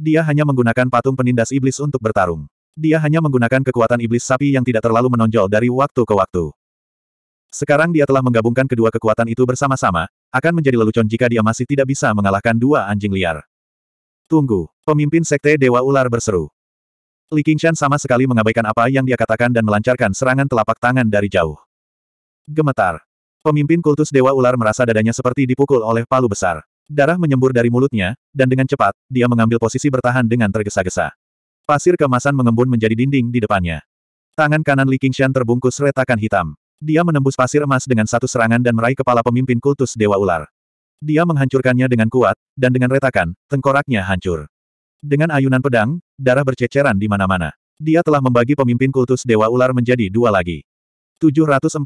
Dia hanya menggunakan patung penindas iblis untuk bertarung. Dia hanya menggunakan kekuatan iblis sapi yang tidak terlalu menonjol dari waktu ke waktu. Sekarang dia telah menggabungkan kedua kekuatan itu bersama-sama, akan menjadi lelucon jika dia masih tidak bisa mengalahkan dua anjing liar. Tunggu, pemimpin sekte Dewa Ular berseru. Li Qingshan sama sekali mengabaikan apa yang dia katakan dan melancarkan serangan telapak tangan dari jauh. Gemetar. Pemimpin kultus Dewa Ular merasa dadanya seperti dipukul oleh palu besar. Darah menyembur dari mulutnya, dan dengan cepat, dia mengambil posisi bertahan dengan tergesa-gesa. Pasir kemasan mengembun menjadi dinding di depannya. Tangan kanan Li Qingshan terbungkus retakan hitam. Dia menembus pasir emas dengan satu serangan dan meraih kepala pemimpin kultus Dewa Ular. Dia menghancurkannya dengan kuat, dan dengan retakan, tengkoraknya hancur. Dengan ayunan pedang, darah berceceran di mana-mana. Dia telah membagi pemimpin kultus Dewa Ular menjadi dua lagi. 749.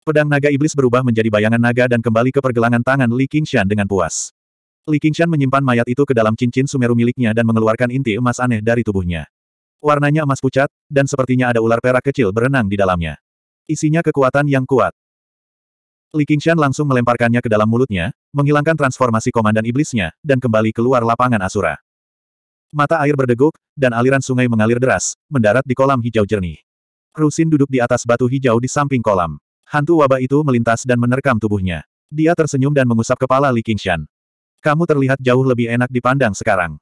Pedang naga iblis berubah menjadi bayangan naga dan kembali ke pergelangan tangan Li Qingshan dengan puas. Li Qingshan menyimpan mayat itu ke dalam cincin sumeru miliknya dan mengeluarkan inti emas aneh dari tubuhnya. Warnanya emas pucat, dan sepertinya ada ular perak kecil berenang di dalamnya. Isinya kekuatan yang kuat. Li Qingshan langsung melemparkannya ke dalam mulutnya, menghilangkan transformasi komandan iblisnya, dan kembali keluar lapangan Asura. Mata air berdeguk, dan aliran sungai mengalir deras, mendarat di kolam hijau jernih. Rusin duduk di atas batu hijau di samping kolam. Hantu wabah itu melintas dan menerkam tubuhnya. Dia tersenyum dan mengusap kepala Li Qingshan. Kamu terlihat jauh lebih enak dipandang sekarang.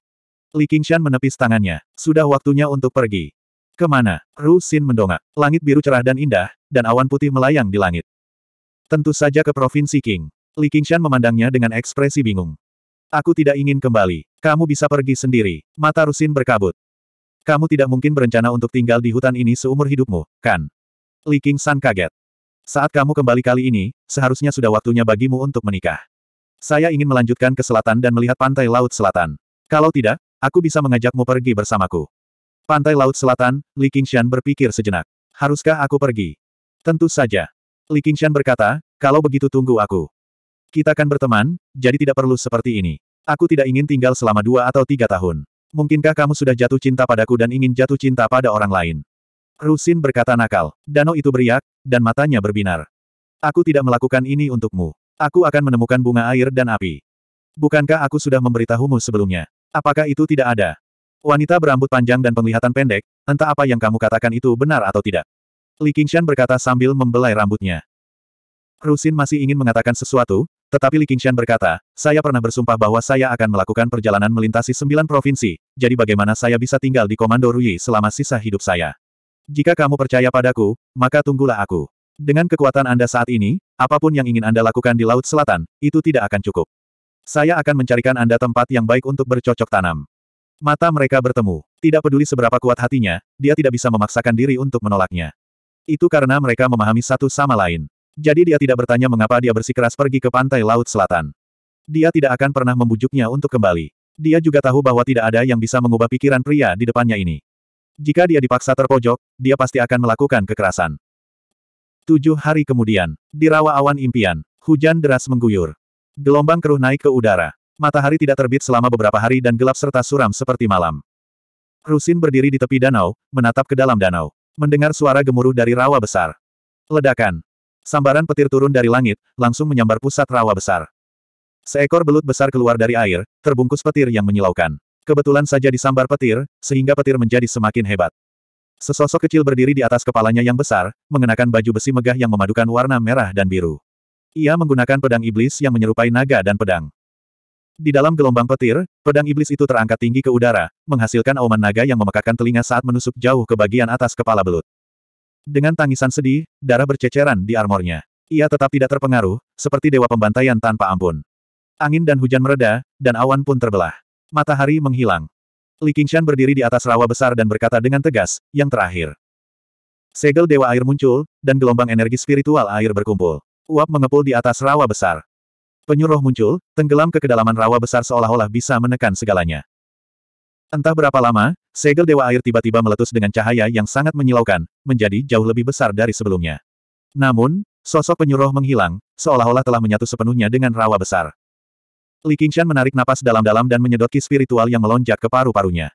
Li Qingshan menepis tangannya. Sudah waktunya untuk pergi. Kemana? Ru Xin mendongak. Langit biru cerah dan indah, dan awan putih melayang di langit. Tentu saja ke Provinsi King. Li Qingshan memandangnya dengan ekspresi bingung. Aku tidak ingin kembali. Kamu bisa pergi sendiri. Mata Ru Xin berkabut. Kamu tidak mungkin berencana untuk tinggal di hutan ini seumur hidupmu, kan? Li Qingshan kaget. Saat kamu kembali kali ini, seharusnya sudah waktunya bagimu untuk menikah. Saya ingin melanjutkan ke selatan dan melihat pantai laut selatan. Kalau tidak, aku bisa mengajakmu pergi bersamaku. Pantai laut selatan, Li Qingshan berpikir sejenak. Haruskah aku pergi? Tentu saja. Li Qingshan berkata, kalau begitu tunggu aku. Kita akan berteman, jadi tidak perlu seperti ini. Aku tidak ingin tinggal selama dua atau tiga tahun. Mungkinkah kamu sudah jatuh cinta padaku dan ingin jatuh cinta pada orang lain? Rusin berkata nakal. Danau itu beriak, dan matanya berbinar. Aku tidak melakukan ini untukmu. Aku akan menemukan bunga air dan api. Bukankah aku sudah memberitahumu sebelumnya? Apakah itu tidak ada? Wanita berambut panjang dan penglihatan pendek, entah apa yang kamu katakan itu benar atau tidak. Li Qingshan berkata sambil membelai rambutnya. Rusin masih ingin mengatakan sesuatu, tetapi Li Qingshan berkata, saya pernah bersumpah bahwa saya akan melakukan perjalanan melintasi sembilan provinsi, jadi bagaimana saya bisa tinggal di Komando Rui selama sisa hidup saya? Jika kamu percaya padaku, maka tunggulah aku. Dengan kekuatan Anda saat ini, apapun yang ingin Anda lakukan di Laut Selatan, itu tidak akan cukup. Saya akan mencarikan Anda tempat yang baik untuk bercocok tanam. Mata mereka bertemu. Tidak peduli seberapa kuat hatinya, dia tidak bisa memaksakan diri untuk menolaknya. Itu karena mereka memahami satu sama lain. Jadi dia tidak bertanya mengapa dia bersikeras pergi ke pantai Laut Selatan. Dia tidak akan pernah membujuknya untuk kembali. Dia juga tahu bahwa tidak ada yang bisa mengubah pikiran pria di depannya ini. Jika dia dipaksa terpojok, dia pasti akan melakukan kekerasan. Tujuh hari kemudian, di rawa awan impian, hujan deras mengguyur. Gelombang keruh naik ke udara. Matahari tidak terbit selama beberapa hari dan gelap serta suram seperti malam. Rusin berdiri di tepi danau, menatap ke dalam danau. Mendengar suara gemuruh dari rawa besar. Ledakan. Sambaran petir turun dari langit, langsung menyambar pusat rawa besar. Seekor belut besar keluar dari air, terbungkus petir yang menyilaukan. Kebetulan saja disambar petir, sehingga petir menjadi semakin hebat. Sesosok kecil berdiri di atas kepalanya yang besar, mengenakan baju besi megah yang memadukan warna merah dan biru. Ia menggunakan pedang iblis yang menyerupai naga dan pedang. Di dalam gelombang petir, pedang iblis itu terangkat tinggi ke udara, menghasilkan auman naga yang memekakkan telinga saat menusuk jauh ke bagian atas kepala belut. Dengan tangisan sedih, darah berceceran di armornya. Ia tetap tidak terpengaruh, seperti dewa pembantaian tanpa ampun. Angin dan hujan mereda, dan awan pun terbelah. Matahari menghilang. Li Qingshan berdiri di atas rawa besar dan berkata dengan tegas, yang terakhir. Segel Dewa Air muncul, dan gelombang energi spiritual air berkumpul. Uap mengepul di atas rawa besar. Penyuruh muncul, tenggelam ke kedalaman rawa besar seolah-olah bisa menekan segalanya. Entah berapa lama, segel Dewa Air tiba-tiba meletus dengan cahaya yang sangat menyilaukan, menjadi jauh lebih besar dari sebelumnya. Namun, sosok penyuruh menghilang, seolah-olah telah menyatu sepenuhnya dengan rawa besar. Li Qingshan menarik napas dalam-dalam dan menyedot ki spiritual yang melonjak ke paru-parunya.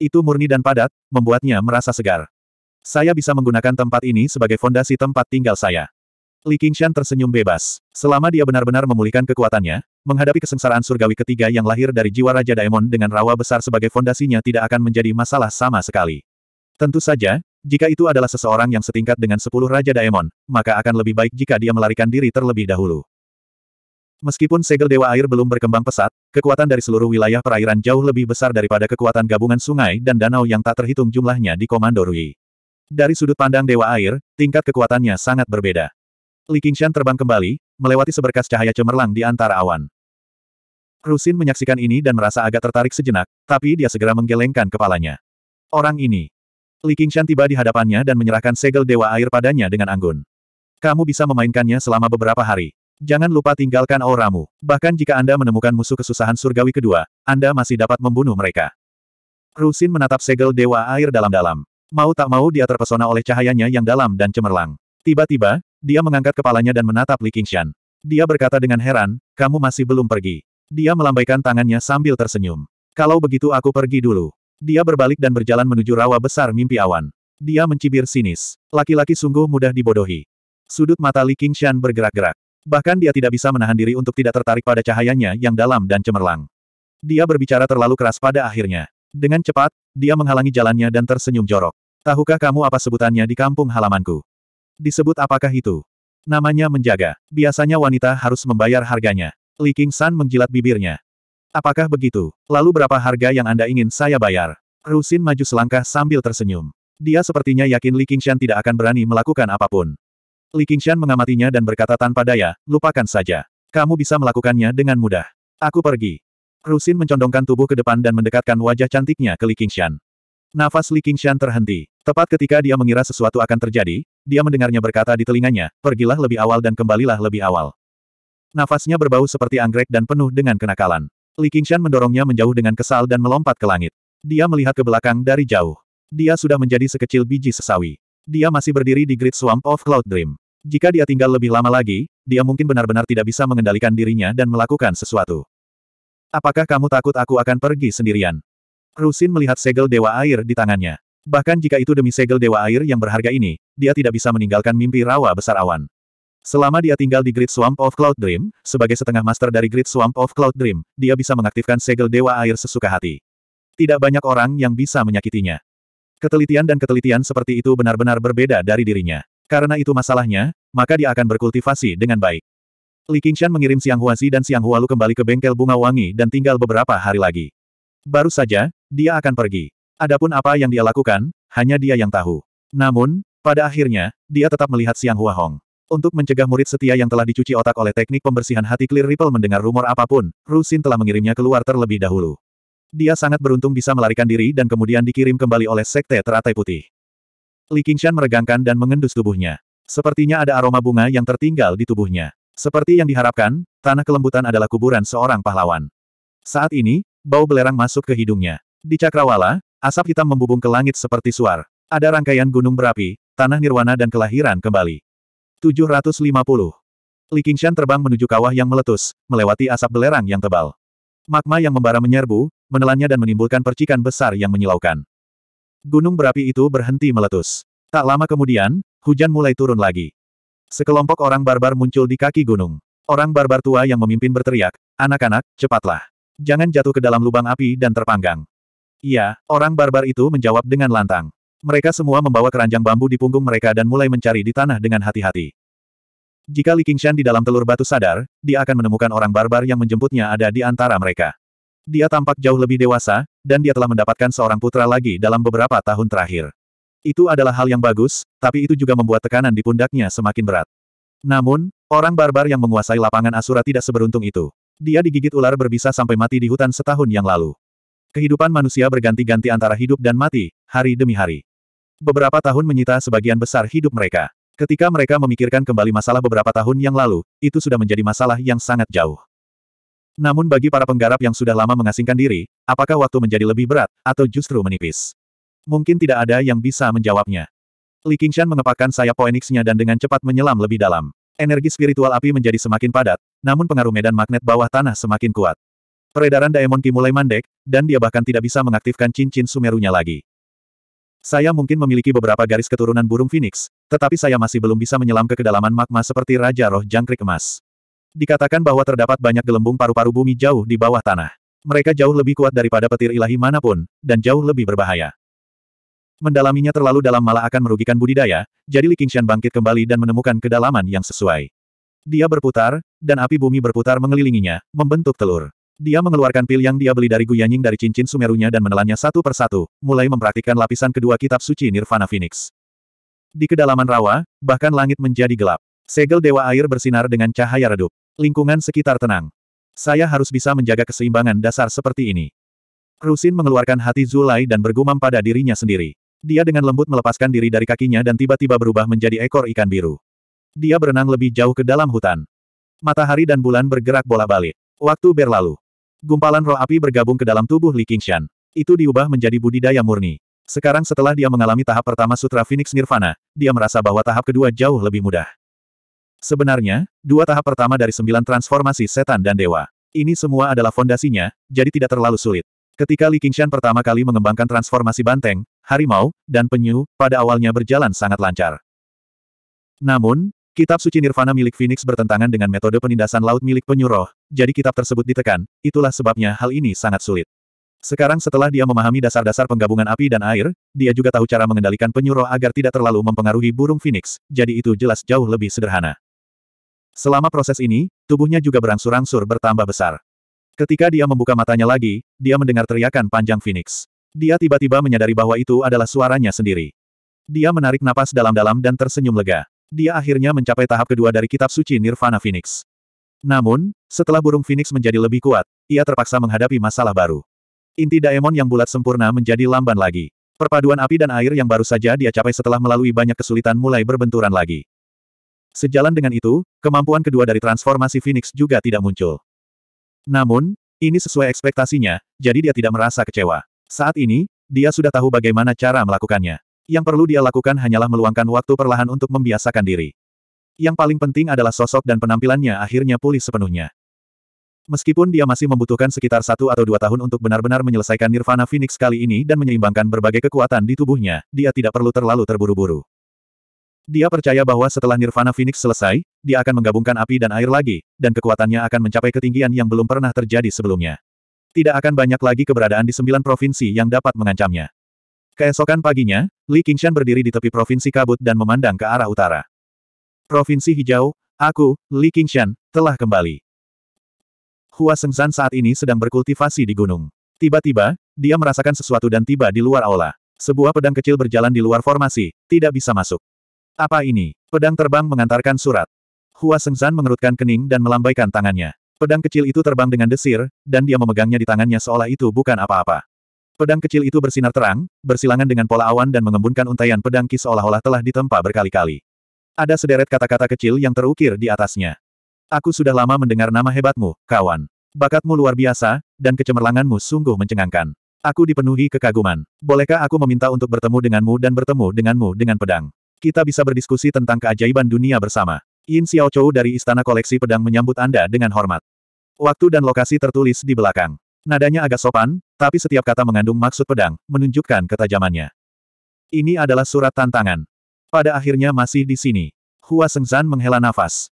Itu murni dan padat, membuatnya merasa segar. Saya bisa menggunakan tempat ini sebagai fondasi tempat tinggal saya. Li Qingshan tersenyum bebas. Selama dia benar-benar memulihkan kekuatannya, menghadapi kesengsaraan surgawi ketiga yang lahir dari jiwa Raja Daemon dengan rawa besar sebagai fondasinya tidak akan menjadi masalah sama sekali. Tentu saja, jika itu adalah seseorang yang setingkat dengan sepuluh Raja Daemon, maka akan lebih baik jika dia melarikan diri terlebih dahulu. Meskipun segel Dewa Air belum berkembang pesat, kekuatan dari seluruh wilayah perairan jauh lebih besar daripada kekuatan gabungan sungai dan danau yang tak terhitung jumlahnya di Komando Rui. Dari sudut pandang Dewa Air, tingkat kekuatannya sangat berbeda. Li Qingshan terbang kembali, melewati seberkas cahaya cemerlang di antara awan. Rusin menyaksikan ini dan merasa agak tertarik sejenak, tapi dia segera menggelengkan kepalanya. Orang ini. Li Qingshan tiba di hadapannya dan menyerahkan segel Dewa Air padanya dengan anggun. Kamu bisa memainkannya selama beberapa hari. Jangan lupa tinggalkan auramu. Bahkan jika Anda menemukan musuh kesusahan surgawi kedua, Anda masih dapat membunuh mereka. Rusin menatap segel Dewa Air dalam-dalam. Mau tak mau dia terpesona oleh cahayanya yang dalam dan cemerlang. Tiba-tiba, dia mengangkat kepalanya dan menatap Li Qingshan. Dia berkata dengan heran, kamu masih belum pergi. Dia melambaikan tangannya sambil tersenyum. Kalau begitu aku pergi dulu. Dia berbalik dan berjalan menuju rawa besar mimpi awan. Dia mencibir sinis. Laki-laki sungguh mudah dibodohi. Sudut mata Li Qingshan bergerak-gerak. Bahkan dia tidak bisa menahan diri untuk tidak tertarik pada cahayanya yang dalam dan cemerlang. Dia berbicara terlalu keras pada akhirnya. Dengan cepat, dia menghalangi jalannya dan tersenyum jorok. Tahukah kamu apa sebutannya di kampung halamanku? Disebut apakah itu? Namanya menjaga. Biasanya wanita harus membayar harganya. Li King San menjilat bibirnya. Apakah begitu? Lalu berapa harga yang Anda ingin saya bayar? Rusin maju selangkah sambil tersenyum. Dia sepertinya yakin Li Qingshan tidak akan berani melakukan apapun. Li Qingshan mengamatinya dan berkata tanpa daya, lupakan saja. Kamu bisa melakukannya dengan mudah. Aku pergi. Rusin mencondongkan tubuh ke depan dan mendekatkan wajah cantiknya ke Li Qingshan. Nafas Li Qingshan terhenti. Tepat ketika dia mengira sesuatu akan terjadi, dia mendengarnya berkata di telinganya, pergilah lebih awal dan kembalilah lebih awal. Nafasnya berbau seperti anggrek dan penuh dengan kenakalan. Li Qingshan mendorongnya menjauh dengan kesal dan melompat ke langit. Dia melihat ke belakang dari jauh. Dia sudah menjadi sekecil biji sesawi. Dia masih berdiri di Great Swamp of Cloud Dream. Jika dia tinggal lebih lama lagi, dia mungkin benar-benar tidak bisa mengendalikan dirinya dan melakukan sesuatu. Apakah kamu takut aku akan pergi sendirian? Rusin melihat segel dewa air di tangannya. Bahkan jika itu demi segel dewa air yang berharga ini, dia tidak bisa meninggalkan mimpi rawa besar awan. Selama dia tinggal di Great Swamp of Cloud Dream, sebagai setengah master dari Great Swamp of Cloud Dream, dia bisa mengaktifkan segel dewa air sesuka hati. Tidak banyak orang yang bisa menyakitinya. Ketelitian dan ketelitian seperti itu benar-benar berbeda dari dirinya. Karena itu masalahnya, maka dia akan berkultivasi dengan baik. Li Qingshan mengirim Siang Huasi dan Siang Hualu kembali ke bengkel bunga wangi dan tinggal beberapa hari lagi. Baru saja, dia akan pergi. Adapun apa yang dia lakukan, hanya dia yang tahu. Namun, pada akhirnya, dia tetap melihat Siang Hua Hong. Untuk mencegah murid setia yang telah dicuci otak oleh teknik pembersihan hati Clear Ripple mendengar rumor apapun, Rusin telah mengirimnya keluar terlebih dahulu. Dia sangat beruntung bisa melarikan diri dan kemudian dikirim kembali oleh Sekte Teratai Putih. Li Qingshan meregangkan dan mengendus tubuhnya. Sepertinya ada aroma bunga yang tertinggal di tubuhnya. Seperti yang diharapkan, tanah kelembutan adalah kuburan seorang pahlawan. Saat ini, bau belerang masuk ke hidungnya. Di Cakrawala, asap hitam membubung ke langit seperti suar. Ada rangkaian gunung berapi, tanah nirwana dan kelahiran kembali. 750. Li Qingshan terbang menuju kawah yang meletus, melewati asap belerang yang tebal. Magma yang membara menyerbu, menelannya dan menimbulkan percikan besar yang menyilaukan. Gunung berapi itu berhenti meletus. Tak lama kemudian, hujan mulai turun lagi. Sekelompok orang barbar muncul di kaki gunung. Orang barbar tua yang memimpin berteriak, anak-anak, cepatlah. Jangan jatuh ke dalam lubang api dan terpanggang. Iya, orang barbar itu menjawab dengan lantang. Mereka semua membawa keranjang bambu di punggung mereka dan mulai mencari di tanah dengan hati-hati. Jika Li Qingshan di dalam telur batu sadar, dia akan menemukan orang barbar yang menjemputnya ada di antara mereka. Dia tampak jauh lebih dewasa, dan dia telah mendapatkan seorang putra lagi dalam beberapa tahun terakhir. Itu adalah hal yang bagus, tapi itu juga membuat tekanan di pundaknya semakin berat. Namun, orang barbar yang menguasai lapangan Asura tidak seberuntung itu. Dia digigit ular berbisa sampai mati di hutan setahun yang lalu. Kehidupan manusia berganti-ganti antara hidup dan mati, hari demi hari. Beberapa tahun menyita sebagian besar hidup mereka. Ketika mereka memikirkan kembali masalah beberapa tahun yang lalu, itu sudah menjadi masalah yang sangat jauh. Namun bagi para penggarap yang sudah lama mengasingkan diri, apakah waktu menjadi lebih berat, atau justru menipis? Mungkin tidak ada yang bisa menjawabnya. Li Qingshan mengepakkan sayap Phoenix-nya dan dengan cepat menyelam lebih dalam. Energi spiritual api menjadi semakin padat, namun pengaruh medan magnet bawah tanah semakin kuat. Peredaran Daemon Ki mulai mandek, dan dia bahkan tidak bisa mengaktifkan cincin sumerunya lagi. Saya mungkin memiliki beberapa garis keturunan burung phoenix, tetapi saya masih belum bisa menyelam ke kedalaman magma seperti Raja Roh Jangkrik Emas. Dikatakan bahwa terdapat banyak gelembung paru-paru bumi jauh di bawah tanah. Mereka jauh lebih kuat daripada petir ilahi manapun, dan jauh lebih berbahaya. Mendalaminya terlalu dalam malah akan merugikan budidaya, jadi Li Qingshan bangkit kembali dan menemukan kedalaman yang sesuai. Dia berputar, dan api bumi berputar mengelilinginya, membentuk telur. Dia mengeluarkan pil yang dia beli dari Guyanying dari cincin sumerunya dan menelannya satu persatu, mulai mempraktikkan lapisan kedua kitab suci Nirvana Phoenix. Di kedalaman rawa, bahkan langit menjadi gelap. Segel Dewa Air bersinar dengan cahaya redup. Lingkungan sekitar tenang. Saya harus bisa menjaga keseimbangan dasar seperti ini. Rusin mengeluarkan hati Zulai dan bergumam pada dirinya sendiri. Dia dengan lembut melepaskan diri dari kakinya dan tiba-tiba berubah menjadi ekor ikan biru. Dia berenang lebih jauh ke dalam hutan. Matahari dan bulan bergerak bola-balik. Waktu berlalu. Gumpalan roh api bergabung ke dalam tubuh Li Qingshan. Itu diubah menjadi budidaya murni. Sekarang setelah dia mengalami tahap pertama Sutra Phoenix Nirvana, dia merasa bahwa tahap kedua jauh lebih mudah. Sebenarnya, dua tahap pertama dari sembilan transformasi setan dan dewa. Ini semua adalah fondasinya, jadi tidak terlalu sulit. Ketika Li Qingshan pertama kali mengembangkan transformasi banteng, harimau, dan penyu, pada awalnya berjalan sangat lancar. Namun, kitab suci Nirvana milik Phoenix bertentangan dengan metode penindasan laut milik penyu jadi kitab tersebut ditekan, itulah sebabnya hal ini sangat sulit. Sekarang setelah dia memahami dasar-dasar penggabungan api dan air, dia juga tahu cara mengendalikan penyuruh agar tidak terlalu mempengaruhi burung phoenix, jadi itu jelas jauh lebih sederhana. Selama proses ini, tubuhnya juga berangsur-angsur bertambah besar. Ketika dia membuka matanya lagi, dia mendengar teriakan panjang Phoenix. Dia tiba-tiba menyadari bahwa itu adalah suaranya sendiri. Dia menarik napas dalam-dalam dan tersenyum lega. Dia akhirnya mencapai tahap kedua dari kitab suci Nirvana Phoenix. Namun, setelah burung Phoenix menjadi lebih kuat, ia terpaksa menghadapi masalah baru. Inti daemon yang bulat sempurna menjadi lamban lagi. Perpaduan api dan air yang baru saja dia capai setelah melalui banyak kesulitan mulai berbenturan lagi. Sejalan dengan itu, kemampuan kedua dari transformasi Phoenix juga tidak muncul. Namun, ini sesuai ekspektasinya, jadi dia tidak merasa kecewa. Saat ini, dia sudah tahu bagaimana cara melakukannya. Yang perlu dia lakukan hanyalah meluangkan waktu perlahan untuk membiasakan diri. Yang paling penting adalah sosok dan penampilannya akhirnya pulih sepenuhnya. Meskipun dia masih membutuhkan sekitar satu atau dua tahun untuk benar-benar menyelesaikan Nirvana Phoenix kali ini dan menyeimbangkan berbagai kekuatan di tubuhnya, dia tidak perlu terlalu terburu-buru. Dia percaya bahwa setelah Nirvana Phoenix selesai, dia akan menggabungkan api dan air lagi, dan kekuatannya akan mencapai ketinggian yang belum pernah terjadi sebelumnya. Tidak akan banyak lagi keberadaan di sembilan provinsi yang dapat mengancamnya. Keesokan paginya, Li Qingshan berdiri di tepi provinsi kabut dan memandang ke arah utara. Provinsi Hijau, aku, Li Qingshan, telah kembali. Hua Sengzan saat ini sedang berkultivasi di gunung. Tiba-tiba, dia merasakan sesuatu dan tiba di luar aula. Sebuah pedang kecil berjalan di luar formasi, tidak bisa masuk. Apa ini? Pedang terbang mengantarkan surat. Hua Sengzan mengerutkan kening dan melambaikan tangannya. Pedang kecil itu terbang dengan desir, dan dia memegangnya di tangannya seolah itu bukan apa-apa. Pedang kecil itu bersinar terang, bersilangan dengan pola awan dan mengembunkan untaian pedang ki seolah-olah telah ditempa berkali-kali. Ada sederet kata-kata kecil yang terukir di atasnya. Aku sudah lama mendengar nama hebatmu, kawan. Bakatmu luar biasa, dan kecemerlanganmu sungguh mencengangkan. Aku dipenuhi kekaguman. Bolehkah aku meminta untuk bertemu denganmu dan bertemu denganmu dengan pedang? Kita bisa berdiskusi tentang keajaiban dunia bersama. Yin Xiaochou dari Istana Koleksi Pedang menyambut Anda dengan hormat. Waktu dan lokasi tertulis di belakang. Nadanya agak sopan, tapi setiap kata mengandung maksud pedang, menunjukkan ketajamannya. Ini adalah surat tantangan. Pada akhirnya masih di sini. Hua Sengzan menghela nafas.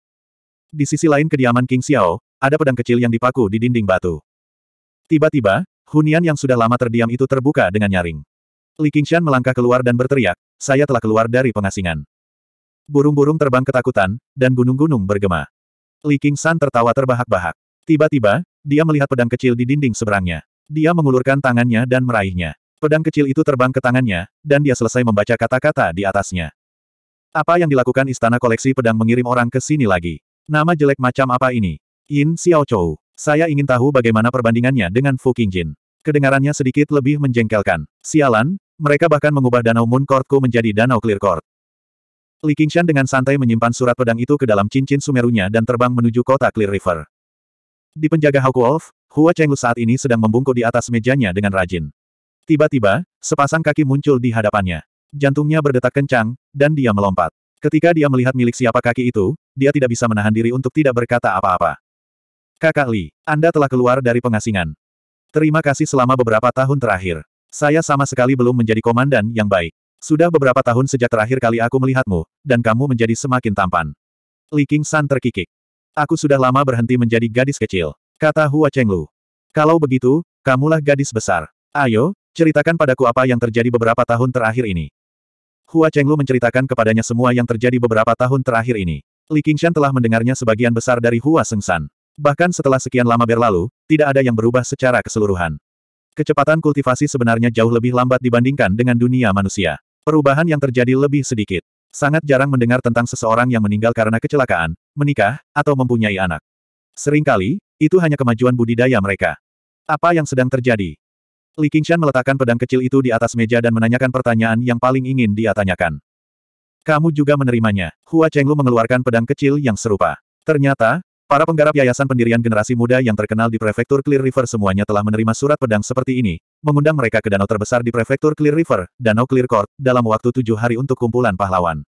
Di sisi lain kediaman King Xiao, ada pedang kecil yang dipaku di dinding batu. Tiba-tiba, hunian yang sudah lama terdiam itu terbuka dengan nyaring. Li Qingshan melangkah keluar dan berteriak, saya telah keluar dari pengasingan. Burung-burung terbang ketakutan, dan gunung-gunung bergema. Li King San tertawa terbahak-bahak. Tiba-tiba, dia melihat pedang kecil di dinding seberangnya. Dia mengulurkan tangannya dan meraihnya. Pedang kecil itu terbang ke tangannya, dan dia selesai membaca kata-kata di atasnya. Apa yang dilakukan istana koleksi pedang mengirim orang ke sini lagi? Nama jelek macam apa ini? Yin Xiao Chou. Saya ingin tahu bagaimana perbandingannya dengan Fu Qingjin. Kedengarannya sedikit lebih menjengkelkan. Sialan, mereka bahkan mengubah Danau Moon Courtku menjadi Danau Clear Court. Li Qingshan dengan santai menyimpan surat pedang itu ke dalam cincin sumerunya dan terbang menuju kota Clear River. Di penjaga Hawk Wolf, Hua Chenglu saat ini sedang membungkuk di atas mejanya dengan rajin. Tiba-tiba, sepasang kaki muncul di hadapannya. Jantungnya berdetak kencang, dan dia melompat. Ketika dia melihat milik siapa kaki itu, dia tidak bisa menahan diri untuk tidak berkata apa-apa. Kakak Li, Anda telah keluar dari pengasingan. Terima kasih selama beberapa tahun terakhir. Saya sama sekali belum menjadi komandan yang baik. Sudah beberapa tahun sejak terakhir kali aku melihatmu, dan kamu menjadi semakin tampan. Li King San terkikik. Aku sudah lama berhenti menjadi gadis kecil, kata Hua Chenglu. Kalau begitu, kamulah gadis besar. Ayo, ceritakan padaku apa yang terjadi beberapa tahun terakhir ini. Hua Chenglu menceritakan kepadanya semua yang terjadi beberapa tahun terakhir ini. Li Qingshan telah mendengarnya sebagian besar dari Hua Sengsan. Bahkan setelah sekian lama berlalu, tidak ada yang berubah secara keseluruhan. Kecepatan kultivasi sebenarnya jauh lebih lambat dibandingkan dengan dunia manusia. Perubahan yang terjadi lebih sedikit. Sangat jarang mendengar tentang seseorang yang meninggal karena kecelakaan, menikah, atau mempunyai anak. Seringkali, itu hanya kemajuan budidaya mereka. Apa yang sedang terjadi? Li Qingshan meletakkan pedang kecil itu di atas meja dan menanyakan pertanyaan yang paling ingin dia tanyakan. Kamu juga menerimanya. Hua Chenglu mengeluarkan pedang kecil yang serupa. Ternyata, Para penggarap Yayasan Pendirian Generasi Muda yang terkenal di Prefektur Clear River semuanya telah menerima surat pedang seperti ini, mengundang mereka ke danau terbesar di Prefektur Clear River, Danau Clear Court, dalam waktu tujuh hari untuk kumpulan pahlawan.